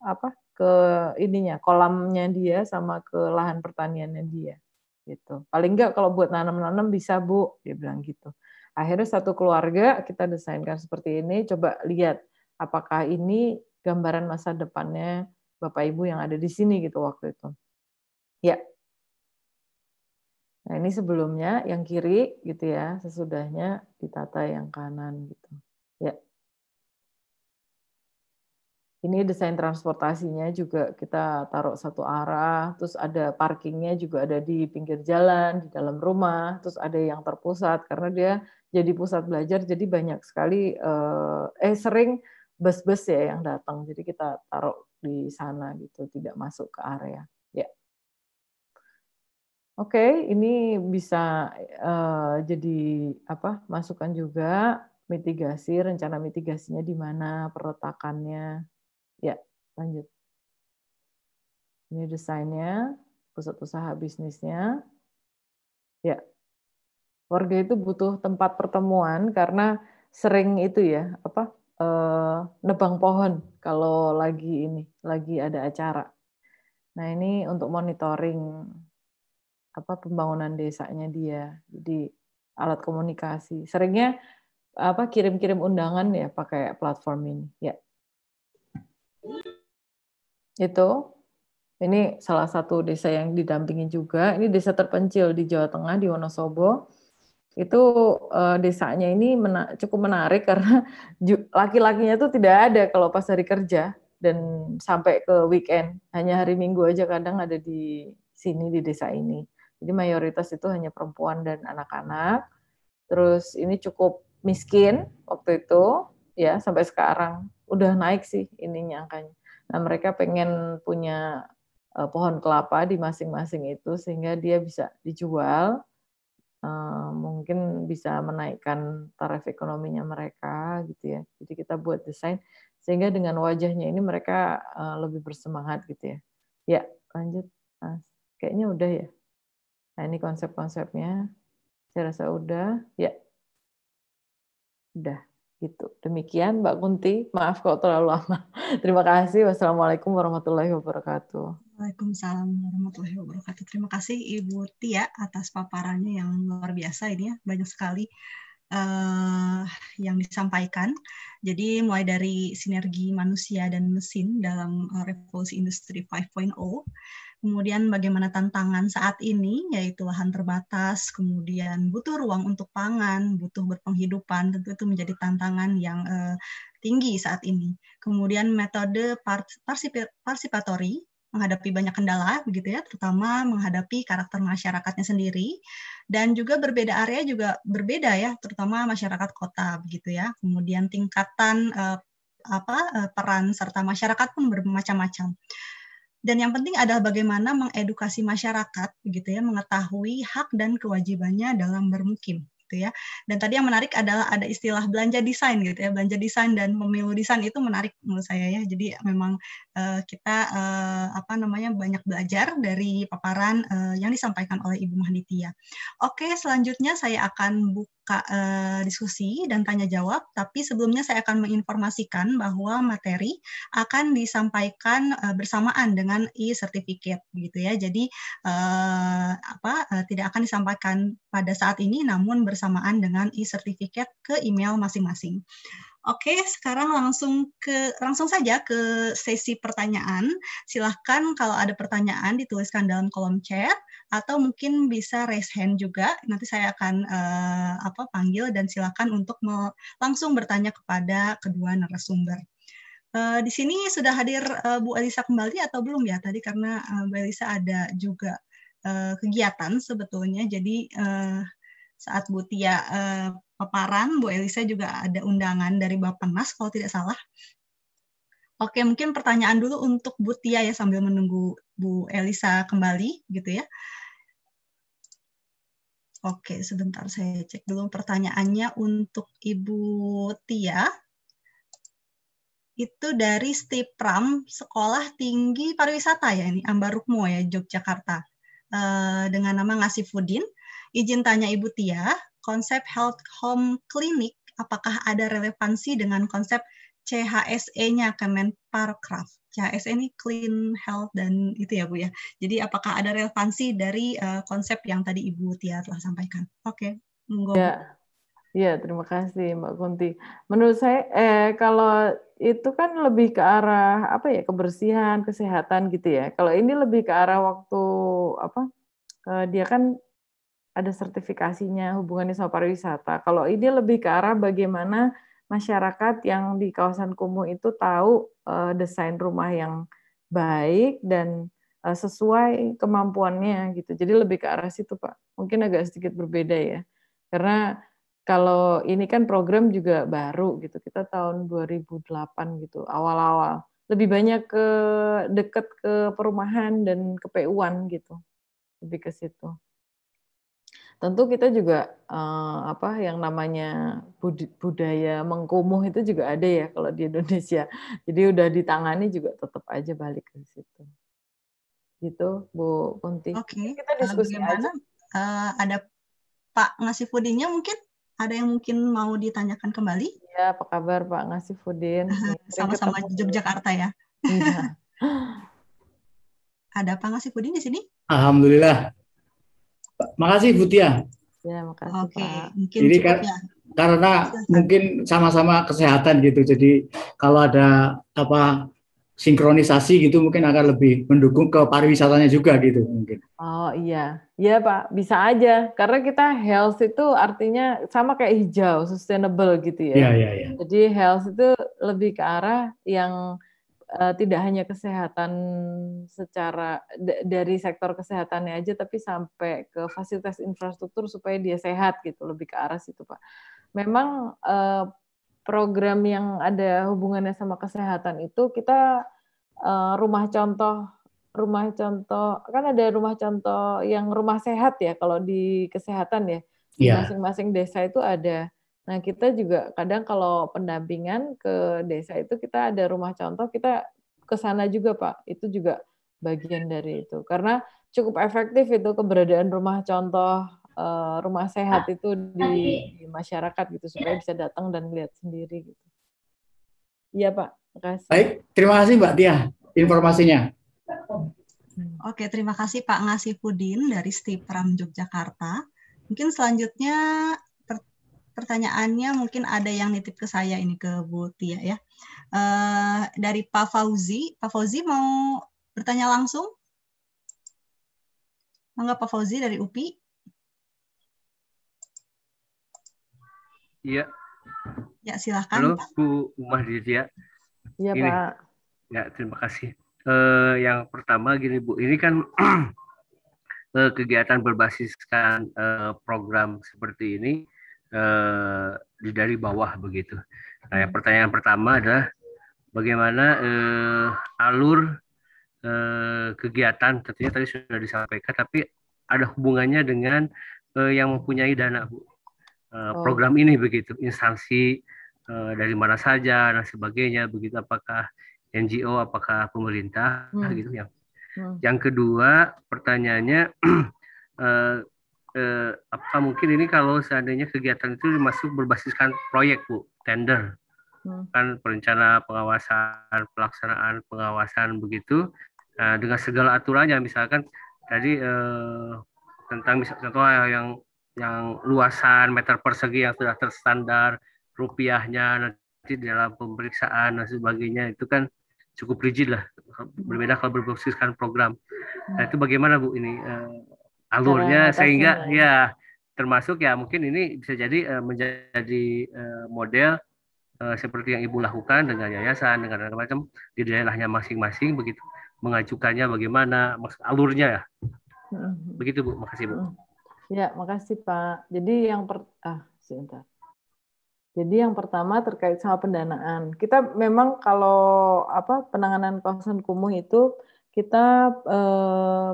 apa ke ininya kolamnya dia sama ke lahan pertaniannya dia gitu paling nggak kalau buat nanam-nanam bisa bu dia bilang gitu akhirnya satu keluarga kita desainkan seperti ini coba lihat apakah ini gambaran masa depannya bapak ibu yang ada di sini gitu waktu itu ya nah ini sebelumnya yang kiri gitu ya sesudahnya ditata yang kanan gitu ya ini desain transportasinya juga kita taruh satu arah, terus ada parkingnya juga ada di pinggir jalan, di dalam rumah, terus ada yang terpusat karena dia jadi pusat belajar, jadi banyak sekali eh, eh sering bus-bus ya yang datang, jadi kita taruh di sana gitu, tidak masuk ke area. Ya. Oke, okay, ini bisa uh, jadi apa masukan juga mitigasi, rencana mitigasinya di mana, perletakannya Ya, lanjut. Ini desainnya, pusat usaha bisnisnya. Ya, warga itu butuh tempat pertemuan karena sering itu ya apa eh, nebang pohon kalau lagi ini lagi ada acara. Nah ini untuk monitoring apa pembangunan desanya dia. Jadi alat komunikasi. Seringnya apa kirim-kirim undangan ya pakai platform ini. Ya, itu ini salah satu desa yang didampingi juga. Ini desa terpencil di Jawa Tengah di Wonosobo. Itu uh, desanya ini mena cukup menarik *laughs* karena laki-lakinya tuh tidak ada kalau pas hari kerja dan sampai ke weekend. Hanya hari Minggu aja kadang ada di sini di desa ini. Jadi mayoritas itu hanya perempuan dan anak-anak. Terus ini cukup miskin waktu itu ya sampai sekarang udah naik sih ininya angkanya Nah, mereka pengen punya uh, pohon kelapa di masing-masing itu sehingga dia bisa dijual. Uh, mungkin bisa menaikkan tarif ekonominya mereka gitu ya. Jadi kita buat desain sehingga dengan wajahnya ini mereka uh, lebih bersemangat gitu ya. Ya, lanjut. Nah, kayaknya udah ya. Nah, ini konsep-konsepnya. Saya rasa udah. Ya. Udah. Gitu. Demikian Mbak Kunti. Maaf kalau terlalu lama. *laughs* Terima kasih. Wassalamualaikum warahmatullahi wabarakatuh. Waalaikumsalam warahmatullahi wabarakatuh. Terima kasih Ibu Tia atas paparannya yang luar biasa ini ya. Banyak sekali uh, yang disampaikan. Jadi mulai dari sinergi manusia dan mesin dalam eh, revolusi industri 5.0 Kemudian bagaimana tantangan saat ini, yaitu lahan terbatas, kemudian butuh ruang untuk pangan, butuh berpenghidupan, tentu itu menjadi tantangan yang eh, tinggi saat ini. Kemudian metode partisipatori menghadapi banyak kendala begitu ya terutama menghadapi karakter masyarakatnya sendiri dan juga berbeda area juga berbeda ya terutama masyarakat kota begitu ya kemudian tingkatan eh, apa eh, peran serta masyarakat pun bermacam-macam dan yang penting adalah bagaimana mengedukasi masyarakat begitu ya mengetahui hak dan kewajibannya dalam bermukim gitu ya dan tadi yang menarik adalah ada istilah belanja desain gitu ya belanja desain dan pemilu desain itu menarik menurut saya ya jadi memang uh, kita uh, apa namanya banyak belajar dari paparan uh, yang disampaikan oleh Ibu Mahditia oke selanjutnya saya akan buka uh, diskusi dan tanya jawab, tapi sebelumnya saya akan menginformasikan bahwa materi akan disampaikan uh, bersamaan dengan e-certificate gitu ya. Jadi uh, apa uh, tidak akan disampaikan pada saat ini namun bersamaan dengan e-certificate ke email masing-masing. Oke, sekarang langsung ke langsung saja ke sesi pertanyaan. Silahkan kalau ada pertanyaan dituliskan dalam kolom chat atau mungkin bisa raise hand juga. Nanti saya akan uh, apa panggil dan silahkan untuk langsung bertanya kepada kedua narasumber. Uh, di sini sudah hadir uh, Bu Elisa kembali atau belum ya tadi karena uh, Bu Elisa ada juga uh, kegiatan sebetulnya jadi uh, saat Bu Tia uh, paparan. Bu Elisa juga ada undangan dari Bapak Nas kalau tidak salah. Oke, mungkin pertanyaan dulu untuk Bu Tia ya sambil menunggu Bu Elisa kembali gitu ya. Oke, sebentar saya cek dulu pertanyaannya untuk Ibu Tia. Itu dari Stipram, Sekolah Tinggi Pariwisata ya ini, Ambarukmo ya, Yogyakarta. Eh, dengan nama Ngasifudin. Izin tanya Ibu Tia, konsep health home clinic apakah ada relevansi dengan konsep CHSE-nya Kemenparkraf. CHSE ini clean health dan itu ya Bu ya. Jadi apakah ada relevansi dari uh, konsep yang tadi Ibu Tia telah sampaikan? Oke, okay. monggo. Ya. ya, terima kasih Mbak Kunti. Menurut saya eh kalau itu kan lebih ke arah apa ya kebersihan, kesehatan gitu ya. Kalau ini lebih ke arah waktu apa? Eh, dia kan ada sertifikasinya hubungannya sama pariwisata. Kalau ini lebih ke arah bagaimana masyarakat yang di kawasan kumuh itu tahu uh, desain rumah yang baik dan uh, sesuai kemampuannya gitu. Jadi lebih ke arah situ Pak. Mungkin agak sedikit berbeda ya. Karena kalau ini kan program juga baru gitu. Kita tahun 2008 gitu, awal-awal. Lebih banyak ke dekat ke perumahan dan ke Puan gitu. Lebih ke situ tentu kita juga uh, apa yang namanya bud budaya mengkumuh itu juga ada ya kalau di Indonesia. *laughs* Jadi udah ditangani juga tetap aja balik ke situ. Gitu, Bu Kunti. Oke, okay. kita eh, diskusi uh, aja. Uh, ada Pak ngasih Ngasifudinya mungkin ada yang mungkin mau ditanyakan kembali? Iya, apa kabar Pak ngasih Ngasifudin? Sama-sama Yogyakarta ya. Iya. *laughs* ada Pak Ngasifudin di sini? Alhamdulillah. Makasih Butia. Ya, makasih. Oke, Pak. Jadi, cukup, kan ya. karena ya. mungkin sama-sama kesehatan gitu. Jadi kalau ada apa sinkronisasi gitu mungkin akan lebih mendukung ke pariwisatanya juga gitu mungkin. Oh iya, iya Pak, bisa aja karena kita health itu artinya sama kayak hijau, sustainable gitu ya. Iya iya. iya. Jadi health itu lebih ke arah yang uh, tidak hanya kesehatan secara dari sektor kesehatannya aja tapi sampai ke fasilitas infrastruktur supaya dia sehat gitu lebih ke arah situ Pak. Memang uh, program yang ada hubungannya sama kesehatan itu kita uh, rumah contoh rumah contoh kan ada rumah contoh yang rumah sehat ya kalau di kesehatan ya. Iya. Masing-masing desa itu ada Nah, kita juga kadang kalau pendampingan ke desa itu kita ada rumah contoh, kita ke sana juga, Pak. Itu juga bagian dari itu. Karena cukup efektif itu keberadaan rumah contoh eh, rumah sehat itu di, masyarakat gitu supaya bisa datang dan lihat sendiri gitu. Iya, Pak. Makasih. Baik, terima kasih Mbak Tia informasinya. Hmm. Oke, terima kasih Pak Ngasih Pudin dari Stipram Yogyakarta. Mungkin selanjutnya pertanyaannya mungkin ada yang nitip ke saya ini ke Bu Tia ya. Uh, dari Pak Fauzi, Pak Fauzi mau bertanya langsung? Mangga Pak Fauzi dari UPI. Iya. Ya silahkan. Halo Pak. Bu Umar Dirja. Iya Pak. Ya terima kasih. Uh, yang pertama gini Bu, ini kan *clears throat* eh, kegiatan berbasiskan program seperti ini uh, dari bawah begitu. Nah, yang hmm. pertanyaan pertama adalah bagaimana uh, alur uh, kegiatan tentunya tadi sudah disampaikan, tapi ada hubungannya dengan uh, yang mempunyai dana bu. program oh. program ini begitu, instansi uh, dari mana saja dan sebagainya begitu. Apakah NGO, apakah pemerintah hmm. gitu yang. Hmm. Yang kedua pertanyaannya *clears throat* eh, apa mungkin ini kalau seandainya kegiatan itu masuk berbasiskan proyek bu tender hmm. kan perencana pengawasan pelaksanaan pengawasan begitu nah, dengan segala aturannya misalkan tadi eh, tentang contoh yang yang luasan meter persegi yang sudah terstandar rupiahnya nanti dalam pemeriksaan dan sebagainya itu kan cukup rigid lah berbeda kalau berbasiskan program nah, hmm. itu bagaimana bu ini eh, alurnya sehingga ya. ya termasuk ya mungkin ini bisa jadi uh, menjadi uh, model uh, seperti yang ibu lakukan dengan yayasan dengan macam di daerahnya masing-masing begitu mengajukannya bagaimana maksud alurnya ya mm-hmm. begitu bu makasih bu mm-hmm. ya makasih pak jadi yang per ah sebentar jadi yang pertama terkait sama pendanaan kita memang kalau apa penanganan kawasan kumuh itu kita eh,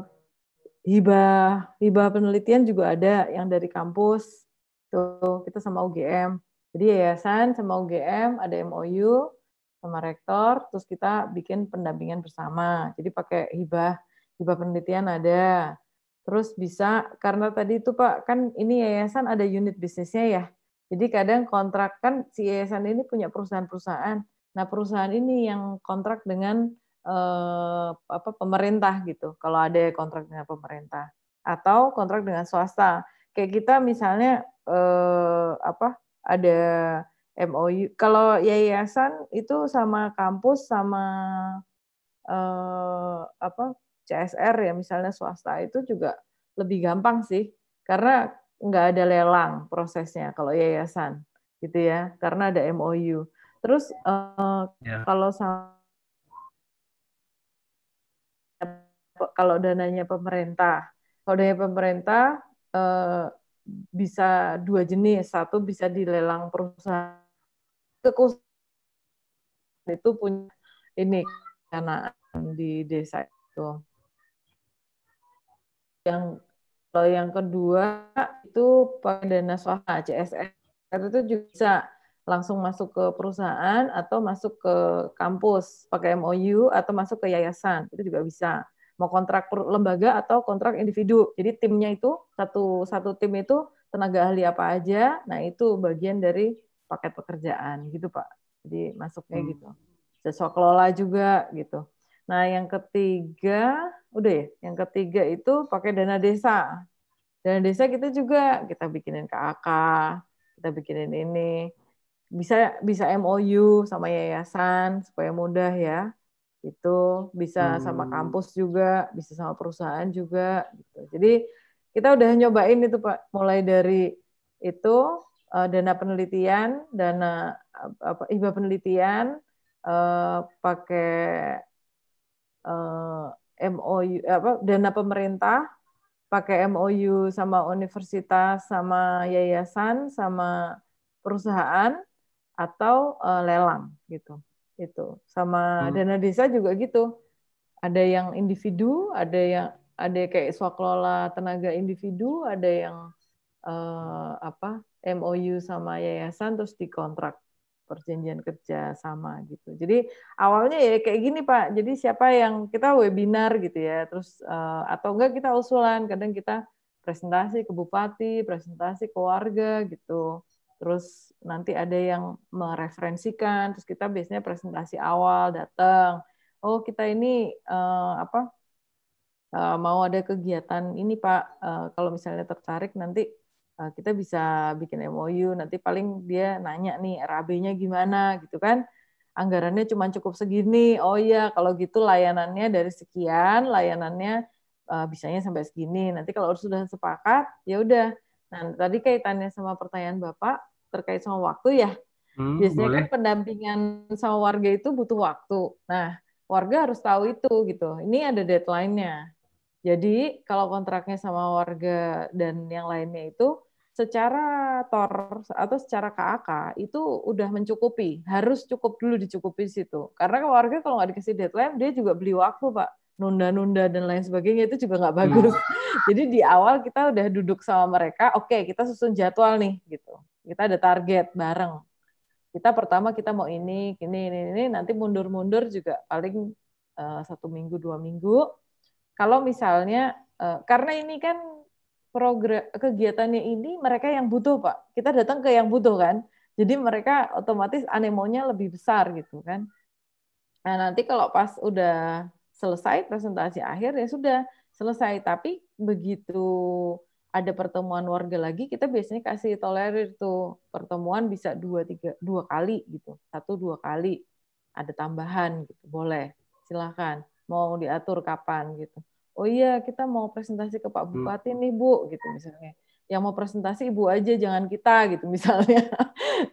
hibah hibah penelitian juga ada yang dari kampus tuh kita sama UGM jadi yayasan sama UGM ada MOU sama rektor terus kita bikin pendampingan bersama jadi pakai hibah hibah penelitian ada terus bisa karena tadi itu pak kan ini yayasan ada unit bisnisnya ya jadi kadang kontrak kan si yayasan ini punya perusahaan-perusahaan nah perusahaan ini yang kontrak dengan eh, apa pemerintah gitu kalau ada kontrak dengan pemerintah atau kontrak dengan swasta kayak kita misalnya eh, apa ada MOU kalau yayasan itu sama kampus sama eh, apa CSR ya misalnya swasta itu juga lebih gampang sih karena nggak ada lelang prosesnya kalau yayasan gitu ya karena ada MOU terus eh, yeah. kalau sama kalau dananya pemerintah. Kalau dananya pemerintah eh, bisa dua jenis, satu bisa dilelang perusahaan. Kekuasaan itu punya ini karena di desa itu. Yang kalau yang kedua itu pakai dana swasta CSR itu juga bisa langsung masuk ke perusahaan atau masuk ke kampus pakai MOU atau masuk ke yayasan itu juga bisa mau kontrak lembaga atau kontrak individu. Jadi timnya itu satu satu tim itu tenaga ahli apa aja. Nah, itu bagian dari paket pekerjaan gitu, Pak. Jadi masuknya hmm. gitu. Sesuai kelola juga gitu. Nah, yang ketiga, udah ya. Yang ketiga itu pakai dana desa. Dana desa kita juga kita bikinin KAK, kita bikinin ini. Bisa bisa MOU sama yayasan supaya mudah ya itu bisa hmm. sama kampus juga bisa sama perusahaan juga gitu jadi kita udah nyobain itu pak mulai dari itu uh, dana penelitian dana apa hibah penelitian uh, pakai uh, eh, MOU apa dana pemerintah pakai MOU sama universitas sama yayasan sama perusahaan atau uh, lelang gitu itu sama hmm. dana desa juga gitu ada yang individu ada yang ada kayak swakelola tenaga individu ada yang eh, apa MOU sama yayasan terus dikontrak perjanjian kerja sama gitu. Jadi awalnya ya kayak gini Pak. Jadi siapa yang kita webinar gitu ya, terus uh, atau enggak kita usulan, kadang kita presentasi ke bupati, presentasi ke warga gitu. Terus nanti ada yang mereferensikan terus kita biasanya presentasi awal datang oh kita ini uh, apa uh, mau ada kegiatan ini Pak uh, kalau misalnya tertarik nanti uh, kita bisa bikin MOU nanti paling dia nanya nih RAB-nya gimana gitu kan anggarannya cuma cukup segini oh iya kalau gitu layanannya dari sekian layanannya uh, bisanya sampai segini nanti kalau sudah sepakat ya udah nah tadi kaitannya sama pertanyaan bapak terkait sama waktu ya. Hmm, Biasanya kan boleh. kan pendampingan sama warga itu butuh waktu. Nah, warga harus tahu itu gitu. Ini ada deadline-nya. Jadi kalau kontraknya sama warga dan yang lainnya itu secara tor atau secara KAK itu udah mencukupi, harus cukup dulu dicukupi situ. Karena kan warga kalau nggak dikasih deadline dia juga beli waktu pak, nunda-nunda dan lain sebagainya itu juga nggak bagus. Hmm. *laughs* Jadi di awal kita udah duduk sama mereka, oke okay, kita susun jadwal nih gitu. Kita ada target bareng. Kita pertama kita mau ini, ini, ini, ini, nanti mundur-mundur juga paling uh, satu minggu, dua minggu. Kalau misalnya, uh, karena ini kan program kegiatannya ini mereka yang butuh pak, kita datang ke yang butuh kan, jadi mereka otomatis anemonya lebih besar gitu kan. Nah nanti kalau pas udah selesai presentasi akhir ya sudah selesai, tapi begitu ada pertemuan warga lagi, kita biasanya kasih tolerir tuh pertemuan bisa dua tiga dua kali gitu, satu dua kali ada tambahan gitu, boleh silakan mau diatur kapan gitu. Oh iya kita mau presentasi ke Pak hmm. Bupati nih Bu gitu misalnya. Yang mau presentasi Ibu aja jangan kita gitu *laughs* misalnya.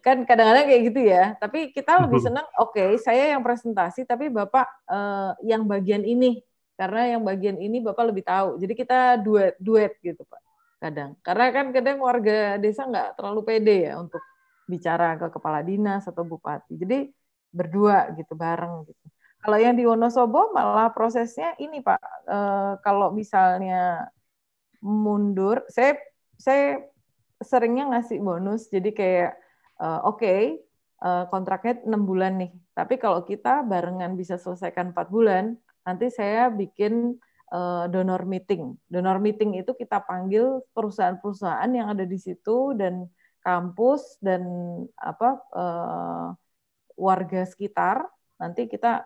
kan kadang-kadang kayak gitu ya. Tapi kita lebih hmm. senang oke okay, saya yang presentasi tapi Bapak eh, yang bagian ini karena yang bagian ini Bapak lebih tahu. Jadi kita duet duet gitu Pak kadang. Karena kan kadang warga desa nggak terlalu pede ya untuk bicara ke kepala dinas atau bupati. Jadi berdua gitu bareng gitu. Kalau yang di Wonosobo malah prosesnya ini Pak, e, kalau misalnya mundur, saya saya seringnya ngasih bonus. Jadi kayak e, oke okay, eh, e, kontraknya enam bulan nih, tapi kalau kita barengan bisa selesaikan empat bulan, nanti saya bikin Eh, donor meeting. Donor meeting itu kita panggil perusahaan-perusahaan yang ada di situ dan kampus dan apa eh, warga sekitar. Nanti kita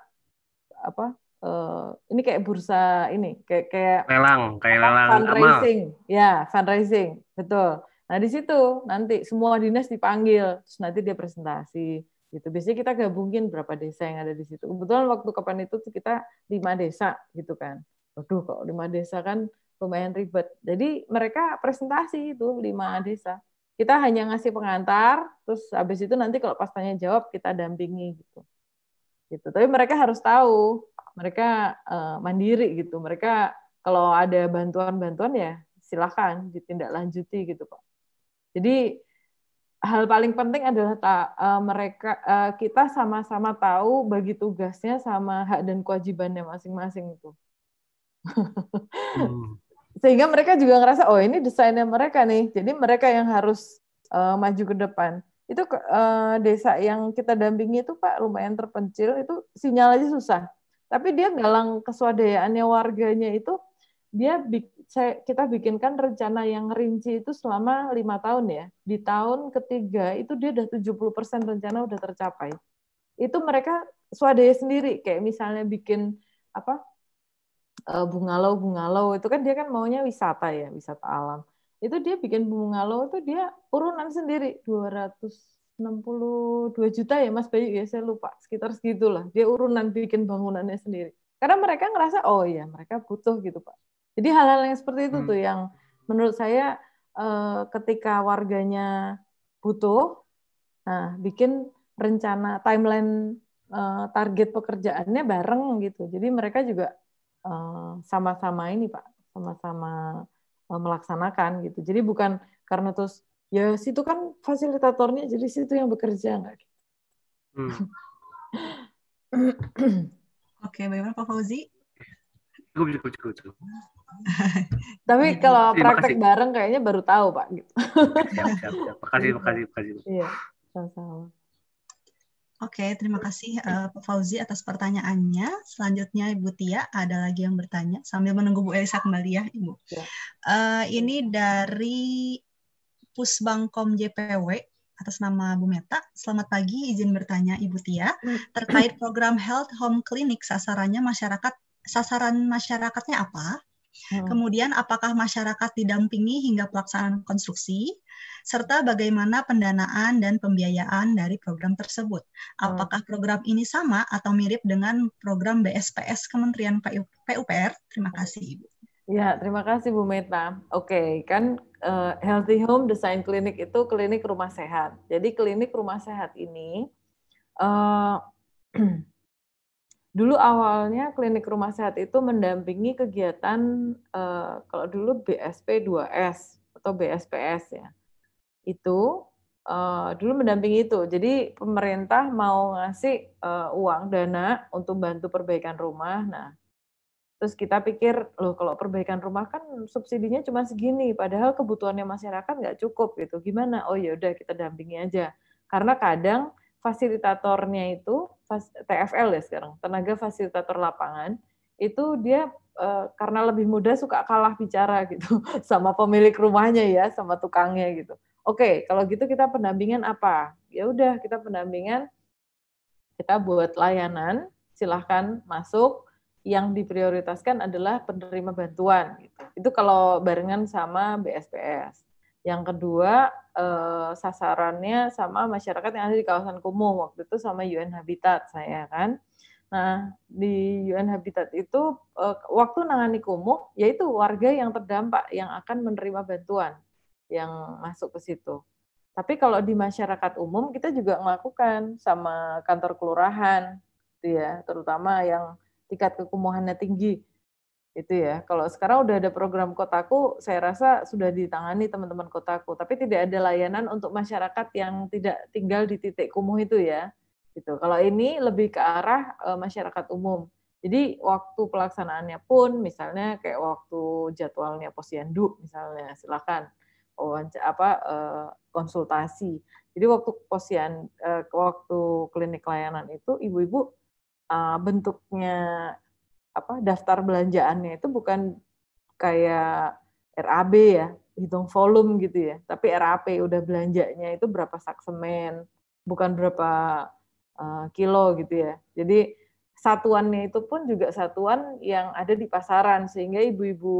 apa eh, ini kayak bursa ini kayak kayak lelang kayak apa, lelang fundraising amal. ya fundraising betul. Nah di situ nanti semua dinas dipanggil terus nanti dia presentasi gitu. Biasanya kita gabungin berapa desa yang ada di situ. Kebetulan waktu kapan itu kita lima desa gitu kan aduh kok lima desa kan lumayan ribet. Jadi mereka presentasi itu lima desa. Kita hanya ngasih pengantar, terus habis itu nanti kalau pas tanya jawab kita dampingi gitu. Gitu. Tapi mereka harus tahu, mereka uh, mandiri gitu. Mereka kalau ada bantuan-bantuan ya silakan ditindaklanjuti gitu Pak. Jadi hal paling penting adalah ta, uh, mereka uh, kita sama-sama tahu bagi tugasnya sama hak dan kewajibannya masing-masing itu. -masing Hmm. *laughs* Sehingga mereka juga ngerasa oh ini desainnya mereka nih. Jadi mereka yang harus uh, maju ke depan. Itu uh, desa yang kita dampingi itu Pak lumayan terpencil itu sinyal aja susah. Tapi dia galang keswadayaannya warganya itu dia saya, kita bikinkan rencana yang rinci itu selama lima tahun ya. Di tahun ketiga itu dia udah 70% rencana udah tercapai. Itu mereka swadaya sendiri kayak misalnya bikin apa bungalau-bungalau eh, itu kan dia kan maunya wisata ya, wisata alam. Itu dia bikin bungalow itu dia urunan sendiri 262 juta ya Mas Bayu ya, saya lupa sekitar segitulah. Dia urunan bikin bangunannya sendiri. Karena mereka ngerasa oh iya, mereka butuh gitu, Pak. Jadi hal-hal yang seperti itu hmm. tuh yang menurut saya eh, ketika warganya butuh, nah bikin rencana timeline eh, target pekerjaannya bareng gitu. Jadi mereka juga Eh, sama-sama ini pak sama-sama eh, melaksanakan gitu jadi bukan karena terus ya situ kan fasilitatornya jadi situ yang bekerja enggak gitu hmm. *clears throat* oke bagaimana pak Fauzi cukup cukup cukup, cukup. *laughs* tapi kalau praktek bareng kayaknya baru tahu pak gitu siap, siap, siap. makasih *laughs* makasih makasih iya sama-sama Oke, terima kasih uh, Pak Fauzi atas pertanyaannya. Selanjutnya Ibu Tia, ada lagi yang bertanya sambil menunggu Bu Elisa kembali ya, Ibu. Ya. Uh, ini dari Pusbangkom JPW atas nama Bu Meta. Selamat pagi, izin bertanya Ibu Tia hmm. terkait program Health Home Clinic sasarannya masyarakat sasaran masyarakatnya apa? Hmm. Kemudian apakah masyarakat didampingi hingga pelaksanaan konstruksi serta bagaimana pendanaan dan pembiayaan dari program tersebut. Hmm. Apakah program ini sama atau mirip dengan program BSPS Kementerian PUPR? Terima kasih Ibu. Ya, terima kasih Bu Meta. Oke, kan uh, Healthy Home Design Clinic itu klinik rumah sehat. Jadi klinik rumah sehat ini uh, *clears throat* Dulu awalnya klinik rumah sehat itu mendampingi kegiatan eh, kalau dulu BSP 2S atau BSPS ya. Itu Uh, dulu mendampingi itu. Jadi pemerintah mau ngasih uh, uang dana untuk bantu perbaikan rumah. Nah, terus kita pikir loh kalau perbaikan rumah kan subsidinya cuma segini, padahal kebutuhannya masyarakat nggak cukup gitu. Gimana? Oh ya udah kita dampingi aja. Karena kadang fasilitatornya itu TFL ya sekarang tenaga fasilitator lapangan itu dia eh, karena lebih muda suka kalah bicara gitu *laughs* sama pemilik rumahnya ya sama tukangnya gitu oke kalau gitu kita pendampingan apa ya udah kita pendampingan kita buat layanan silahkan masuk yang diprioritaskan adalah penerima bantuan gitu itu kalau barengan sama BSPS yang kedua, eh, sasarannya sama masyarakat yang ada di kawasan kumuh. Waktu itu sama UN Habitat saya kan. Nah, di UN Habitat itu eh, waktu nangani kumuh, yaitu warga yang terdampak yang akan menerima bantuan yang masuk ke situ. Tapi kalau di masyarakat umum kita juga melakukan sama kantor kelurahan, gitu ya, terutama yang tingkat kekumuhannya tinggi itu ya. Iya. Kalau sekarang udah ada program kotaku, saya rasa sudah ditangani teman-teman kotaku. Tapi tidak ada layanan untuk masyarakat yang tidak tinggal di titik kumuh itu ya. Gitu. Kalau ini lebih ke arah eh, masyarakat umum. Jadi waktu pelaksanaannya pun, misalnya kayak waktu jadwalnya posyandu, misalnya silakan apa eh, konsultasi. Jadi waktu posyan eh, waktu klinik layanan itu ibu-ibu bentuknya apa daftar belanjaannya itu bukan kayak RAB ya, hitung volume gitu ya. Tapi RAP udah belanjanya itu berapa sak semen, bukan berapa uh, kilo gitu ya. Jadi satuannya itu pun juga satuan yang ada di pasaran sehingga ibu-ibu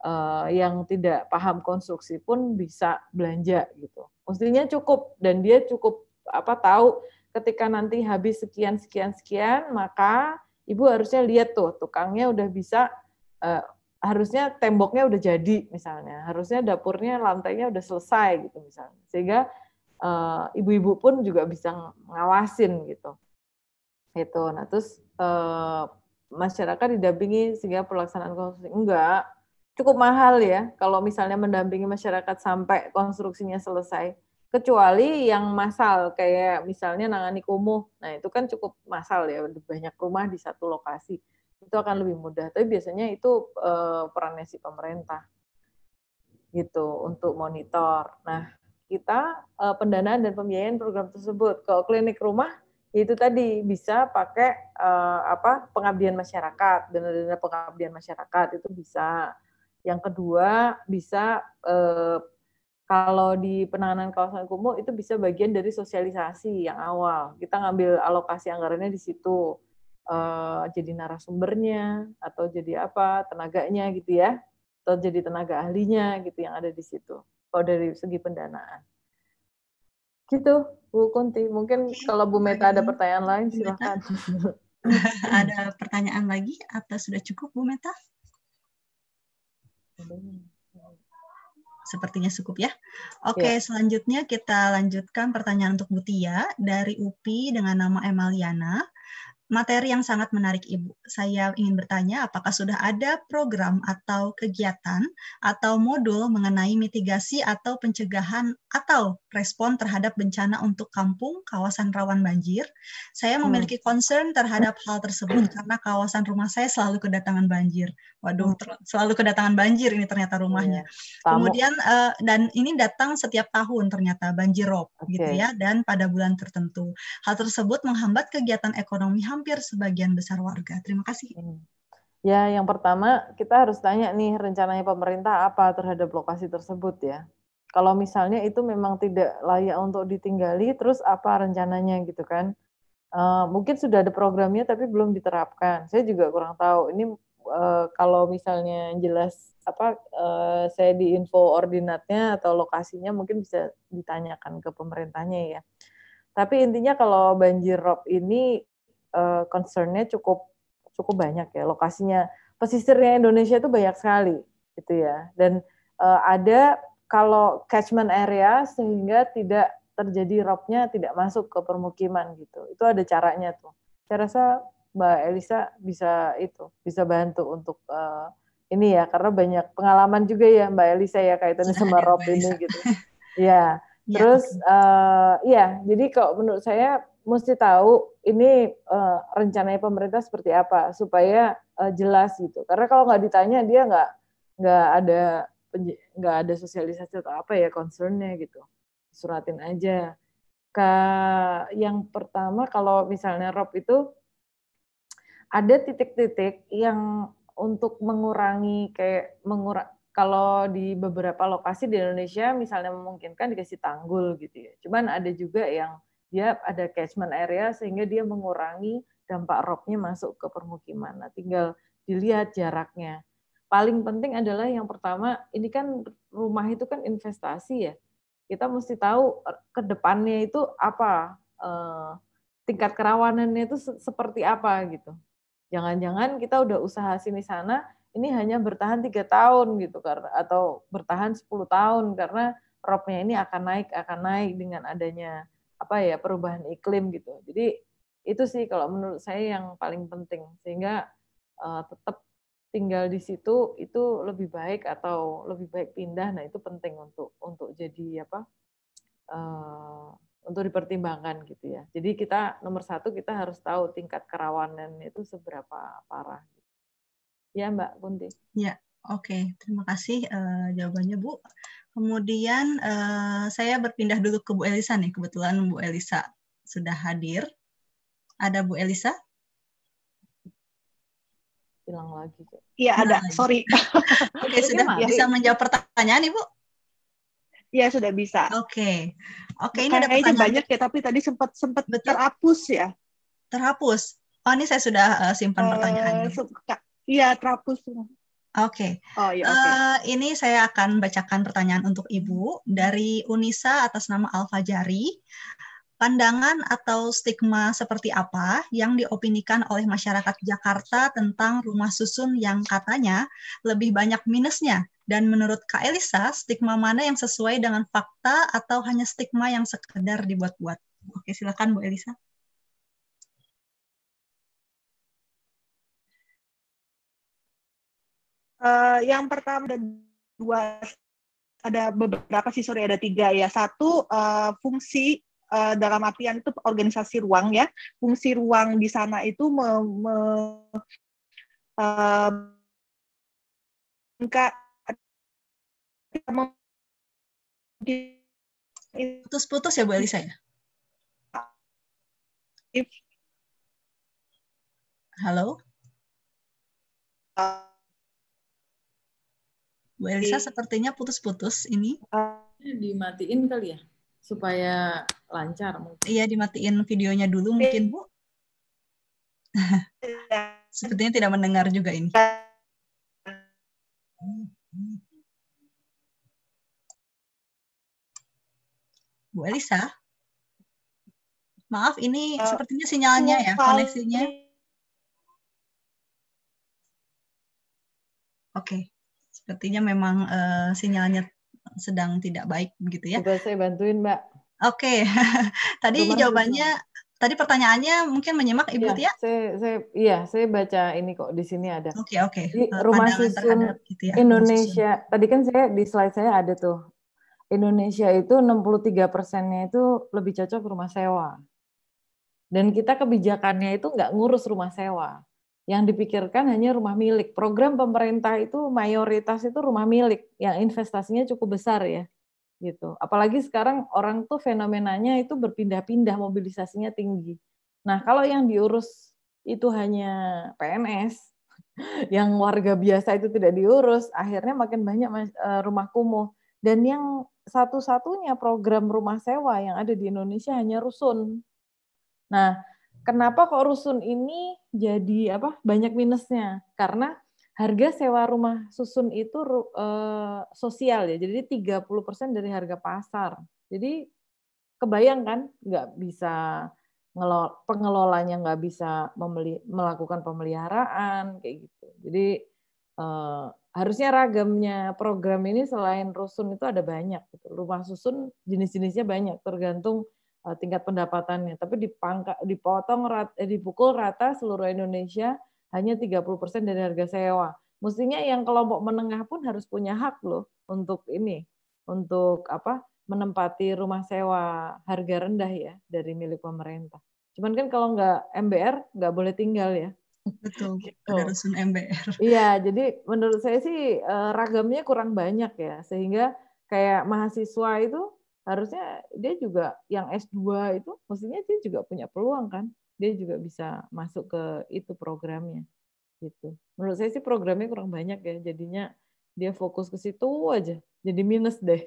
uh, yang tidak paham konstruksi pun bisa belanja gitu. Mestinya cukup dan dia cukup apa tahu ketika nanti habis sekian sekian sekian maka ibu harusnya lihat tuh tukangnya udah bisa uh, harusnya temboknya udah jadi misalnya, harusnya dapurnya lantainya udah selesai gitu misalnya. Sehingga ibu eh, ibu-ibu pun juga bisa ngawasin gitu. Itu. Nah, terus uh, masyarakat didampingi sehingga pelaksanaan konstruksi enggak cukup mahal ya kalau misalnya mendampingi masyarakat sampai konstruksinya selesai kecuali yang masal kayak misalnya nangani kumuh. Nah, itu kan cukup masal ya, banyak rumah di satu lokasi. Itu akan lebih mudah. Tapi biasanya itu eh, perannya si pemerintah. Gitu, untuk monitor. Nah, kita eh, pendanaan dan pembiayaan program tersebut. Kalau klinik rumah itu tadi bisa pakai uh, apa? pengabdian masyarakat, dana-dana pengabdian masyarakat itu bisa. Yang kedua bisa uh, kalau di penanganan kawasan kumuh itu bisa bagian dari sosialisasi yang awal. Kita ngambil alokasi anggarannya di situ, uh, jadi narasumbernya atau jadi apa tenaganya gitu ya, atau jadi tenaga ahlinya gitu yang ada di situ. Kalau dari segi pendanaan, gitu Bu Kunti. Mungkin kalau Bu Meta ada pertanyaan lain silahkan. *laughs* ada pertanyaan lagi atau sudah cukup Bu Meta? sepertinya cukup ya. Oke, okay, iya. selanjutnya kita lanjutkan pertanyaan untuk Butia dari UPI dengan nama Emaliana. Materi yang sangat menarik Ibu. Saya ingin bertanya apakah sudah ada program atau kegiatan atau modul mengenai mitigasi atau pencegahan atau respon terhadap bencana untuk kampung kawasan rawan banjir. Saya hmm. memiliki concern terhadap hal tersebut *clears throat* karena kawasan rumah saya selalu kedatangan banjir waduh selalu kedatangan banjir ini ternyata rumahnya. Hmm. Kemudian uh, dan ini datang setiap tahun ternyata banjir rob okay. gitu ya dan pada bulan tertentu. Hal tersebut menghambat kegiatan ekonomi hampir sebagian besar warga. Terima kasih. Hmm. Ya, yang pertama kita harus tanya nih rencananya pemerintah apa terhadap lokasi tersebut ya. Kalau misalnya itu memang tidak layak untuk ditinggali, terus apa rencananya gitu kan? Uh, mungkin sudah ada programnya tapi belum diterapkan. Saya juga kurang tahu. Ini Eh, kalau misalnya jelas apa uh, saya di info ordinatnya atau lokasinya mungkin bisa ditanyakan ke pemerintahnya ya. Tapi intinya kalau banjir rob ini uh, concernnya cukup cukup banyak ya lokasinya pesisirnya Indonesia itu banyak sekali gitu ya dan uh, ada kalau catchment area sehingga tidak terjadi robnya tidak masuk ke permukiman gitu itu ada caranya tuh saya rasa Mbak Elisa bisa itu bisa bantu untuk uh, ini ya karena banyak pengalaman juga ya Mbak Elisa ya kaitannya sama iya, Rob ini gitu. ya. *laughs* Terus uh, ya jadi kalau menurut saya mesti tahu ini uh, rencananya pemerintah seperti apa supaya uh, jelas gitu. Karena kalau nggak ditanya dia nggak nggak ada nggak ada sosialisasi atau apa ya concernnya gitu. Suratin aja. Ke, yang pertama kalau misalnya Rob itu ada titik-titik yang untuk mengurangi kayak mengurang kalau di beberapa lokasi di Indonesia misalnya memungkinkan dikasih tanggul gitu ya. Cuman ada juga yang dia ada catchment area sehingga dia mengurangi dampak roknya masuk ke permukiman. Nah, tinggal dilihat jaraknya. Paling penting adalah yang pertama, ini kan rumah itu kan investasi ya. Kita mesti tahu eh, ke depannya itu apa, eh, tingkat kerawanannya itu seperti apa gitu. Jangan-jangan kita udah usaha sini sana, ini hanya bertahan tiga tahun gitu karena atau bertahan 10 tahun karena ropnya ini akan naik akan naik dengan adanya apa ya perubahan iklim gitu. Jadi itu sih kalau menurut saya yang paling penting sehingga uh, tetap tinggal di situ itu lebih baik atau lebih baik pindah nah itu penting untuk untuk jadi apa uh, untuk dipertimbangkan gitu ya. Jadi kita nomor satu kita harus tahu tingkat kerawanan itu seberapa parah. Ya Mbak Kunti. Ya, oke. Okay. Terima kasih uh, jawabannya Bu. Kemudian uh, saya berpindah dulu ke Bu Elisa nih. Kebetulan Bu Elisa sudah hadir. Ada Bu Elisa? Hilang lagi. Iya ada. Sorry. *laughs* oke okay, sudah bisa menjawab pertanyaan nih Ibu ya sudah bisa. Oke, okay. oke okay, ini ada pertanyaan. banyak ya, tapi tadi sempat sempat Betul. terhapus ya. Terhapus. Oh ini saya sudah uh, simpan uh, pertanyaannya. Iya terhapus. Oke. Okay. Oh iya. Okay. Uh, eh, ini saya akan bacakan pertanyaan untuk ibu dari Unisa atas nama Alfa Jari pandangan atau stigma seperti apa yang diopinikan oleh masyarakat Jakarta tentang rumah susun yang katanya lebih banyak minusnya? Dan menurut Kak Elisa, stigma mana yang sesuai dengan fakta atau hanya stigma yang sekedar dibuat-buat? Oke, silakan Bu Elisa. Uh, yang pertama ada dua, ada beberapa sih, sorry ada tiga ya. Satu uh, fungsi uh, dalam artian itu organisasi ruang ya. Fungsi ruang di sana itu me, me, uh, putus-putus ya Bu Elisa ya? Halo? Bu Elisa sepertinya putus-putus ini. Dimatiin kali ya? supaya lancar mungkin. Iya, dimatiin videonya dulu mungkin, Bu. Iya. Sepertinya tidak mendengar juga ini. Iya. Bu Elisa. Maaf, ini eh, sepertinya sinyalnya ya, koneksinya. Oke, okay. sepertinya memang uh, sinyalnya sedang tidak baik gitu ya. Sudah saya bantuin Mbak. Oke, okay. *laughs* tadi Cuman jawabannya tadi pertanyaannya mungkin menyimak Ibu iya, ya, Tia? Saya, saya, iya, saya baca ini kok di sini ada. Oke, okay, oke. Okay. Eh, rumah Pandangan susun gitu ya, Indonesia. Susun. Tadi kan saya di slide saya ada tuh. Indonesia itu 63 persennya itu lebih cocok rumah sewa. Dan kita kebijakannya itu nggak ngurus rumah sewa. Yang dipikirkan hanya rumah milik. Program pemerintah itu mayoritas itu rumah milik yang investasinya cukup besar ya. Gitu. Apalagi sekarang orang tuh fenomenanya itu berpindah-pindah, mobilisasinya tinggi. Nah, kalau yang diurus itu hanya PNS, *laughs* yang warga biasa itu tidak diurus, akhirnya makin banyak e, rumah kumuh. Dan yang satu-satunya program rumah sewa yang ada di Indonesia hanya rusun. Nah, kenapa kok rusun ini jadi apa banyak minusnya? Karena harga sewa rumah susun itu uh, sosial ya. Jadi 30% dari harga pasar. Jadi kebayang kan nggak bisa ngelola, pengelolanya nggak bisa membeli, melakukan pemeliharaan kayak gitu. Jadi eh, harusnya ragamnya program ini selain rusun itu ada banyak. Gitu. Rumah susun jenis-jenisnya banyak tergantung Eh, tingkat pendapatannya, tapi dipangka, dipotong rat, eh, dipukul rata seluruh Indonesia hanya 30% dari harga sewa. Mestinya yang kelompok menengah pun harus punya hak loh untuk ini, untuk apa? menempati rumah sewa harga rendah ya dari milik pemerintah. Cuman kan kalau nggak MBR nggak boleh tinggal ya. Betul, *laughs* gitu. MBR. Iya, jadi menurut saya sih eh, ragamnya kurang banyak ya, sehingga kayak mahasiswa itu harusnya dia juga yang S2 itu maksudnya dia juga punya peluang kan dia juga bisa masuk ke itu programnya gitu menurut saya sih programnya kurang banyak ya jadinya dia fokus ke situ aja jadi minus deh *laughs*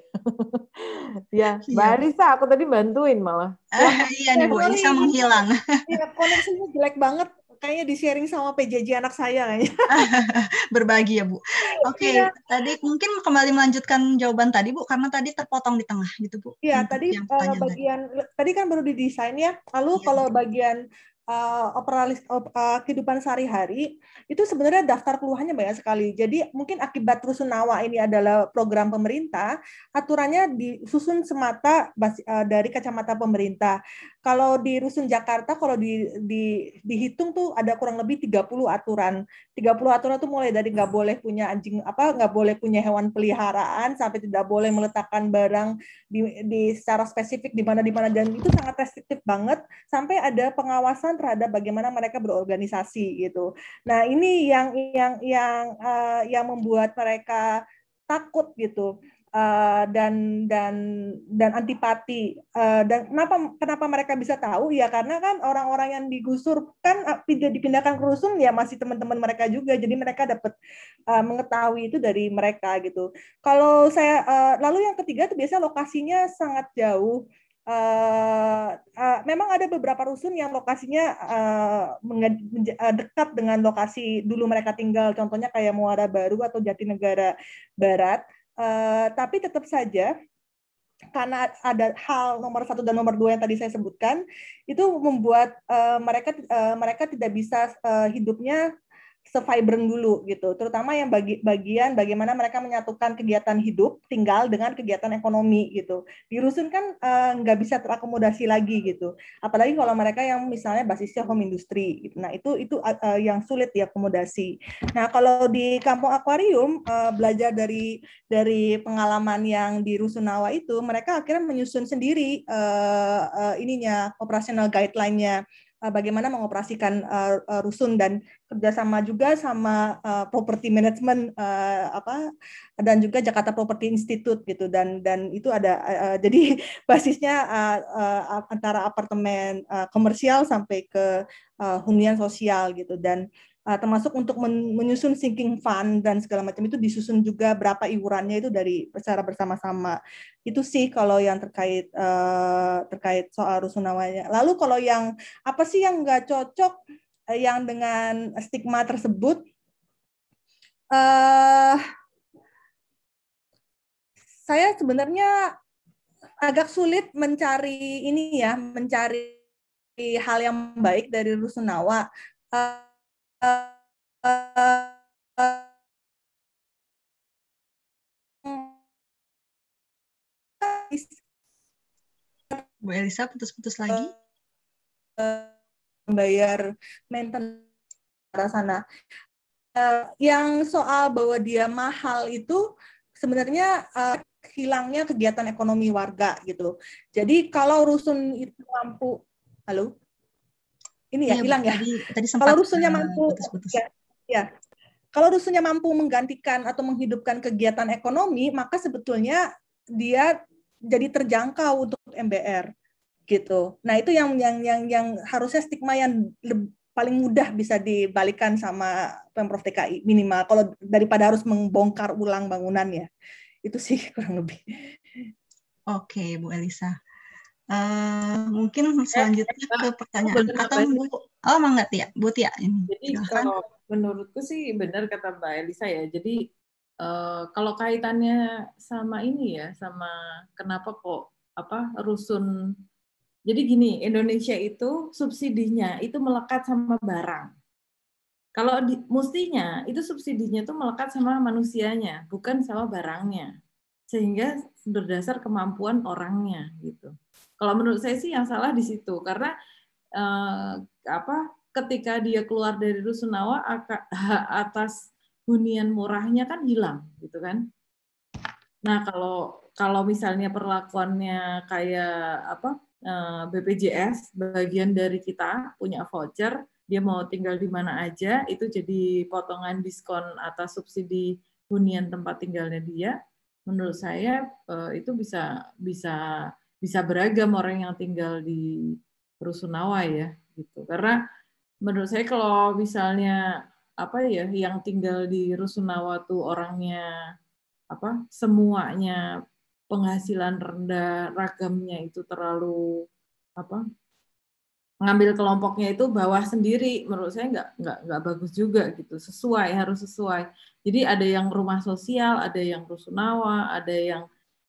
ya iya. mbak iya. Arisa, aku tadi bantuin malah uh, *laughs* iya nih Bu bisa iya, menghilang iya koneksinya jelek banget kayaknya di sharing sama PJJ anak saya kayaknya *laughs* berbagi ya Bu oke okay, iya. tadi mungkin kembali melanjutkan jawaban tadi Bu karena tadi terpotong di tengah gitu Bu iya hmm, tadi uh, bagian tadi. tadi kan baru didesain ya lalu iya, kalau bagian uh, operalis op, uh, kehidupan sehari-hari itu sebenarnya daftar keluhannya banyak sekali. Jadi mungkin akibat rusunawa ini adalah program pemerintah, aturannya disusun semata eh, dari kacamata pemerintah. Kalau di Rusun Jakarta kalau di, di dihitung tuh ada kurang lebih 30 aturan. 30 aturan tuh mulai dari nggak boleh punya anjing apa nggak boleh punya hewan peliharaan sampai tidak boleh meletakkan barang di, di secara spesifik di mana di mana dan itu sangat restriktif banget sampai ada pengawasan terhadap bagaimana mereka berorganisasi gitu. Nah, ini yang yang yang uh, yang membuat mereka takut gitu uh, dan dan dan antipati uh, dan kenapa kenapa mereka bisa tahu ya karena kan orang-orang yang digusur kan eh, dipindahkan ke rusun ya masih teman-teman mereka juga jadi mereka dapat uh, mengetahui itu dari mereka gitu kalau saya uh, lalu yang ketiga itu biasanya lokasinya sangat jauh Uh, uh, memang ada beberapa rusun yang lokasinya uh, dekat dengan lokasi dulu mereka tinggal, contohnya kayak Muara Baru atau Jatinegara Barat. Eh, tapi tetap saja karena ada hal nomor satu dan nomor dua yang tadi saya sebutkan itu membuat uh, mereka uh, mereka tidak bisa uh, hidupnya sevibran dulu gitu, terutama yang bagi, bagian bagaimana mereka menyatukan kegiatan hidup tinggal dengan kegiatan ekonomi gitu. Di rusun kan nggak eh, nggak bisa terakomodasi lagi gitu, apalagi kalau mereka yang misalnya basisnya home industry. Gitu. Nah itu itu eh, eh, yang sulit diakomodasi. Nah kalau di kampung akuarium belajar dari dari pengalaman yang di rusunawa itu, mereka akhirnya menyusun sendiri eh, eh, ininya operasional guideline-nya Eh, bagaimana mengoperasikan eh, eh, rusun dan kerjasama juga sama uh, property management apa dan juga Jakarta Property Institute gitu dan dan itu ada jadi *laughs* basisnya antara apartemen komersial sampai ke hunian sosial gitu dan uh, termasuk untuk men menyusun sinking fund dan segala macam itu disusun juga berapa iurannya itu dari secara bersama-sama itu sih kalau yang terkait uh, terkait soal rusunawanya lalu kalau yang apa sih yang nggak cocok uh, yang dengan stigma tersebut uh, saya sebenarnya agak sulit mencari ini ya mencari hal yang baik dari rusunawa uh, Bu Elisa putus-putus eh, lagi. Eh, Bayar maintenance sana. Uh, yang soal bahwa dia mahal itu sebenarnya uh, hilangnya kegiatan ekonomi warga gitu. Jadi kalau rusun itu lampu, halo, ini ya, ya hilang ya. Tadi, tadi kalau rusuhnya eh, mampu, putus, putus. Ya, ya. Kalau rusuhnya mampu menggantikan atau menghidupkan kegiatan ekonomi, maka sebetulnya dia jadi terjangkau untuk MBR gitu. Nah itu yang yang yang yang harusnya stigma yang paling mudah bisa dibalikan sama pemprov DKI minimal kalau daripada harus membongkar ulang bangunannya itu sih *laughs* kurang lebih. Oke Bu Elisa. Uh, mungkin eh, selanjutnya ke pertanyaan atau Bu Oh mangga ya Bu Tia ya? Jadi kalau menurutku sih benar kata Mbak Elisa ya. Jadi uh, kalau kaitannya sama ini ya sama kenapa kok apa rusun jadi gini, Indonesia itu subsidinya itu melekat sama barang. Kalau di, mestinya itu subsidinya itu melekat sama manusianya, bukan sama barangnya sehingga berdasar kemampuan orangnya gitu. Kalau menurut saya sih yang salah di situ karena eh, apa ketika dia keluar dari rusunawa *laughs* atas hunian murahnya kan hilang gitu kan. Nah, kalau kalau misalnya perlakuannya kayak apa eh, BPJS bagian dari kita punya voucher dia mau tinggal di mana aja itu jadi potongan diskon atas subsidi hunian tempat tinggalnya dia menurut saya eh, itu bisa bisa bisa beragam orang yang tinggal di Rusunawa ya gitu karena menurut saya kalau misalnya apa ya yang tinggal di Rusunawa tuh orangnya apa semuanya penghasilan rendah ragamnya itu terlalu apa ngambil kelompoknya itu bawah sendiri menurut saya nggak nggak nggak bagus juga gitu sesuai harus sesuai jadi ada yang rumah sosial ada yang rusunawa ada yang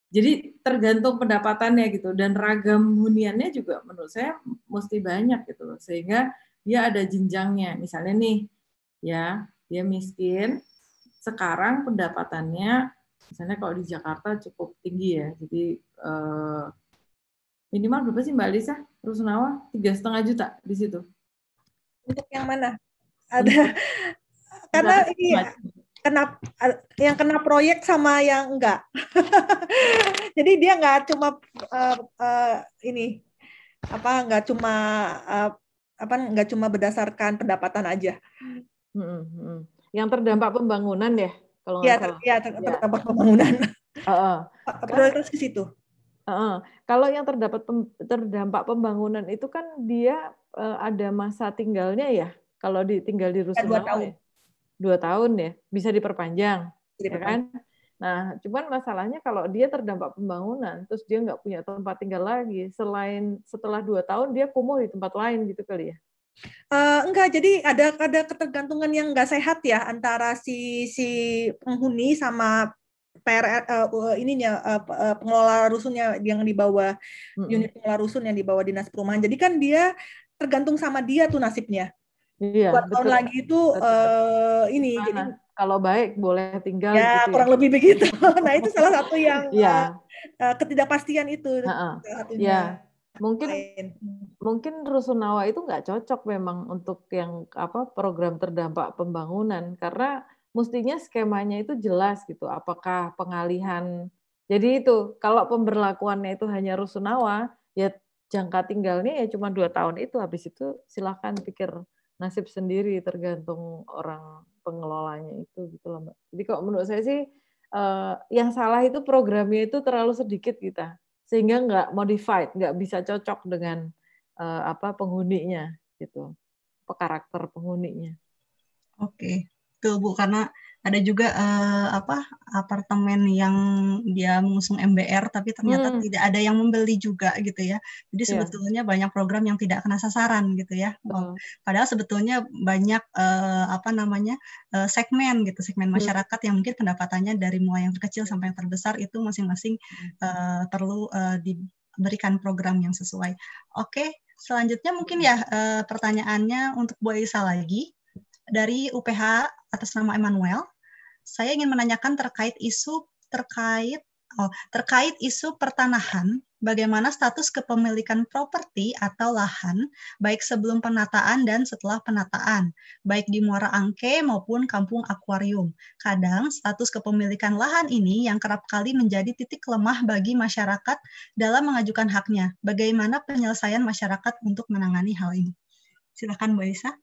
jadi tergantung pendapatannya gitu dan ragam huniannya juga menurut saya mesti banyak gitu sehingga dia ada jenjangnya misalnya nih ya dia miskin sekarang pendapatannya misalnya kalau di Jakarta cukup tinggi ya jadi eh, minimal berapa sih Mbak Lisa Rusunawa tiga setengah juta di situ. Untuk yang mana? Hmm. Ada karena ini ya, kena yang kena proyek sama yang enggak. *laughs* Jadi dia enggak cuma uh, uh, ini apa enggak cuma uh, apa enggak cuma berdasarkan pendapatan aja. Hmm, hmm. hmm. Yang terdampak pembangunan ya kalau ya, ter, ya, ter, ya terdampak pembangunan. Uh, uh. Prioritas ke situ. Uh, kalau yang terdapat pem, terdampak pembangunan itu kan dia uh, ada masa tinggalnya ya. Kalau ditinggal di rusun iya, dua ya? tahun. dua tahun ya, bisa diperpanjang, ya kan? Nah, cuman masalahnya kalau dia terdampak pembangunan, terus dia nggak punya tempat tinggal lagi, selain setelah dua tahun dia kumuh di tempat lain gitu kali ya? Uh, enggak, jadi ada ada ketergantungan yang nggak sehat ya antara si si penghuni sama PR uh, eh, eh, ininya uh, pengelola rusunnya yang di bawah hmm unit pengelola rusun yang di bawah dinas perumahan. Jadi kan dia tergantung sama dia tuh nasibnya. Iya, Buat betul. tahun lagi itu uh, ini Mana? jadi kalau baik boleh tinggal. Ya gitu ya. kurang ya. lebih begitu. *laughs* nah itu salah satu yang ya. uh, ketidakpastian itu. Uh-uh. Salah iya. Mungkin Lain. mungkin rusunawa itu nggak cocok memang untuk yang apa program terdampak pembangunan karena mestinya skemanya itu jelas gitu. Apakah pengalihan jadi itu kalau pemberlakuannya itu hanya rusunawa ya jangka tinggalnya ya cuma dua tahun itu habis itu silahkan pikir nasib sendiri tergantung orang pengelolanya itu gitu loh mbak. Jadi kalau menurut saya sih eh, yang salah itu programnya itu terlalu sedikit kita sehingga nggak modified nggak bisa cocok dengan eh, apa penghuninya gitu karakter penghuninya. Oke, betul gitu, Bu karena ada juga uh, apa apartemen yang dia mengusung MBR tapi ternyata hmm. tidak ada yang membeli juga gitu ya. Jadi yeah. sebetulnya banyak program yang tidak kena sasaran gitu ya. Hmm. Padahal sebetulnya banyak uh, apa namanya uh, segmen gitu segmen hmm. masyarakat hmm. yang mungkin pendapatannya dari mulai yang terkecil sampai yang terbesar itu masing-masing uh, perlu uh, diberikan program yang sesuai. Oke, okay. selanjutnya mungkin hmm. ya pertanyaannya untuk Bu Isa lagi dari UPH atas nama Emmanuel. Saya ingin menanyakan terkait isu terkait oh, terkait isu pertanahan, bagaimana status kepemilikan properti atau lahan baik sebelum penataan dan setelah penataan, baik di Muara Angke maupun Kampung Akuarium. Kadang status kepemilikan lahan ini yang kerap kali menjadi titik lemah bagi masyarakat dalam mengajukan haknya. Bagaimana penyelesaian masyarakat untuk menangani hal ini? Silakan Bu Isa.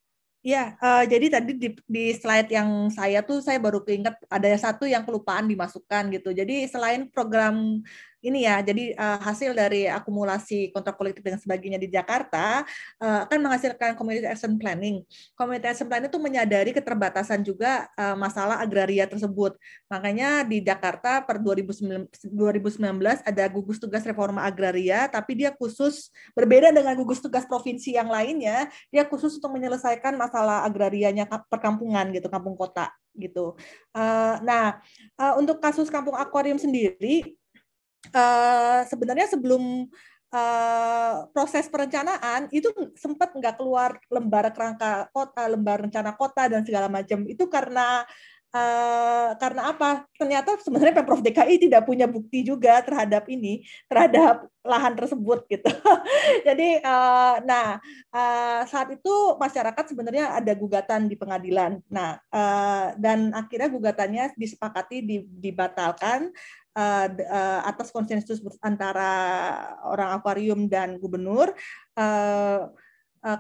Ya, uh, jadi tadi di, di slide yang saya tuh saya baru keinget ada satu yang kelupaan dimasukkan gitu. Jadi selain program ini ya, jadi uh, hasil dari akumulasi kontrak politik dan sebagainya di Jakarta uh, kan menghasilkan community action planning. Community action planning itu menyadari keterbatasan juga uh, masalah agraria tersebut. Makanya di Jakarta per 2019, 2019 ada gugus tugas reforma agraria, tapi dia khusus berbeda dengan gugus tugas provinsi yang lainnya, dia khusus untuk menyelesaikan masalah agrarianya perkampungan gitu, kampung kota gitu. Uh, nah, uh, untuk kasus kampung akuarium sendiri uh, sebenarnya sebelum Uh, proses perencanaan itu sempat nggak keluar lembar kerangka kota, lembar rencana kota dan segala macam itu karena uh, karena apa? Ternyata sebenarnya Pemprov DKI tidak punya bukti juga terhadap ini, terhadap lahan tersebut gitu. *laughs* Jadi uh, nah uh, saat itu masyarakat sebenarnya ada gugatan di pengadilan. Nah, uh, dan akhirnya gugatannya disepakati dibatalkan Eh, eh, atas konsensus antara orang akuarium dan gubernur eh,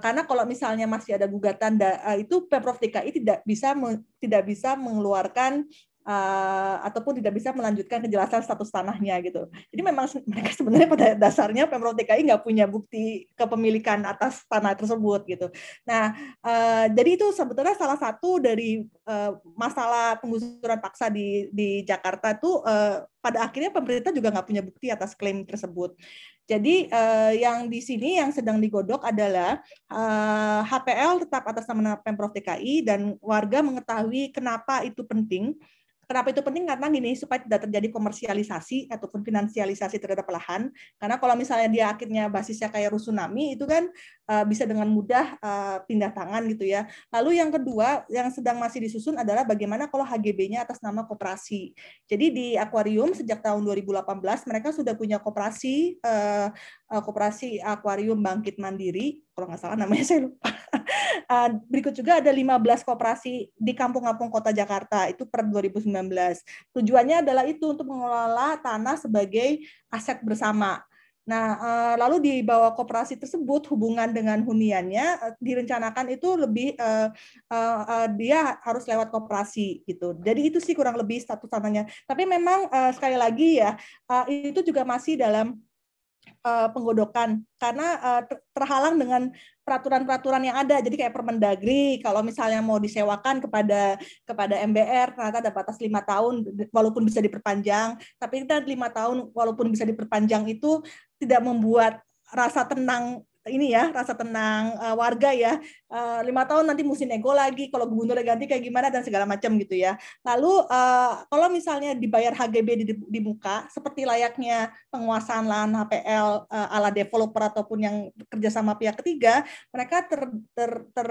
karena kalau misalnya masih ada gugatan itu Pemprov DKI tidak bisa tidak bisa mengeluarkan Eh, ataupun tidak bisa melanjutkan kejelasan status tanahnya gitu. Jadi memang mereka sebenarnya pada dasarnya Pemprov DKI nggak punya bukti kepemilikan atas tanah tersebut gitu. Nah, eh, jadi itu sebetulnya salah satu dari eh, masalah penggusuran paksa di di Jakarta tuh pada akhirnya pemerintah juga nggak punya bukti atas klaim tersebut. Jadi eh, yang di sini yang sedang digodok adalah eh, HPL tetap atas nama Pemprov DKI dan warga mengetahui kenapa itu penting Kenapa itu penting? Karena gini, supaya tidak terjadi komersialisasi ataupun finansialisasi terhadap lahan. Karena kalau misalnya dia akhirnya basisnya kayak rusunami, itu kan eh, bisa dengan mudah eh, pindah tangan gitu ya. Lalu yang kedua, yang sedang masih disusun adalah bagaimana kalau HGB-nya atas nama koperasi. Jadi di akuarium sejak tahun 2018 mereka sudah punya koperasi eh, uh, Koperasi Akuarium Bangkit Mandiri, kalau nggak salah namanya *laughs* saya lupa. Eh, berikut juga ada 15 koperasi di kampung-kampung kota Jakarta, itu per 2019. Tujuannya adalah itu untuk mengelola tanah sebagai aset bersama. Nah, eh, lalu di bawah koperasi tersebut hubungan dengan huniannya direncanakan itu lebih uh, uh, dia harus lewat koperasi gitu. Jadi itu sih kurang lebih status tanahnya. Tapi memang sekali lagi ya itu juga masih dalam uh, penggodokan karena uh, terhalang dengan peraturan-peraturan yang ada. Jadi kayak Permendagri kalau misalnya mau disewakan kepada kepada MBR ternyata ada batas lima tahun walaupun bisa diperpanjang, tapi kita lima tahun walaupun bisa diperpanjang itu tidak membuat rasa tenang ini ya rasa tenang uh, warga ya eh, lima tahun nanti musim nego lagi kalau gubernur ganti kayak gimana dan segala macam gitu ya lalu uh, kalau misalnya dibayar HGB di, di, muka seperti layaknya penguasaan lahan HPL uh, ala developer ataupun yang kerjasama pihak ketiga mereka ter, ter, ter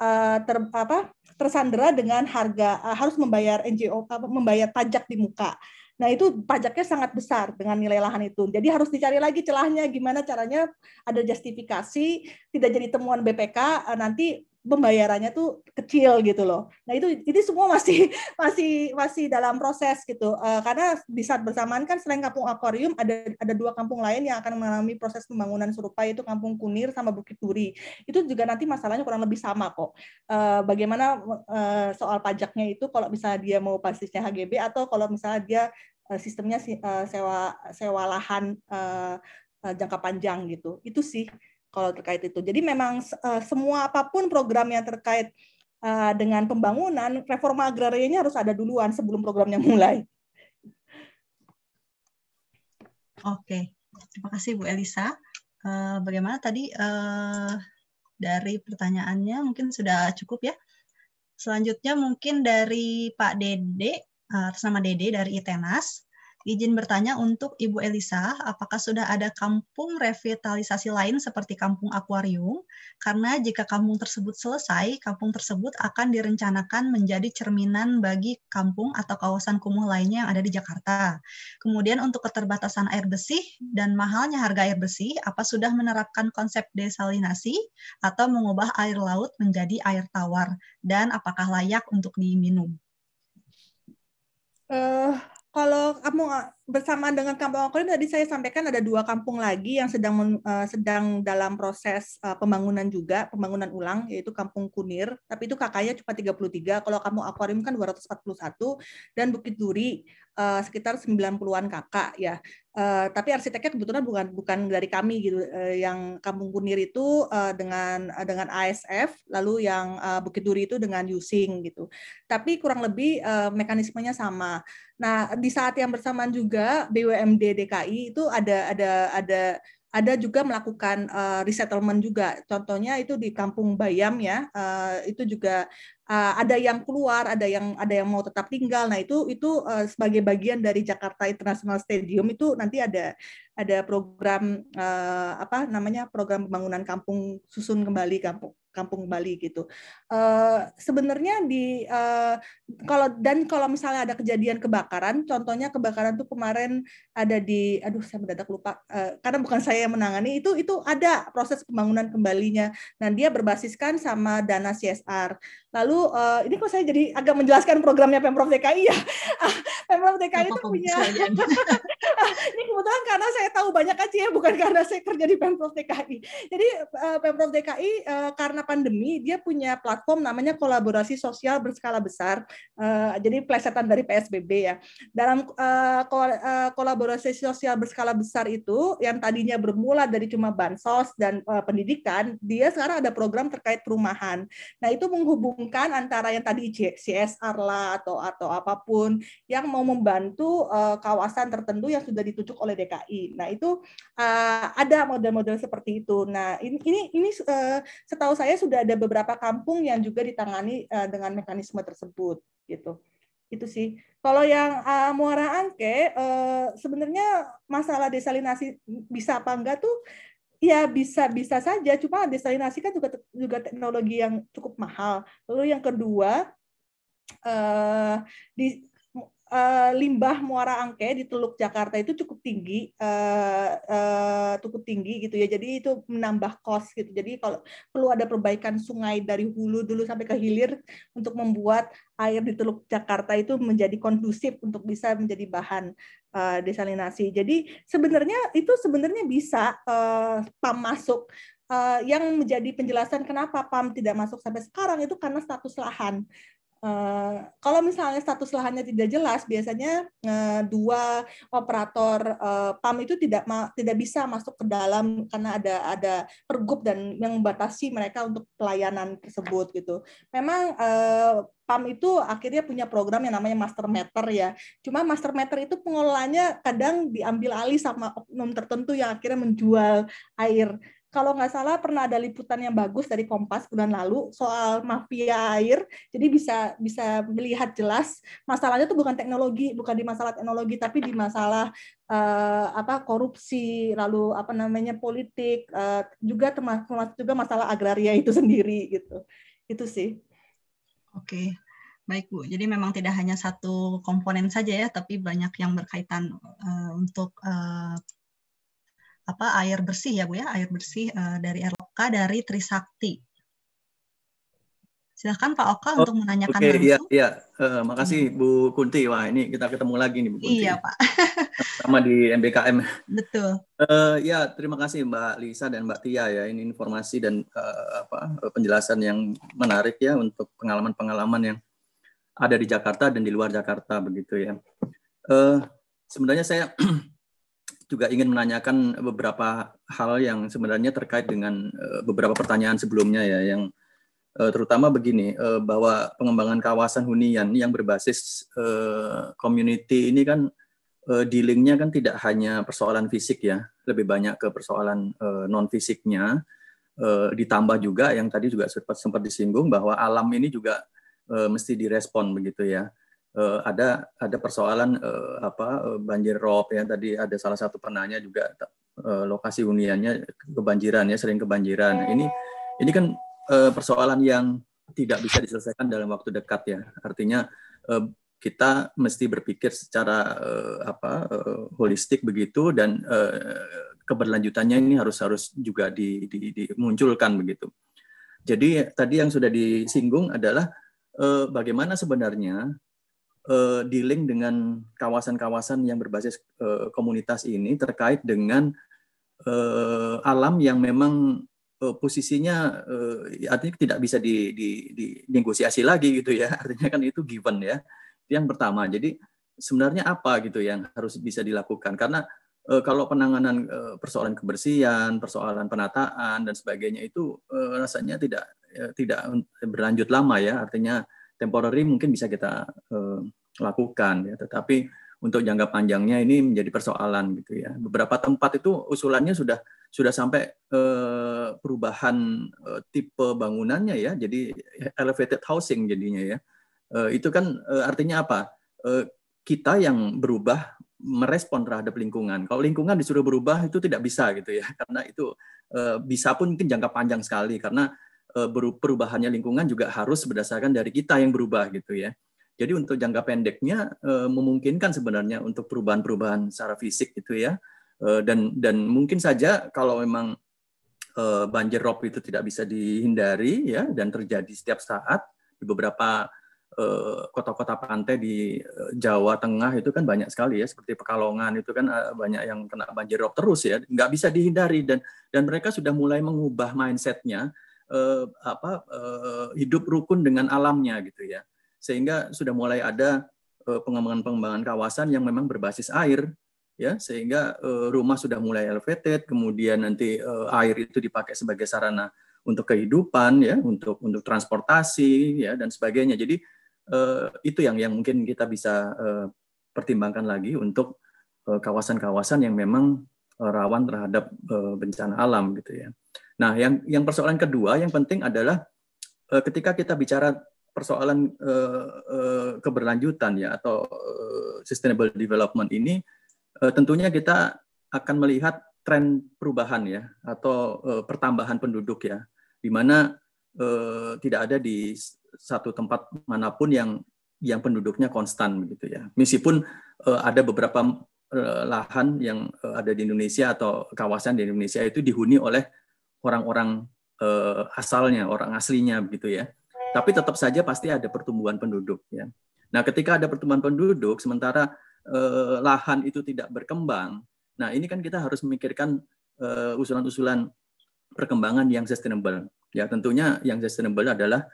uh, ter apa tersandera dengan harga uh, harus membayar NGO uh, membayar pajak di muka Nah, itu pajaknya sangat besar dengan nilai lahan itu. Jadi harus dicari lagi celahnya gimana caranya ada justifikasi, tidak jadi temuan BPK eh, nanti pembayarannya tuh kecil gitu loh. Nah itu itu semua masih *laughs* masih masih dalam proses gitu uh, karena di saat bersamaan kan selain kampung akuarium ada ada dua kampung lain yang akan mengalami proses pembangunan serupa yaitu kampung Kunir sama Bukit Duri. Itu juga nanti masalahnya kurang lebih sama kok. Uh, bagaimana uh, soal pajaknya itu kalau misalnya dia mau basisnya HGB atau kalau misalnya dia uh, sistemnya uh, sewa sewa lahan uh, uh, jangka panjang gitu. Itu sih kalau terkait itu. Jadi memang uh, semua apapun program yang terkait uh, dengan pembangunan, reforma agrarianya harus ada duluan sebelum programnya mulai. Oke, terima kasih Bu Elisa. Uh, bagaimana tadi uh, dari pertanyaannya mungkin sudah cukup ya. Selanjutnya mungkin dari Pak Dede, atas nama Dede dari ITENAS. Izin bertanya untuk Ibu Elisa, apakah sudah ada kampung revitalisasi lain seperti kampung akuarium? Karena jika kampung tersebut selesai, kampung tersebut akan direncanakan menjadi cerminan bagi kampung atau kawasan kumuh lainnya yang ada di Jakarta. Kemudian untuk keterbatasan air bersih dan mahalnya harga air bersih, apa sudah menerapkan konsep desalinasi atau mengubah air laut menjadi air tawar? Dan apakah layak untuk diminum? Uh, kalau kamu bersamaan dengan kampung Akuarium tadi saya sampaikan ada dua kampung lagi yang sedang uh, sedang dalam proses uh, pembangunan juga, pembangunan ulang yaitu Kampung Kunir, tapi itu kakaknya cuma 33, kalau kampung akuarium kan 241 dan Bukit Duri uh, sekitar 90-an kakak ya. Uh, tapi arsiteknya kebetulan bukan bukan dari kami gitu. Uh, yang Kampung Kunir itu uh, dengan uh, dengan ASF, lalu yang uh, Bukit Duri itu dengan Using gitu. Tapi kurang lebih uh, mekanismenya sama. Nah, di saat yang bersamaan juga juga BUMD DKI itu ada ada ada ada juga melakukan uh, resettlement juga. Contohnya itu di Kampung Bayam ya, uh, itu juga uh, ada yang keluar, ada yang ada yang mau tetap tinggal. Nah, itu itu uh, sebagai bagian dari Jakarta International Stadium itu nanti ada ada program uh, apa namanya? program pembangunan kampung susun kembali kampung kampung Bali gitu. Uh, sebenarnya di uh, kalau dan kalau misalnya ada kejadian kebakaran, contohnya kebakaran tuh kemarin ada di aduh saya mendadak lupa uh, karena bukan saya yang menangani itu itu ada proses pembangunan kembalinya. Nah, dia berbasiskan sama dana CSR. Lalu uh, ini kok saya jadi agak menjelaskan programnya Pemprov DKI ya. Ah, Pemprov DKI itu punya *laughs* ini kebetulan karena saya tahu banyak aja ya bukan karena saya kerja di Pemprov DKI. Jadi uh, Pemprov DKI uh, karena pandemi dia punya platform namanya kolaborasi sosial berskala besar. Uh, jadi plesetan dari PSBB ya. Dalam uh, eh, kol uh, eh, kolaborasi sosial berskala besar itu yang tadinya bermula dari cuma bansos dan uh, pendidikan, dia sekarang ada program terkait perumahan. Nah, itu menghubungkan antara yang tadi CSR lah atau atau apapun yang mau membantu uh, kawasan tertentu yang sudah ditujuk oleh DKI. Nah, itu uh, ada model-model seperti itu. Nah, ini ini, ini uh, setahu saya Sebenarnya sudah ada beberapa kampung yang juga ditangani eh, dengan mekanisme tersebut gitu. Itu sih. Kalau yang uh, Muara Angke uh, sebenarnya masalah desalinasi bisa apa enggak tuh ya bisa bisa saja cuma desalinasi kan juga juga teknologi yang cukup mahal. Lalu yang kedua uh, di Eh, limbah muara angke di Teluk Jakarta itu cukup tinggi, uh, uh, cukup tinggi gitu ya. Jadi itu menambah kos gitu. Jadi kalau perlu ada perbaikan sungai dari hulu dulu sampai ke hilir untuk membuat air di Teluk Jakarta itu menjadi kondusif untuk bisa menjadi bahan uh, desalinasi. Jadi sebenarnya itu sebenarnya bisa uh, PAM masuk uh, yang menjadi penjelasan kenapa PAM tidak masuk sampai sekarang itu karena status lahan. Eh, kalau misalnya status lahannya tidak jelas, biasanya uh, dua operator uh, PAM itu tidak tidak bisa masuk ke dalam karena ada ada pergub dan yang membatasi mereka untuk pelayanan tersebut gitu. Memang uh, PAM itu akhirnya punya program yang namanya master meter ya. Cuma master meter itu pengelolaannya kadang diambil alih sama oknum tertentu yang akhirnya menjual air kalau nggak salah pernah ada liputan yang bagus dari Kompas bulan lalu soal mafia air. Jadi bisa bisa melihat jelas masalahnya tuh bukan teknologi, bukan di masalah teknologi tapi di masalah uh, apa korupsi, lalu apa namanya politik, uh, juga termasuk juga masalah agraria itu *laughs* sendiri gitu. Itu sih. Oke. Baik Bu, jadi memang tidak hanya satu komponen saja ya, tapi banyak yang berkaitan uh, untuk uh, apa air bersih ya Bu ya, air bersih uh, dari Erloka dari Trisakti. Silahkan Pak Oka oh, untuk menanyakan okay, iya, langsung. Iya, iya. Uh, makasih hmm. Bu Kunti. Wah, ini kita ketemu lagi nih Bu Kunti. Iya, Pak. Sama di MBKM. Betul. Uh, ya, terima kasih Mbak Lisa dan Mbak Tia ya. Ini informasi dan uh, apa penjelasan yang menarik ya untuk pengalaman-pengalaman yang ada di Jakarta dan di luar Jakarta begitu ya. Uh, sebenarnya saya *clears throat* juga ingin menanyakan beberapa hal yang sebenarnya terkait dengan eh, beberapa pertanyaan sebelumnya ya yang eh, terutama begini eh, bahwa pengembangan kawasan hunian yang berbasis community ini kan dealingnya kan tidak hanya persoalan fisik ya lebih banyak ke persoalan non fisiknya ditambah juga yang tadi juga sempat sempat disinggung bahwa alam ini juga mesti direspon begitu ya uh, ada ada persoalan uh, apa eh, banjir rob ya tadi ada salah satu penanya juga uh, lokasi huniannya kebanjiran ya sering kebanjiran iya. ini ini kan uh, persoalan yang tidak bisa diselesaikan dalam waktu dekat ya artinya uh, kita mesti berpikir secara uh, apa uh, holistik begitu dan uh, keberlanjutannya ini harus harus juga di, di, dimunculkan begitu. Jadi tadi yang sudah disinggung adalah eh, bagaimana sebenarnya uh, eh, link dengan kawasan-kawasan yang berbasis uh, komunitas ini terkait dengan uh, alam yang memang uh, posisinya uh, artinya tidak bisa di, di, di negosiasi lagi gitu ya *laughs* artinya kan itu given ya yang pertama jadi sebenarnya apa gitu yang harus bisa dilakukan karena e, kalau penanganan e, persoalan kebersihan, persoalan penataan dan sebagainya itu e, rasanya tidak e, tidak berlanjut lama ya artinya temporary mungkin bisa kita uh, lakukan ya tetapi untuk jangka panjangnya ini menjadi persoalan gitu ya beberapa tempat itu usulannya sudah sudah sampai uh, perubahan uh, tipe bangunannya ya jadi elevated housing jadinya ya uh, itu kan uh, artinya apa uh, kita yang berubah merespon terhadap lingkungan. Kalau lingkungan disuruh berubah itu tidak bisa gitu ya, karena itu e, bisa pun mungkin jangka panjang sekali karena Eh, perubahannya lingkungan juga harus berdasarkan dari kita yang berubah gitu ya. Jadi untuk jangka pendeknya eh, memungkinkan sebenarnya untuk perubahan-perubahan secara fisik gitu ya. Eh, dan dan mungkin saja kalau memang banjir rob itu tidak bisa dihindari ya dan terjadi setiap saat di beberapa kota-kota pantai di Jawa Tengah itu kan banyak sekali ya seperti Pekalongan itu kan banyak yang kena banjir rob terus ya nggak bisa dihindari dan dan mereka sudah mulai mengubah mindsetnya eh, apa eh, hidup rukun dengan alamnya gitu ya. Sehingga sudah mulai ada eh, pengembangan-pengembangan kawasan yang memang berbasis air ya sehingga eh, rumah sudah mulai elevated kemudian nanti eh, air itu dipakai sebagai sarana untuk kehidupan ya untuk untuk transportasi ya dan sebagainya jadi eh, itu yang yang mungkin kita bisa eh, pertimbangkan lagi untuk eh, kawasan-kawasan yang memang rawan terhadap bencana alam gitu ya Nah, yang yang persoalan kedua yang penting adalah uh, ketika kita bicara persoalan uh, uh, keberlanjutan ya atau uh, sustainable development ini uh, tentunya kita akan melihat tren perubahan ya atau uh, pertambahan penduduk ya di mana uh, tidak ada di satu tempat manapun yang yang penduduknya konstan begitu ya. Meskipun uh, ada beberapa lahan yang ada di Indonesia atau kawasan di Indonesia itu dihuni oleh orang-orang uh, asalnya, orang aslinya begitu ya. Tapi tetap saja pasti ada pertumbuhan penduduk ya. Nah, ketika ada pertumbuhan penduduk sementara uh, lahan itu tidak berkembang, nah ini kan kita harus memikirkan eh, usulan-usulan perkembangan yang sustainable. Ya, tentunya yang sustainable adalah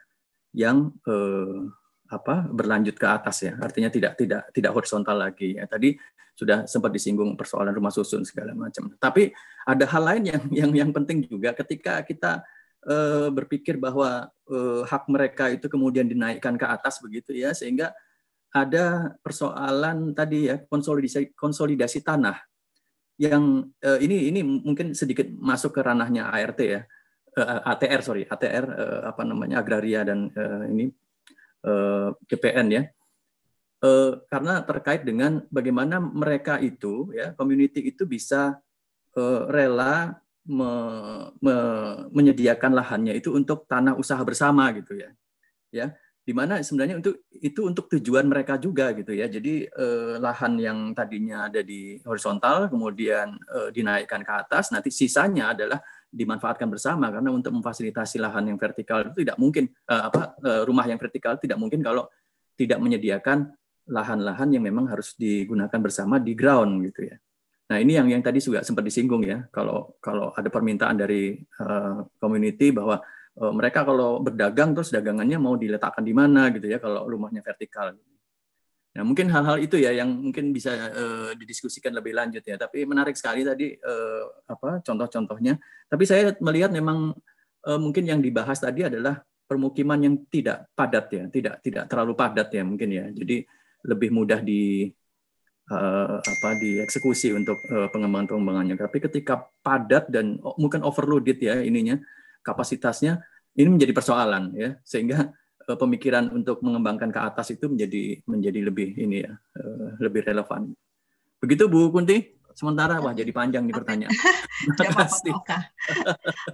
yang uh, apa berlanjut ke atas ya artinya tidak tidak tidak horizontal lagi ya tadi sudah sempat disinggung persoalan rumah susun segala macam tapi ada hal lain yang yang yang penting juga ketika kita eh, berpikir bahwa eh, hak mereka itu kemudian dinaikkan ke atas begitu ya sehingga ada persoalan tadi ya konsolidasi konsolidasi tanah yang eh, ini ini mungkin sedikit masuk ke ranahnya ART ya ATR sorry ATR apa namanya agraria dan ini Eh, GPN ya. Eh, karena terkait dengan bagaimana mereka itu ya community itu bisa eh, rela me, me, menyediakan lahannya itu untuk tanah usaha bersama gitu ya. Ya, dimana sebenarnya untuk itu untuk tujuan mereka juga gitu ya. Jadi eh, lahan yang tadinya ada di horizontal kemudian eh, dinaikkan ke atas, nanti sisanya adalah dimanfaatkan bersama karena untuk memfasilitasi lahan yang vertikal itu tidak mungkin uh, apa uh, rumah yang vertikal tidak mungkin kalau tidak menyediakan lahan-lahan yang memang harus digunakan bersama di ground gitu ya. Nah, ini yang yang tadi juga sempat disinggung ya. Kalau kalau ada permintaan dari uh, community bahwa uh, mereka kalau berdagang terus dagangannya mau diletakkan di mana gitu ya kalau rumahnya vertikal. Gitu. Nah, mungkin hal-hal itu ya yang mungkin bisa uh, didiskusikan lebih lanjut ya. Tapi menarik sekali tadi uh, apa contoh-contohnya. Tapi saya melihat memang uh, mungkin yang dibahas tadi adalah permukiman yang tidak padat ya, tidak tidak terlalu padat ya mungkin ya. Jadi lebih mudah di uh, apa dieksekusi untuk uh, pengembangan-pengembangannya. Tapi ketika padat dan mungkin overloaded ya ininya kapasitasnya ini menjadi persoalan ya sehingga pemikiran untuk mengembangkan ke atas itu menjadi menjadi lebih ini ya eh, lebih relevan. Begitu Bu Kunti. Sementara wah jadi panjang nih pertanyaan. *laughs* Terima kasih. Oke,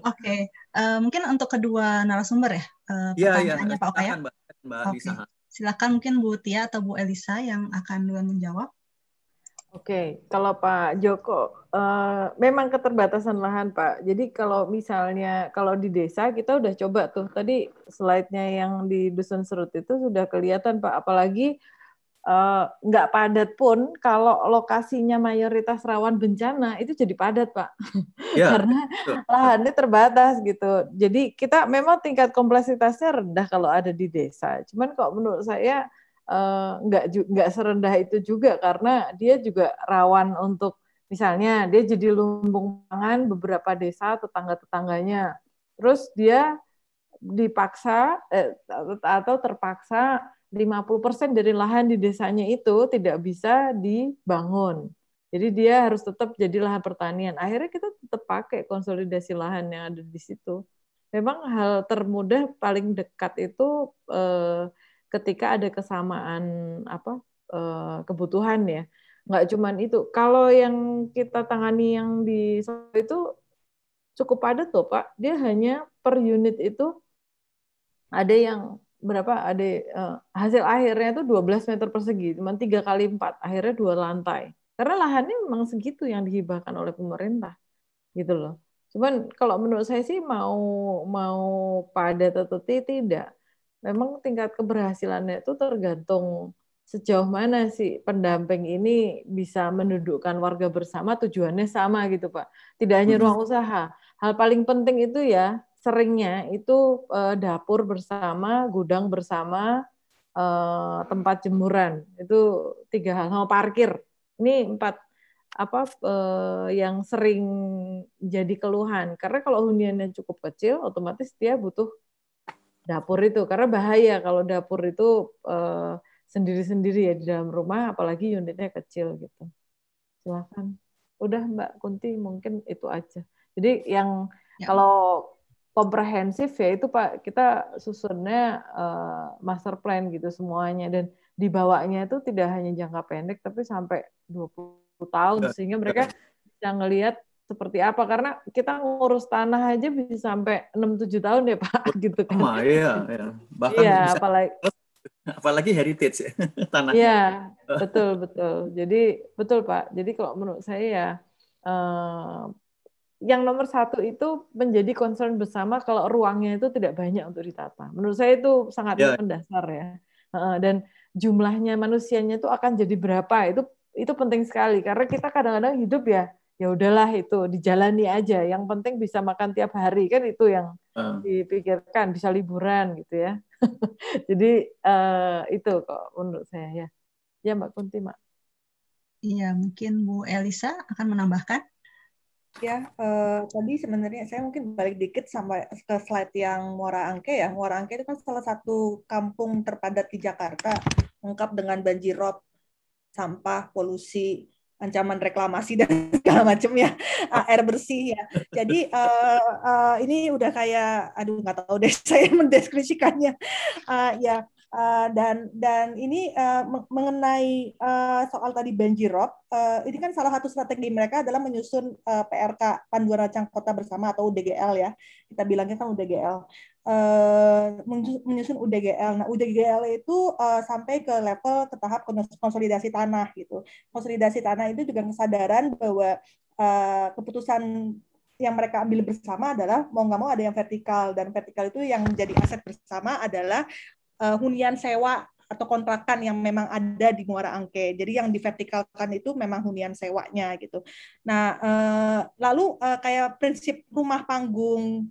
okay. uh, eh, mungkin untuk kedua narasumber ya. Uh, pertanyaannya ya, ya. Pak Oka ya. Mbak, Mbak okay. Silakan mungkin Bu Tia atau Bu Elisa yang akan duluan menjawab. Oke, kalau Pak Joko, uh, memang keterbatasan lahan Pak. Jadi kalau misalnya kalau di desa kita udah coba tuh tadi slide-nya yang di dusun serut itu sudah kelihatan Pak. Apalagi uh, nggak padat pun kalau lokasinya mayoritas rawan bencana itu jadi padat Pak. Yeah. *laughs* Karena lahannya terbatas gitu. Jadi kita memang tingkat kompleksitasnya rendah kalau ada di desa. Cuman kok menurut saya Eh, nggak uh, nggak serendah itu juga karena dia juga rawan untuk misalnya dia jadi lumbung pangan beberapa desa tetangga tetangganya terus dia dipaksa eh, atau terpaksa 50% dari lahan di desanya itu tidak bisa dibangun. Jadi dia harus tetap jadi lahan pertanian. Akhirnya kita tetap pakai konsolidasi lahan yang ada di situ. Memang hal termudah paling dekat itu eh, ketika ada kesamaan apa eh, kebutuhan ya nggak cuman itu kalau yang kita tangani yang di itu cukup padat tuh pak dia hanya per unit itu ada yang berapa ada eh, hasil akhirnya itu 12 meter persegi cuma tiga kali empat akhirnya dua lantai karena lahannya memang segitu yang dihibahkan oleh pemerintah gitu loh cuman kalau menurut saya sih mau mau padat atau tidak memang tingkat keberhasilannya itu tergantung sejauh mana sih pendamping ini bisa mendudukkan warga bersama tujuannya sama gitu Pak. Tidak hanya hmm. ruang usaha. Hal paling penting itu ya seringnya itu eh, dapur bersama, gudang bersama, eh, tempat jemuran. Itu tiga hal sama parkir. Ini empat apa eh, yang sering jadi keluhan. Karena kalau huniannya cukup kecil otomatis dia butuh dapur itu karena bahaya kalau dapur itu eh, sendiri-sendiri uh, ya di dalam rumah apalagi unitnya kecil gitu silakan udah mbak Kunti mungkin itu aja jadi yang ya. kalau komprehensif ya itu pak kita susunnya uh, master plan gitu semuanya dan dibawanya itu tidak hanya jangka pendek tapi sampai 20 tahun sehingga mereka bisa ngelihat seperti apa karena kita ngurus tanah aja bisa sampai enam tujuh tahun ya Pak *laughs* gitu kan. Oh, iya, iya. Bahkan iya, bisa, apalagi *laughs* apalagi heritage ya *laughs* tanahnya. Iya, betul betul. Jadi betul Pak. Jadi kalau menurut saya ya eh, yang nomor satu itu menjadi concern bersama kalau ruangnya itu tidak banyak untuk ditata. Menurut saya itu sangat ya. mendasar ya. Dan jumlahnya manusianya itu akan jadi berapa itu itu penting sekali karena kita kadang-kadang hidup ya ya udahlah itu dijalani aja yang penting bisa makan tiap hari kan itu yang hmm. dipikirkan bisa liburan gitu ya *laughs* jadi uh, itu kok menurut saya ya ya mbak Kunti mak iya mungkin Bu Elisa akan menambahkan ya uh, tadi sebenarnya saya mungkin balik dikit sampai ke slide yang Muara Angke ya Muara Angke itu kan salah satu kampung terpadat di Jakarta lengkap dengan rob sampah polusi ancaman reklamasi dan *laughs* segala macam ya ah, air bersih ya jadi uh, uh, ini udah kayak aduh nggak tahu deh *laughs* saya mendeskripsikannya uh, ya uh, dan dan ini uh, mengenai uh, soal tadi banjirop uh, ini kan salah satu strategi mereka adalah menyusun uh, PRK panduan rancang kota bersama atau UDGL ya kita bilangnya kan UDGL Eh, menyusun UDGL. Nah, UDGL itu uh, sampai ke level ke tahap konsolidasi tanah gitu. Konsolidasi tanah itu juga kesadaran bahwa uh, keputusan yang mereka ambil bersama adalah mau nggak mau ada yang vertikal dan vertikal itu yang menjadi aset bersama adalah uh, hunian sewa atau kontrakan yang memang ada di Muara Angke. Jadi yang divertikalkan itu memang hunian sewanya gitu. Nah, uh, lalu uh, kayak prinsip rumah panggung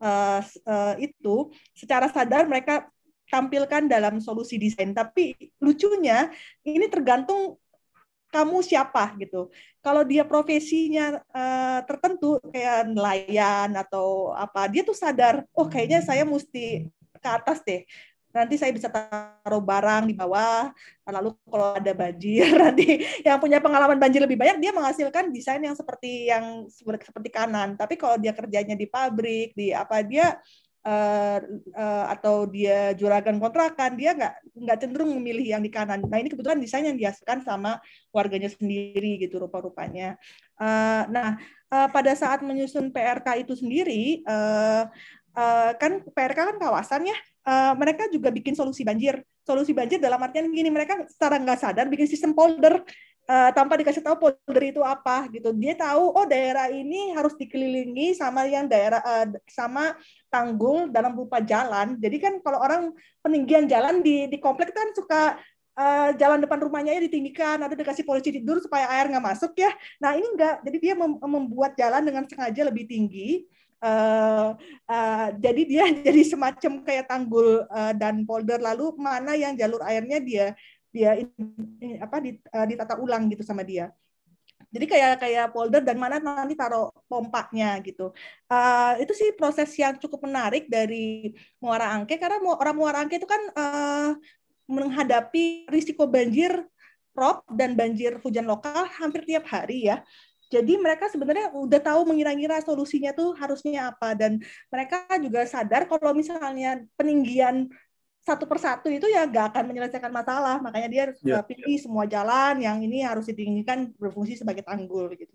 uh, itu secara sadar mereka tampilkan dalam solusi desain. Tapi lucunya ini tergantung kamu siapa gitu. Kalau dia profesinya uh, tertentu kayak nelayan atau apa, dia tuh sadar, oh kayaknya saya mesti ke atas deh nanti saya bisa taruh barang di bawah lalu kalau ada banjir *laughs* nanti yang punya pengalaman banjir lebih banyak dia menghasilkan desain yang seperti yang seperti kanan tapi kalau dia kerjanya di pabrik di apa dia uh, uh, atau dia juragan kontrakan dia nggak nggak cenderung memilih yang di kanan nah ini kebetulan desain yang dihasilkan sama warganya sendiri gitu rupa-rupanya uh, nah uh, pada saat menyusun PRK itu sendiri uh, uh, kan PRK kan kawasannya. Eh, mereka juga bikin solusi banjir. Solusi banjir dalam artian gini, mereka secara nggak sadar bikin sistem polder uh, tanpa dikasih tahu polder itu apa gitu. Dia tahu oh daerah ini harus dikelilingi sama yang daerah uh, sama tanggul dalam rupa jalan. Jadi kan kalau orang peninggian jalan di di komplek kan suka uh, jalan depan rumahnya ya ditinggikan, nanti dikasih polisi tidur supaya air nggak masuk ya. Nah ini enggak, jadi dia mem membuat jalan dengan sengaja lebih tinggi Uh, jadi dia *laughs* jadi semacam kayak tanggul uh, dan polder lalu mana yang jalur airnya dia dia in, in, apa dit, uh, ditata ulang gitu sama dia. Jadi kayak kayak polder dan mana nanti taruh pompanya gitu. Uh, itu sih proses yang cukup menarik dari Muara Angke karena orang Muara Angke itu kan uh, menghadapi risiko banjir rob dan banjir hujan lokal hampir tiap hari ya. Jadi mereka sebenarnya udah tahu mengira-ngira solusinya tuh harusnya apa dan mereka juga sadar kalau misalnya peninggian satu persatu itu ya gak akan menyelesaikan masalah makanya dia harus yeah, ya. pilih semua jalan yang ini harus ditinggikan berfungsi sebagai tanggul gitu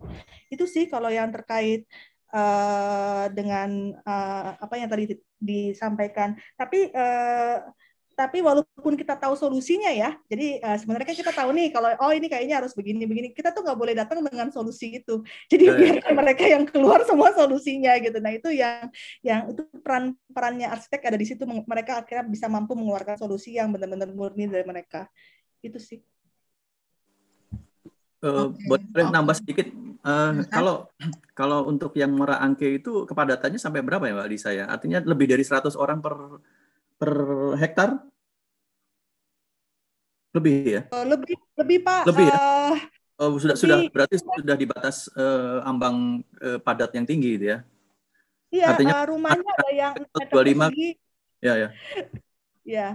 itu sih kalau yang terkait uh, dengan uh, apa yang tadi disampaikan tapi uh, tapi walaupun kita tahu solusinya ya, jadi uh, sebenarnya kan kita tahu nih kalau oh ini kayaknya harus begini-begini, kita tuh nggak boleh datang dengan solusi itu. Jadi yeah. Iya, biar iya. mereka yang keluar semua solusinya gitu. Nah itu yang yang itu peran perannya arsitek ada di situ. Mereka akhirnya bisa mampu mengeluarkan solusi yang benar-benar murni dari mereka. Itu sih. Uh, eh, okay. Boleh okay. nambah sedikit. Uh, kalau kalau untuk yang merah angke itu kepadatannya sampai berapa ya Mbak Lisa ya? Artinya lebih dari 100 orang per per hektar? Lebih ya? Eh, lebih, lebih Pak. Lebih ya? Uh, oh, sudah, lebih, sudah berarti sudah di batas uh, eh, ambang uh, padat yang tinggi itu ya? Iya, Artinya, uh, rumahnya ada yang 25. *laughs* Tinggi. Ya, ya. Iya.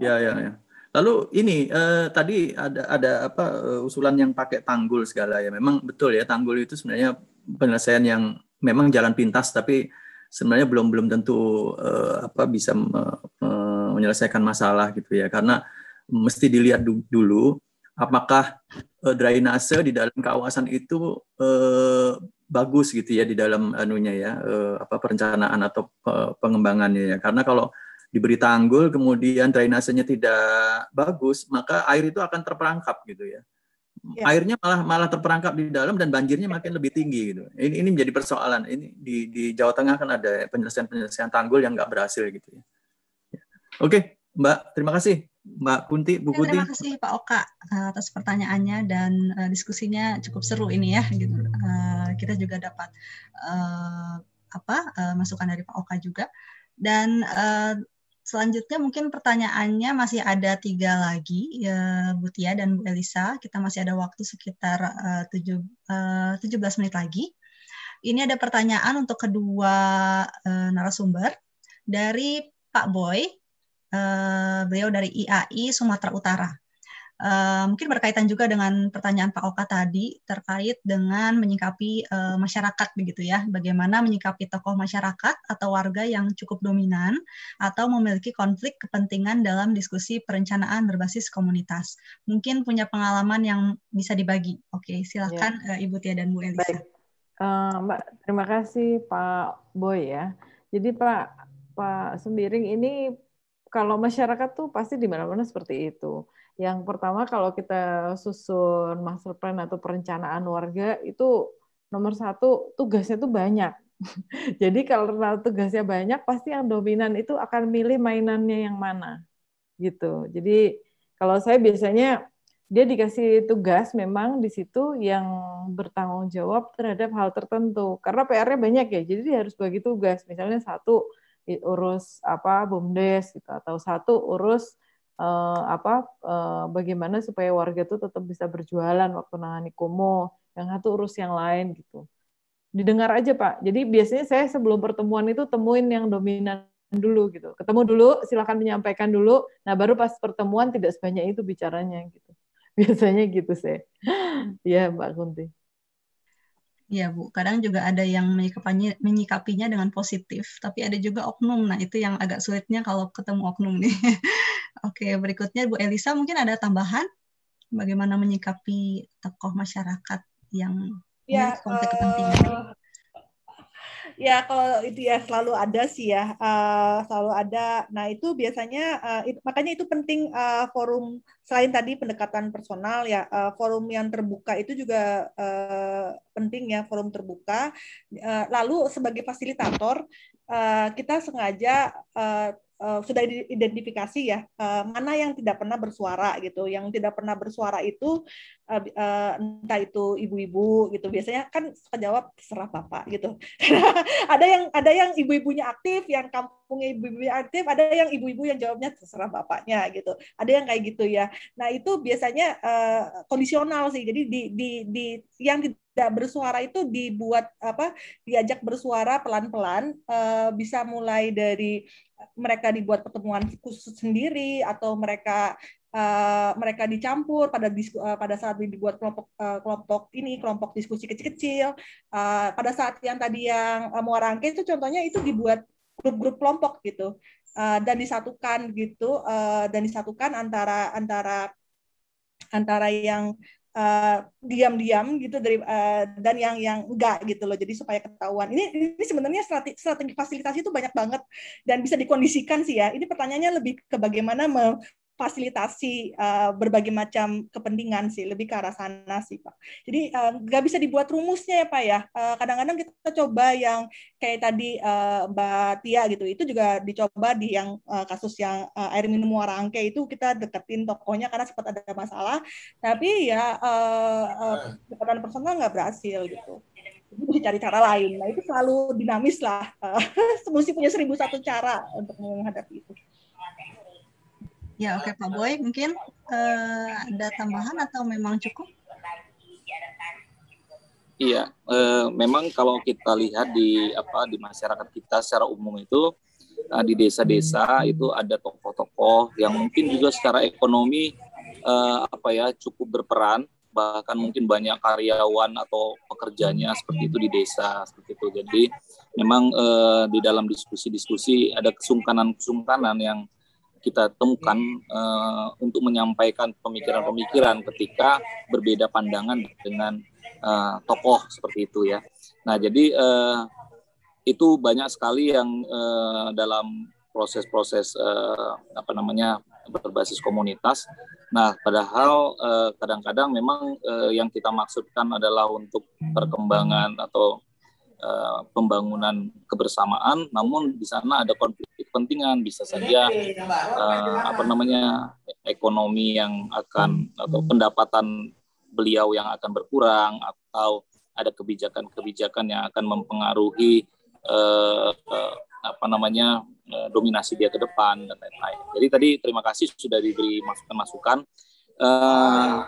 ya. ya, ya, Lalu ini eh, tadi ada ada apa usulan yang pakai tanggul segala ya. Memang betul ya tanggul itu sebenarnya penyelesaian yang memang jalan pintas tapi sebenarnya belum belum tentu uh, apa bisa me, me, menyelesaikan masalah gitu ya karena mesti dilihat du dulu apakah uh, drainase di dalam kawasan itu uh, bagus gitu ya di dalam anunya ya uh, apa perencanaan atau uh, pengembangannya ya karena kalau diberi tanggul kemudian drainasenya tidak bagus maka air itu akan terperangkap gitu ya yeah. airnya malah malah terperangkap di dalam dan banjirnya makin lebih tinggi gitu. Ini ini menjadi persoalan. Ini di di Jawa Tengah kan ada penyelesaian-penyelesaian tanggul yang nggak berhasil gitu ya. Oke, Mbak, terima kasih. Mbak Kunti, Bu ya, Kunti. terima kasih Pak Oka eh, atas pertanyaannya dan uh, diskusinya cukup seru ini ya. Gitu. Uh, kita juga dapat uh, apa uh, masukan dari Pak Oka juga dan uh, selanjutnya mungkin pertanyaannya masih ada tiga lagi, ya, Bu Tia dan Bu Elisa. Kita masih ada waktu sekitar uh, tujuh, eh, uh, 17 menit lagi. Ini ada pertanyaan untuk kedua uh, narasumber dari Pak Boy, uh, beliau dari IAI Sumatera Utara. Eh, mungkin berkaitan juga dengan pertanyaan Pak Oka tadi terkait dengan menyikapi uh, masyarakat begitu ya, bagaimana menyikapi tokoh masyarakat atau warga yang cukup dominan atau memiliki konflik kepentingan dalam diskusi perencanaan berbasis komunitas. Mungkin punya pengalaman yang bisa dibagi. Oke, silakan ya. uh, Ibu Tia dan Bu Elisa. Baik. Uh, Mbak, terima kasih Pak Boy ya. Jadi Pak Pak Sembiring ini kalau masyarakat tuh pasti di mana-mana seperti itu yang pertama kalau kita susun master plan atau perencanaan warga itu nomor satu tugasnya itu banyak. *laughs* Jadi kalau tugasnya banyak pasti yang dominan itu akan milih mainannya yang mana gitu. Jadi kalau saya biasanya dia dikasih tugas memang di situ yang bertanggung jawab terhadap hal tertentu karena PR-nya banyak ya jadi dia harus bagi tugas misalnya satu urus apa bumdes gitu atau satu urus uh, apa uh, bagaimana supaya warga itu tetap bisa berjualan waktu nangani komo, yang satu urus yang lain gitu. Didengar aja Pak. Jadi biasanya saya sebelum pertemuan itu temuin yang dominan dulu gitu. Ketemu dulu, silahkan menyampaikan dulu. Nah baru pas pertemuan tidak sebanyak itu bicaranya gitu. *laughs* Biasanya gitu saya. ya Mbak Kunti. Iya Bu, kadang juga ada yang menyikapinya, menyikapinya dengan positif, tapi ada juga oknum. Nah itu yang agak sulitnya kalau ketemu oknum nih. *laughs* Oke, berikutnya Bu Elisa mungkin ada tambahan bagaimana menyikapi tokoh masyarakat yang ya, konteks uh, kepentingan. Ya kalau itu ya selalu ada sih ya uh, selalu ada. Nah itu biasanya uh, it, makanya itu penting uh, forum selain tadi pendekatan personal ya uh, forum yang terbuka itu juga uh, penting ya forum terbuka. Uh, lalu sebagai fasilitator uh, kita sengaja uh, uh, sudah diidentifikasi ya uh, mana yang tidak pernah bersuara gitu. Yang tidak pernah bersuara itu uh, uh, entah itu ibu-ibu gitu. Biasanya kan jawab serah bapak gitu. *laughs* ada yang ada yang ibu-ibunya aktif, yang kamu punya ibu-ibu aktif, ada yang ibu-ibu yang jawabnya terserah bapaknya gitu. Ada yang kayak gitu ya. Nah, itu biasanya uh, kondisional sih. Jadi di di di yang tidak bersuara itu dibuat apa? diajak bersuara pelan-pelan uh, bisa mulai dari eh, mereka dibuat pertemuan khusus sendiri atau mereka Uh, mereka dicampur pada disku, uh, pada saat dibuat kelompok uh, kelompok ini kelompok diskusi kecil-kecil uh, pada saat yang tadi yang uh, muara angke itu contohnya itu dibuat grup-grup kelompok gitu uh, dan disatukan gitu uh, dan disatukan antara antara antara yang eh, diam-diam uh, gitu dari uh, dan yang yang enggak gitu loh jadi supaya ketahuan ini ini sebenarnya strategi, strategi fasilitasi itu banyak banget dan bisa dikondisikan sih ya ini pertanyaannya lebih ke bagaimana me fasilitasi uh, eh, berbagai macam kepentingan sih, lebih ke arah sana sih Pak. Jadi eh, nggak uh, bisa dibuat rumusnya ya Pak ya. Eh, kadang-kadang uh, kita coba yang kayak tadi uh, Mbak Tia gitu, itu juga dicoba di yang uh, kasus yang uh, air minum muara angke itu kita deketin tokonya karena sempat ada masalah, tapi ya uh, uh, personal nggak berhasil gitu Jadi cari cara lain. Nah itu selalu dinamis lah. Uh, *laughs* mesti punya seribu satu cara untuk menghadapi itu. Ya, oke okay, Pak Boy, mungkin uh, ada tambahan atau memang cukup? Iya, eh, memang kalau kita lihat di apa di masyarakat kita secara umum itu eh, di desa-desa itu ada tokoh-tokoh yang mungkin juga secara ekonomi apa ya cukup berperan bahkan mungkin banyak karyawan atau pekerjanya seperti itu di desa seperti itu. Jadi memang di dalam diskusi-diskusi ada kesungkanan-kesungkanan yang kita temukan uh, untuk menyampaikan pemikiran-pemikiran ketika berbeda pandangan dengan uh, tokoh seperti itu ya. Nah jadi uh, itu banyak sekali yang uh, dalam proses-proses uh, apa namanya berbasis komunitas. Nah padahal kadang-kadang uh, memang uh, yang kita maksudkan adalah untuk perkembangan atau Eh, pembangunan kebersamaan, namun di sana ada konflik kepentingan, bisa saja uh, apa namanya ekonomi yang akan hmm. atau pendapatan beliau yang akan berkurang atau ada kebijakan-kebijakan yang akan mempengaruhi uh, uh, apa namanya uh, dominasi dia ke depan dan lain-lain. Jadi tadi terima kasih sudah diberi masukan-masukan. Uh,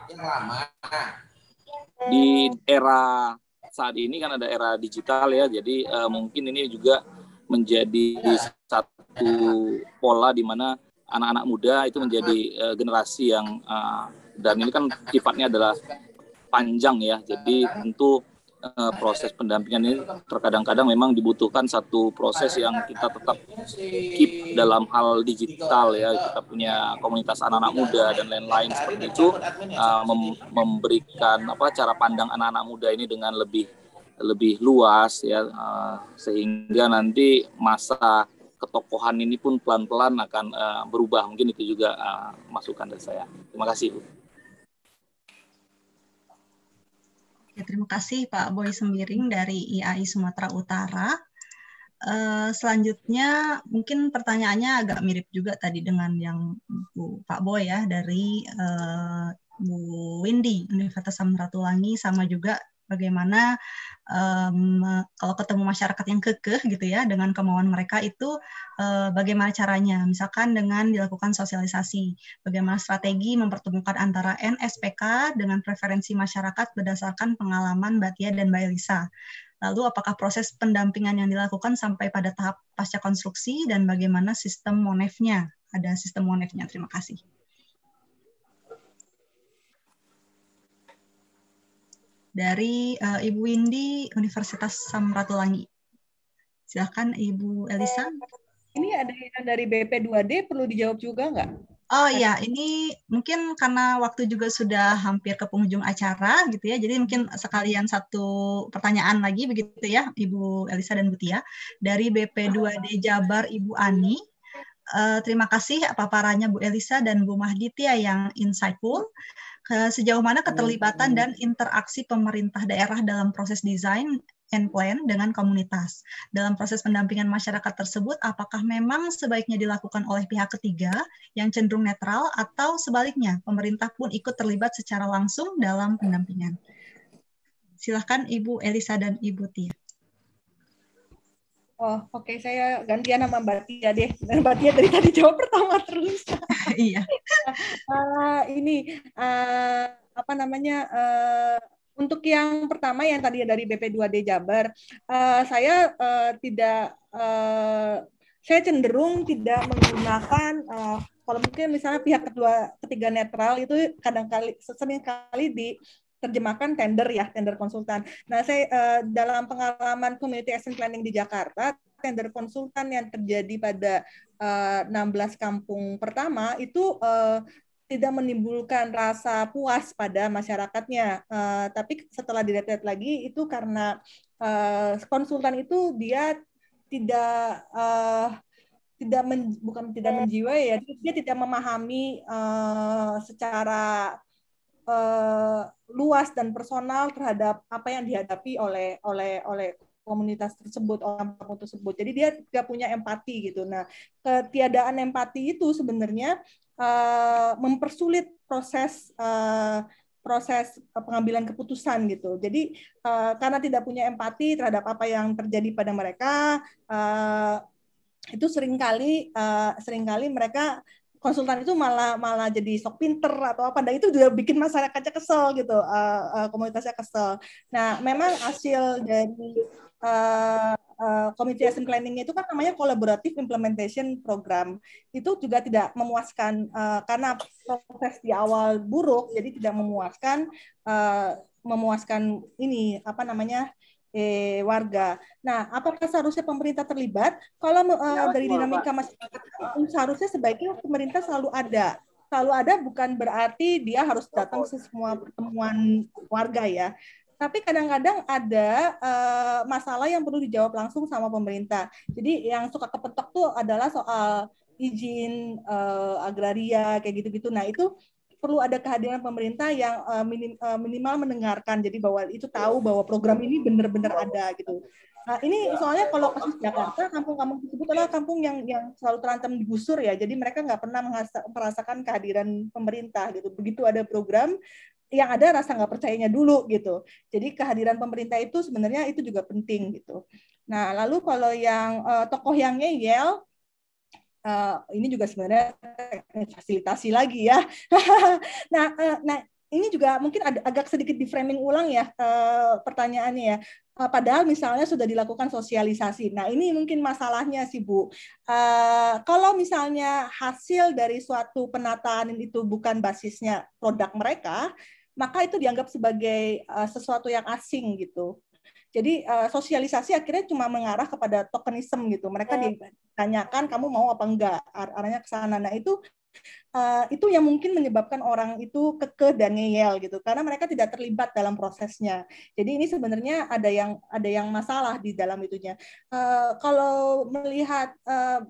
di era saat ini kan ada era digital ya, jadi uh, mungkin ini juga menjadi satu pola di mana anak-anak muda itu menjadi uh, generasi yang uh, dan ini kan sifatnya adalah panjang ya, jadi tentu Eh, proses pendampingan ini terkadang-kadang memang dibutuhkan satu proses yang kita tetap keep dalam hal digital ya kita punya komunitas anak-anak muda dan lain-lain seperti itu uh, mem memberikan apa cara pandang anak-anak muda ini dengan lebih lebih luas ya uh, sehingga nanti masa ketokohan ini pun pelan-pelan akan uh, berubah masukan dari saya. Terima kasih Ya, terima kasih Pak Boy Semiring dari IAI Sumatera Utara. Eh, selanjutnya mungkin pertanyaannya agak mirip juga tadi dengan yang Bu Pak Boy ya dari eh, Bu Windy Universitas Samratulangi sama juga bagaimana um, kalau ketemu masyarakat yang kekeh gitu ya dengan kemauan mereka itu uh, bagaimana caranya misalkan dengan dilakukan sosialisasi bagaimana strategi mempertemukan antara NSPK dengan preferensi masyarakat berdasarkan pengalaman Mbak dan Mbak Elisa lalu apakah proses pendampingan yang dilakukan sampai pada tahap pasca konstruksi dan bagaimana sistem monefnya ada sistem monefnya terima kasih dari uh, Ibu Windy Universitas Samratulangi. Silahkan Ibu Elisa. Ini ada yang dari BP2D perlu dijawab juga nggak? Oh iya, ini mungkin karena waktu juga sudah hampir ke penghujung acara gitu ya. Jadi mungkin sekalian satu pertanyaan lagi begitu ya Ibu Elisa dan Butia dari BP2D Jabar Ibu Ani. Uh, terima kasih apa paparannya Bu Elisa dan Bu Mahditia yang insightful. Eh, sejauh mana hmm. keterlibatan dan interaksi pemerintah daerah dalam proses desain and plan dengan komunitas. Dalam proses pendampingan masyarakat tersebut, apakah memang sebaiknya dilakukan oleh pihak ketiga yang cenderung netral atau sebaliknya, pemerintah pun ikut terlibat secara langsung dalam pendampingan? Silahkan Ibu Elisa dan Ibu Tia. Oh, oke okay. saya gantian nama Mbak Tia deh. Nah, Mbak Tia dari tadi jawab pertama terus. *laughs* iya. uh, ini uh, apa namanya? Uh, untuk yang pertama yang tadi dari BP2D Jabar, uh, saya uh, tidak uh, saya cenderung tidak menggunakan uh, kalau mungkin misalnya pihak kedua ketiga netral itu kadang kali sering kali di terjemahkan tender ya, tender konsultan. Nah, saya uh, dalam pengalaman community action planning di Jakarta, tender konsultan yang terjadi pada uh, eh, 16 kampung pertama itu uh, tidak menimbulkan rasa puas pada masyarakatnya. Uh, tapi setelah dilihat lagi itu karena uh, konsultan itu dia tidak uh, tidak men, bukan tidak iya. menjiwai ya dia tidak memahami uh, secara Eh, luas dan personal terhadap apa yang dihadapi oleh oleh oleh komunitas tersebut orang kampung tersebut jadi dia tidak punya empati gitu nah ketiadaan empati itu sebenarnya uh, mempersulit proses uh, proses pengambilan keputusan gitu. Jadi uh, karena tidak punya empati terhadap apa yang terjadi pada mereka, uh, itu seringkali uh, seringkali mereka konsultan itu malah malah jadi sok pinter atau apa dan itu juga bikin masyarakatnya kesel gitu uh, uh, komunitasnya kesel nah memang hasil dari uh, eh, uh, Komite action planning itu kan namanya collaborative implementation program itu juga tidak memuaskan uh, karena proses di awal buruk jadi tidak memuaskan uh, memuaskan ini apa namanya eh, warga. Nah, apakah seharusnya pemerintah terlibat? Kalau uh, dari dinamika masyarakat, seharusnya sebaiknya pemerintah selalu ada. Selalu ada bukan berarti dia harus datang ke semua pertemuan warga ya. Tapi kadang-kadang ada uh, masalah yang perlu dijawab langsung sama pemerintah. Jadi yang suka kepetok tuh adalah soal izin uh, agraria kayak gitu-gitu. Nah, itu perlu ada kehadiran pemerintah yang eh, eh, minimal mendengarkan jadi bahwa itu tahu bahwa program ini benar-benar ada gitu. Nah, ini soalnya kalau kasus Jakarta, kampung-kampung tersebut adalah kampung yang yang selalu terancam digusur ya. Jadi mereka nggak pernah merasakan kehadiran pemerintah gitu. Begitu ada program, yang ada rasa nggak percayanya dulu gitu. Jadi kehadiran pemerintah itu sebenarnya itu juga penting gitu. Nah lalu kalau yang uh, tokoh yang ngeyel uh, ini juga sebenarnya fasilitasi lagi ya. *laughs* nah, uh, nah ini juga mungkin ada, agak sedikit di framing ulang ya uh, pertanyaannya ya. Uh, padahal misalnya sudah dilakukan sosialisasi. Nah ini mungkin masalahnya sih Bu. Uh, kalau misalnya hasil dari suatu penataan itu bukan basisnya produk mereka, maka itu dianggap sebagai uh, sesuatu yang asing gitu. Jadi uh, sosialisasi akhirnya cuma mengarah kepada tokenism gitu. Mereka hmm. ditanyakan kamu mau apa enggak, Ar arahnya ke sana. Nah itu uh, itu yang mungkin menyebabkan orang itu keke dan ngeyel gitu karena mereka tidak terlibat dalam prosesnya jadi ini sebenarnya ada yang ada yang masalah di dalam itunya uh, kalau melihat uh,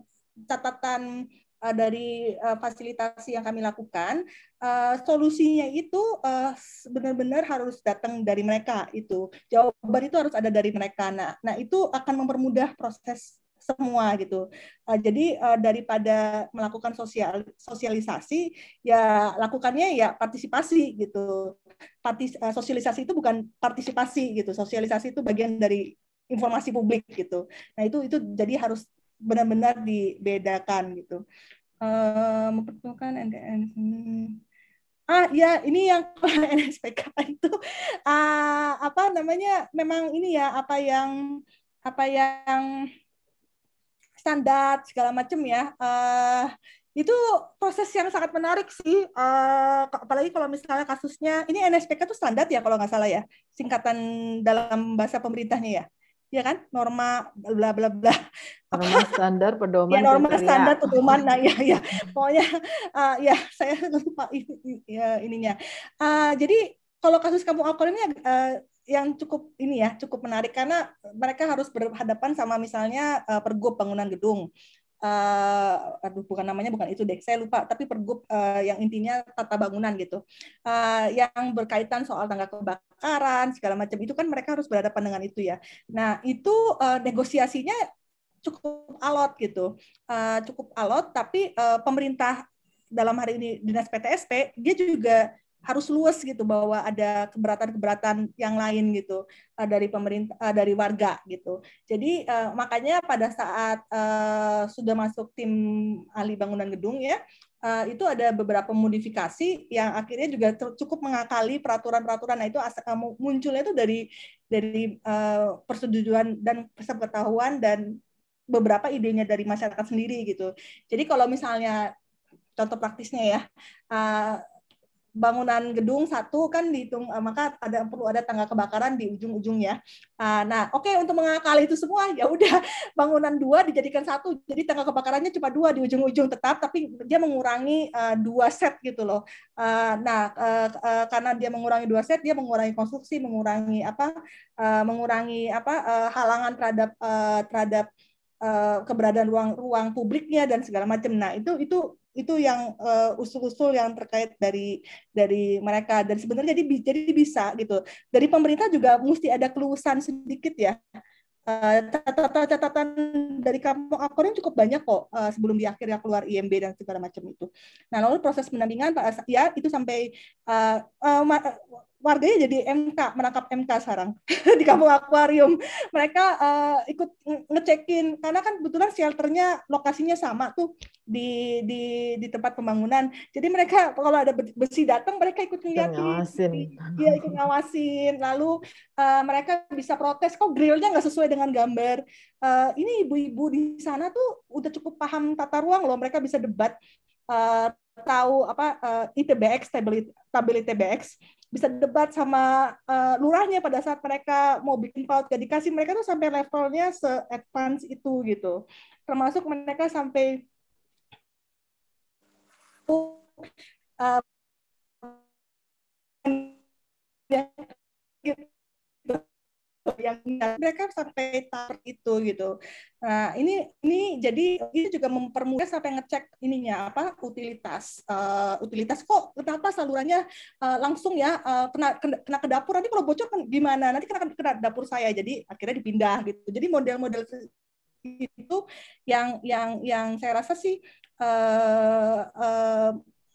catatan Eh, dari uh, fasilitasi yang kami lakukan, uh, solusinya itu uh, benar-benar harus datang dari mereka itu. Jawaban itu harus ada dari mereka. Nah, nah itu akan mempermudah proses semua gitu. Uh, jadi uh, daripada melakukan sosial sosialisasi ya lakukannya ya partisipasi gitu. Partis, uh, sosialisasi itu bukan partisipasi gitu. Sosialisasi itu bagian dari informasi publik gitu. Nah, itu itu jadi harus benar-benar dibedakan gitu. Uh, mempertemukan NDN. Hmm. Ah ya ini yang *laughs* NSPK itu uh, apa namanya memang ini ya apa yang apa yang standar segala macam ya. Uh, itu proses yang sangat menarik sih, uh, apalagi kalau misalnya kasusnya ini NSPK itu standar ya kalau nggak salah ya, singkatan dalam bahasa pemerintahnya ya ya kan norma bla bla bla norma *laughs* standar pedoman ya, norma standar pedoman nah ya ya *laughs* pokoknya uh, ya saya *laughs* lupa ya, ininya uh, jadi kalau kasus kamu alkohol ini uh, yang cukup ini ya cukup menarik karena mereka harus berhadapan sama misalnya uh, pergub bangunan gedung uh, aduh bukan namanya bukan itu deh saya lupa tapi pergub uh, eh, yang intinya tata bangunan gitu uh, yang berkaitan soal tangga kebakaran segala macam itu kan mereka harus berhadapan dengan itu ya nah itu uh, negosiasinya cukup alot gitu uh, cukup alot tapi uh, pemerintah dalam hari ini dinas PTSP dia juga harus luas gitu bahwa ada keberatan-keberatan yang lain gitu eh, dari pemerintah eh, dari warga gitu. Jadi eh, makanya pada saat sudah masuk tim ahli bangunan gedung ya itu ada beberapa modifikasi yang akhirnya juga cukup mengakali peraturan-peraturan. Nah itu munculnya itu dari dari persetujuan dan sepengetahuan dan beberapa idenya dari masyarakat sendiri gitu. Jadi kalau misalnya contoh praktisnya ya bangunan gedung satu kan dihitung uh, maka ada perlu ada tangga kebakaran di ujung-ujungnya. Uh, ah, nah, oke okay, untuk mengakali itu semua *laughs* ya udah bangunan dua dijadikan satu, jadi tangga kebakarannya cuma dua di ujung-ujung tetap, tapi dia mengurangi uh, dua set gitu loh. Uh, nah, uh, uh, karena dia mengurangi dua set, dia mengurangi konstruksi, mengurangi apa, uh, mengurangi apa uh, halangan terhadap uh, terhadap keberadaan ruang ruang publiknya dan segala macam. Nah, itu itu itu yang eh, usul-usul uh, yang terkait dari dari mereka dan sebenarnya jadi jadi bisa gitu dari pemerintah juga mesti ada kelulusan sedikit ya catatan-catatan eh, uh, dari kampung akuarium cukup banyak kok uh, sebelum di akhirnya keluar IMB dan segala macam itu. Nah lalu proses pendampingan ya itu sampai uh, uh, warganya jadi MK menangkap MK sekarang *laughs* di kampung akuarium mereka uh, ikut ngecekin karena kan kebetulan shelternya lokasinya sama tuh di di di tempat pembangunan jadi mereka kalau ada besi datang mereka ikut ngeliatin dia iya, ikut ngawasin lalu uh, mereka bisa protes kok grillnya nggak sesuai dengan gambar uh, ini ibu-ibu di sana tuh udah cukup paham tata ruang loh mereka bisa debat uh, tahu apa uh, ITBX, stability, stability ITBX bisa debat sama uh, lurahnya pada saat mereka mau bikin PAUD dikasih mereka tuh sampai levelnya se advance itu gitu termasuk mereka sampai uh, yang mereka sampai tar itu gitu. Nah, ini ini jadi itu juga mempermudah sampai ngecek ininya apa utilitas uh, utilitas kok kenapa salurannya uh, langsung ya uh, kena, kena kena ke dapur nanti kalau bocor kan gimana nanti kena kena dapur saya jadi akhirnya dipindah gitu. Jadi model-model itu yang yang yang saya rasa sih uh, uh,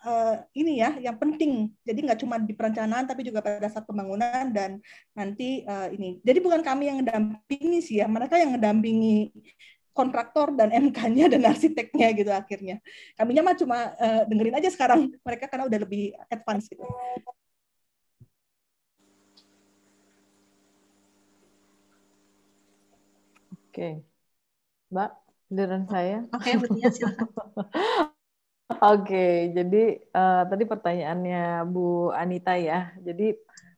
uh, ini ya yang penting. Jadi nggak cuma di perencanaan tapi juga pada saat pembangunan dan nanti uh, ini. Jadi bukan kami yang ngedampingi sih ya, mereka yang ngedampingi kontraktor dan MK-nya dan arsiteknya gitu akhirnya. Kami mah cuma uh, dengerin aja sekarang mereka karena udah lebih advance gitu. Oke. Okay. Mbak, giliran saya. Oke, okay, ya, silakan. *laughs* Oke, jadi uh, tadi pertanyaannya Bu Anita ya. Jadi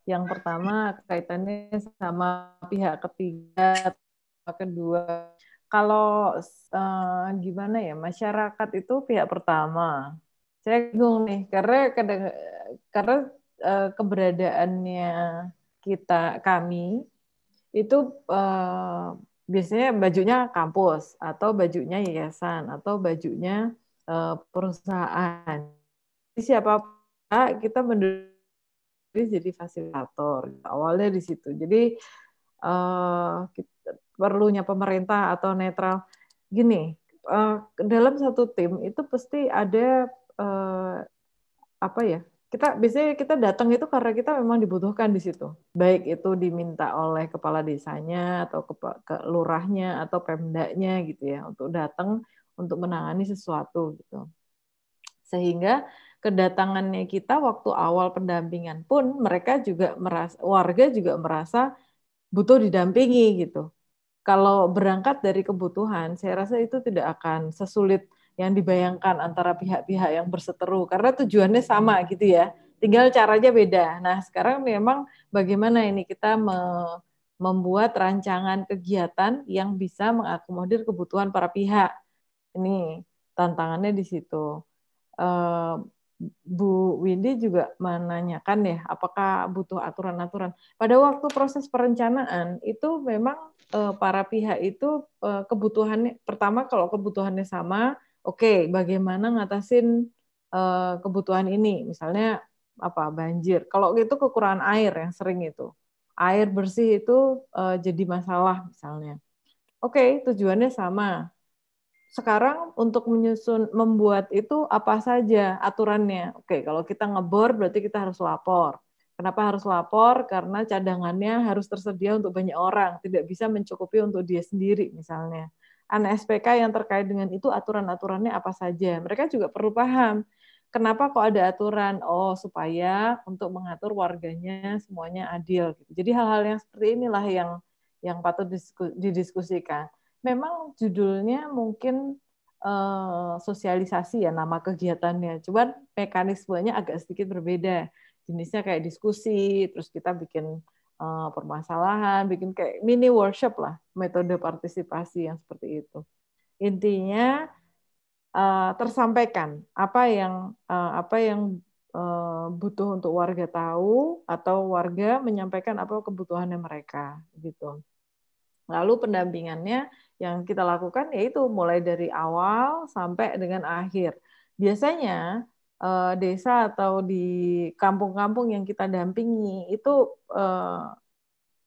yang pertama kaitannya sama pihak ketiga, kedua. Kalau uh, gimana ya masyarakat itu pihak pertama. Saya bingung nih karena kadang karena uh, keberadaannya kita kami itu uh, biasanya bajunya kampus atau bajunya yayasan atau bajunya Eh, perusahaan. Jadi siapa kita mendiri jadi fasilitator. Awalnya di situ. Jadi uh, kita, perlunya pemerintah atau netral gini eh, dalam satu tim itu pasti ada apa ya kita biasanya kita datang itu karena kita memang dibutuhkan di situ baik itu diminta oleh kepala desanya atau ke, ke lurahnya atau pemdanya gitu ya untuk datang untuk menangani sesuatu gitu. Sehingga kedatangannya kita waktu awal pendampingan pun mereka juga merasa warga juga merasa butuh didampingi gitu. Kalau berangkat dari kebutuhan, saya rasa itu tidak akan sesulit yang dibayangkan antara pihak-pihak yang berseteru karena tujuannya sama gitu ya. Tinggal caranya beda. Nah, sekarang memang bagaimana ini kita me membuat rancangan kegiatan yang bisa mengakomodir kebutuhan para pihak ini tantangannya di situ. Eh, Bu Windy juga menanyakan ya, apakah butuh aturan-aturan. Pada waktu proses perencanaan itu memang eh, para pihak itu eh, kebutuhannya pertama kalau kebutuhannya sama, oke, okay, bagaimana ngatasin kebutuhan ini? Misalnya apa banjir. Kalau itu kekurangan air yang sering itu. Air bersih itu jadi masalah misalnya. Oke, okay, tujuannya sama sekarang untuk menyusun membuat itu apa saja aturannya? Oke, kalau kita ngebor berarti kita harus lapor. Kenapa harus lapor? Karena cadangannya harus tersedia untuk banyak orang, tidak bisa mencukupi untuk dia sendiri misalnya. Anak SPK yang terkait dengan itu aturan-aturannya apa saja? Mereka juga perlu paham. Kenapa kok ada aturan? Oh, supaya untuk mengatur warganya semuanya adil. Jadi hal-hal yang seperti inilah yang yang patut didiskusikan memang judulnya mungkin uh, sosialisasi ya nama kegiatannya. Cuman mekanismenya agak sedikit berbeda. Jenisnya kayak diskusi, terus kita bikin uh, permasalahan, bikin kayak mini workshop lah, metode partisipasi yang seperti itu. Intinya uh, tersampaikan apa yang uh, apa yang butuh untuk warga tahu atau warga menyampaikan apa kebutuhannya mereka gitu. Lalu pendampingannya yang kita lakukan yaitu mulai dari awal sampai dengan akhir. Biasanya eh, desa atau di kampung-kampung yang kita dampingi itu eh,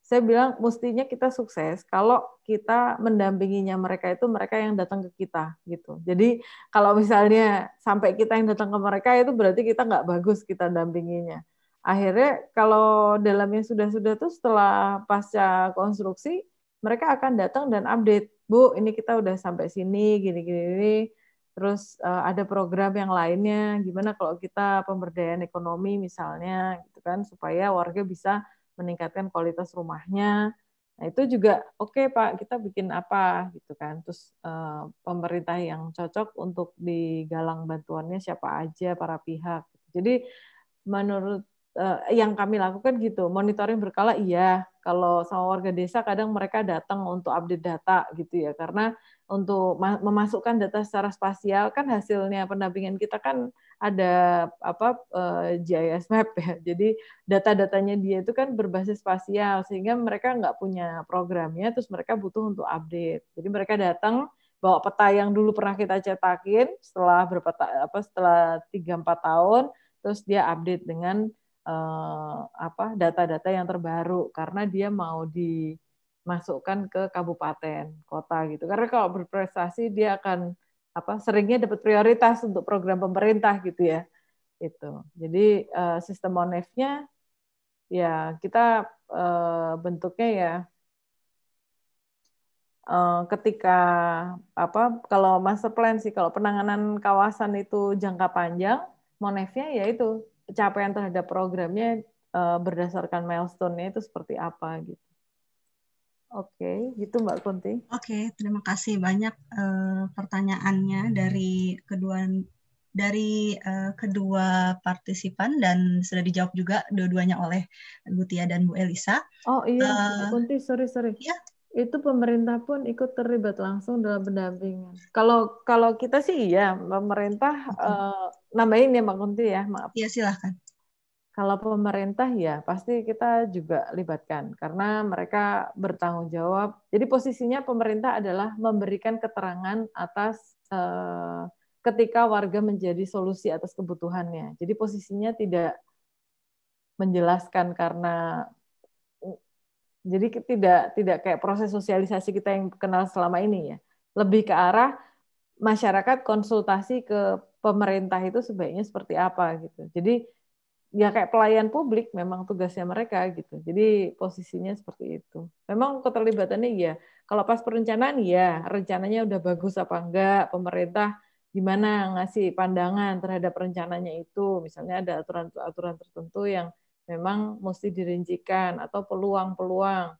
saya bilang mestinya kita sukses kalau kita mendampinginya mereka itu mereka yang datang ke kita gitu. Jadi kalau misalnya sampai kita yang datang ke mereka itu berarti kita nggak bagus kita dampinginya. Akhirnya kalau dalamnya sudah-sudah tuh setelah pasca konstruksi mereka akan datang dan update, Bu, ini kita udah sampai sini, gini-gini, terus uh, ada program yang lainnya, gimana kalau kita pemberdayaan ekonomi misalnya, gitu kan, supaya warga bisa meningkatkan kualitas rumahnya. Nah itu juga oke okay, Pak, kita bikin apa gitu kan. Terus uh, pemerintah yang cocok untuk digalang bantuannya siapa aja para pihak. Jadi menurut Eh, yang kami lakukan gitu monitoring berkala iya kalau sama warga desa kadang mereka datang untuk update data gitu ya karena untuk memasukkan data secara spasial kan hasilnya pendampingan kita kan ada apa eh, GIS map ya *laughs* jadi data-datanya dia itu kan berbasis spasial sehingga mereka nggak punya programnya terus mereka butuh untuk update jadi mereka datang bawa peta yang dulu pernah kita cetakin setelah berapa apa setelah tiga empat tahun terus dia update dengan Eh, apa data-data yang terbaru karena dia mau dimasukkan ke kabupaten kota gitu karena kalau berprestasi dia akan apa seringnya dapat prioritas untuk program pemerintah gitu ya itu jadi eh, sistem monefnya ya kita eh, bentuknya ya ketika apa kalau master plan sih kalau penanganan kawasan itu jangka panjang monefnya ya itu Capaian terhadap programnya uh, berdasarkan milestone-nya itu seperti apa gitu. Oke, okay, gitu Mbak Kunti. Oke, okay, terima kasih banyak uh, pertanyaannya dari kedua dari uh, kedua partisipan dan sudah dijawab juga dua-duanya oleh Bu Tia dan Bu Elisa. Oh iya, uh, Mbak Kunti, sorry sorry. Iya. Itu pemerintah pun ikut terlibat langsung dalam pendampingan. Kalau kalau kita sih iya, pemerintah uh, nambahin ya Mbak Kunti ya, maaf. Iya, silahkan. Kalau pemerintah ya pasti kita juga libatkan karena mereka bertanggung jawab. Jadi posisinya pemerintah adalah memberikan keterangan atas eh, ketika warga menjadi solusi atas kebutuhannya. Jadi posisinya tidak menjelaskan karena jadi tidak tidak kayak proses sosialisasi kita yang kenal selama ini ya. Lebih ke arah masyarakat konsultasi ke pemerintah itu sebaiknya seperti apa gitu. Jadi ya kayak pelayan publik memang tugasnya mereka gitu. Jadi posisinya seperti itu. Memang keterlibatannya ya. Kalau pas perencanaan ya rencananya udah bagus apa enggak, pemerintah gimana ngasih pandangan terhadap rencananya itu. Misalnya ada aturan-aturan tertentu yang memang mesti dirincikan atau peluang-peluang.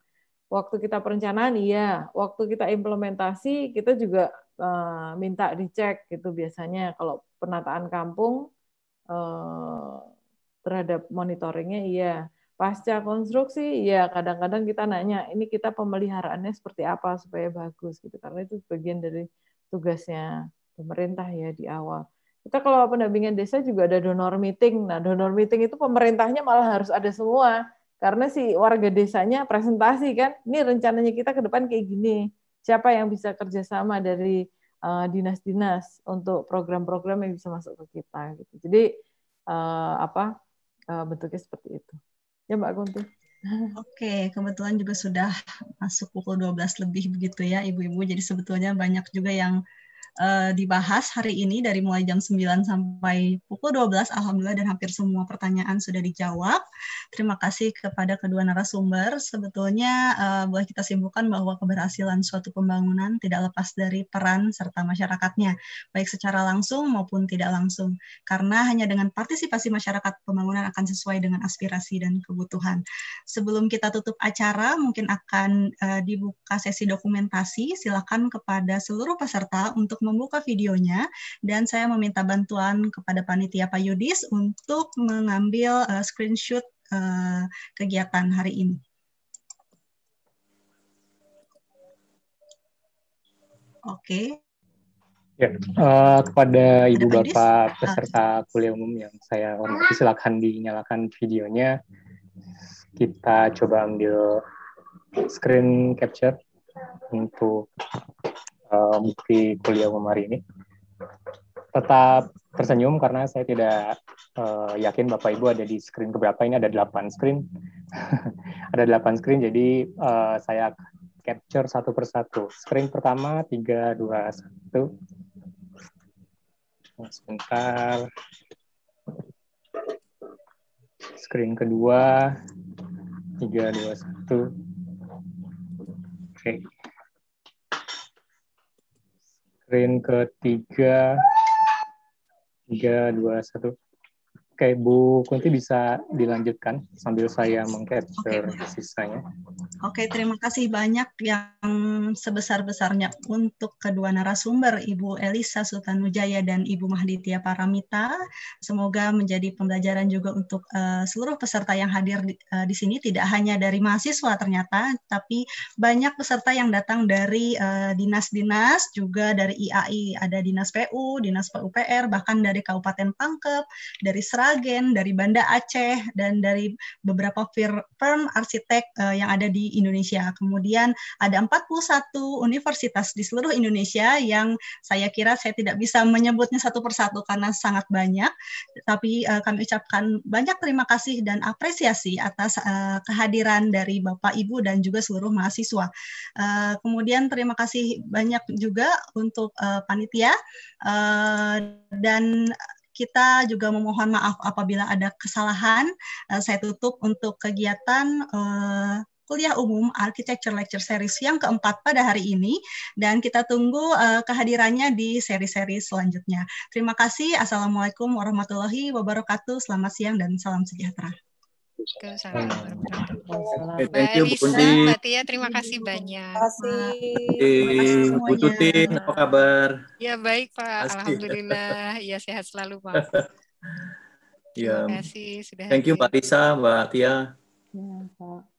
Waktu kita perencanaan iya, waktu kita implementasi kita juga uh, minta dicek gitu biasanya kalau penataan kampung eh, terhadap monitoringnya iya pasca konstruksi iya kadang-kadang kita nanya ini kita pemeliharaannya seperti apa supaya bagus gitu karena itu bagian dari tugasnya pemerintah ya di awal kita kalau pendampingan desa juga ada donor meeting nah donor meeting itu pemerintahnya malah harus ada semua karena si warga desanya presentasi kan ini rencananya kita ke depan kayak gini siapa yang bisa kerjasama dari Eh, dinas-dinas untuk program-program yang bisa masuk ke kita gitu. Jadi eh, apa eh, bentuknya seperti itu. Ya Mbak Kunti. Oke, okay, kebetulan juga sudah masuk pukul 12 lebih begitu ya ibu-ibu. Jadi sebetulnya banyak juga yang uh, dibahas hari ini dari mulai jam 9 sampai pukul 12 alhamdulillah dan hampir semua pertanyaan sudah dijawab. Terima kasih kepada kedua narasumber. Sebetulnya uh, boleh kita simpulkan bahwa keberhasilan suatu pembangunan tidak lepas dari peran serta masyarakatnya baik secara langsung maupun tidak langsung. Karena hanya dengan partisipasi masyarakat pembangunan akan sesuai dengan aspirasi dan kebutuhan. Sebelum kita tutup acara mungkin akan uh, dibuka sesi dokumentasi silakan kepada seluruh peserta untuk membuka videonya dan saya meminta bantuan kepada panitia Pak Yudis untuk mengambil uh, screenshot uh, kegiatan hari ini. Oke. Okay. Ya, uh, kepada Ibu Bapak ah, peserta kuliah umum yang saya hormati, silakan dinyalakan videonya. Kita coba ambil screen capture untuk uh, kuliah umum hari ini. Tetap tersenyum karena saya tidak uh, yakin Bapak Ibu ada di screen keberapa ini ada delapan screen. *laughs* ada delapan screen jadi uh, saya capture satu persatu. Screen pertama tiga dua satu nah, Sebentar. Screen kedua tiga dua satu Oke. Okay screen ketiga tiga dua satu Oke, Bu Kunti bisa dilanjutkan sambil saya mengcapture okay. sisanya. Oke, okay, terima kasih banyak yang sebesar-besarnya untuk kedua narasumber, Ibu Elisa Sutanujaya dan Ibu Mahditya Paramita. Semoga menjadi pembelajaran juga untuk uh, seluruh peserta yang hadir di, uh, di sini, tidak hanya dari mahasiswa ternyata, tapi banyak peserta yang datang dari eh, dinas-dinas, uh, juga dari IAI, ada Dinas PU, Dinas PUPR, bahkan dari Kabupaten Pangkep, dari Serang, Sragen, dari Banda Aceh, dan dari beberapa firm arsitek eh, yang ada di Indonesia. Kemudian ada 41 universitas di seluruh Indonesia yang saya kira saya tidak bisa menyebutnya satu persatu karena sangat banyak. Tapi eh, kami ucapkan banyak terima kasih dan apresiasi atas eh, kehadiran dari Bapak, Ibu, dan juga seluruh mahasiswa. kemudian terima kasih banyak juga untuk panitia dan kita juga memohon maaf apabila ada kesalahan. Eh, saya tutup untuk kegiatan eh, kuliah umum Architecture Lecture Series yang keempat pada hari ini dan kita tunggu eh, kehadirannya di seri-seri selanjutnya. Terima kasih. Assalamualaikum warahmatullahi wabarakatuh. Selamat siang dan salam sejahtera. Waalaikumsalam. Iya. kasih thank Mbak Tia, terima kasih banyak. Terima kasih. Bu Tutin, apa kabar? Ya, baik Pak. Alhamdulillah. Ya, sehat selalu Pak. *laughs* Ya. Terima kasih sudah Thank you Mbak Risa, Mbak Tia. Ya, Pak.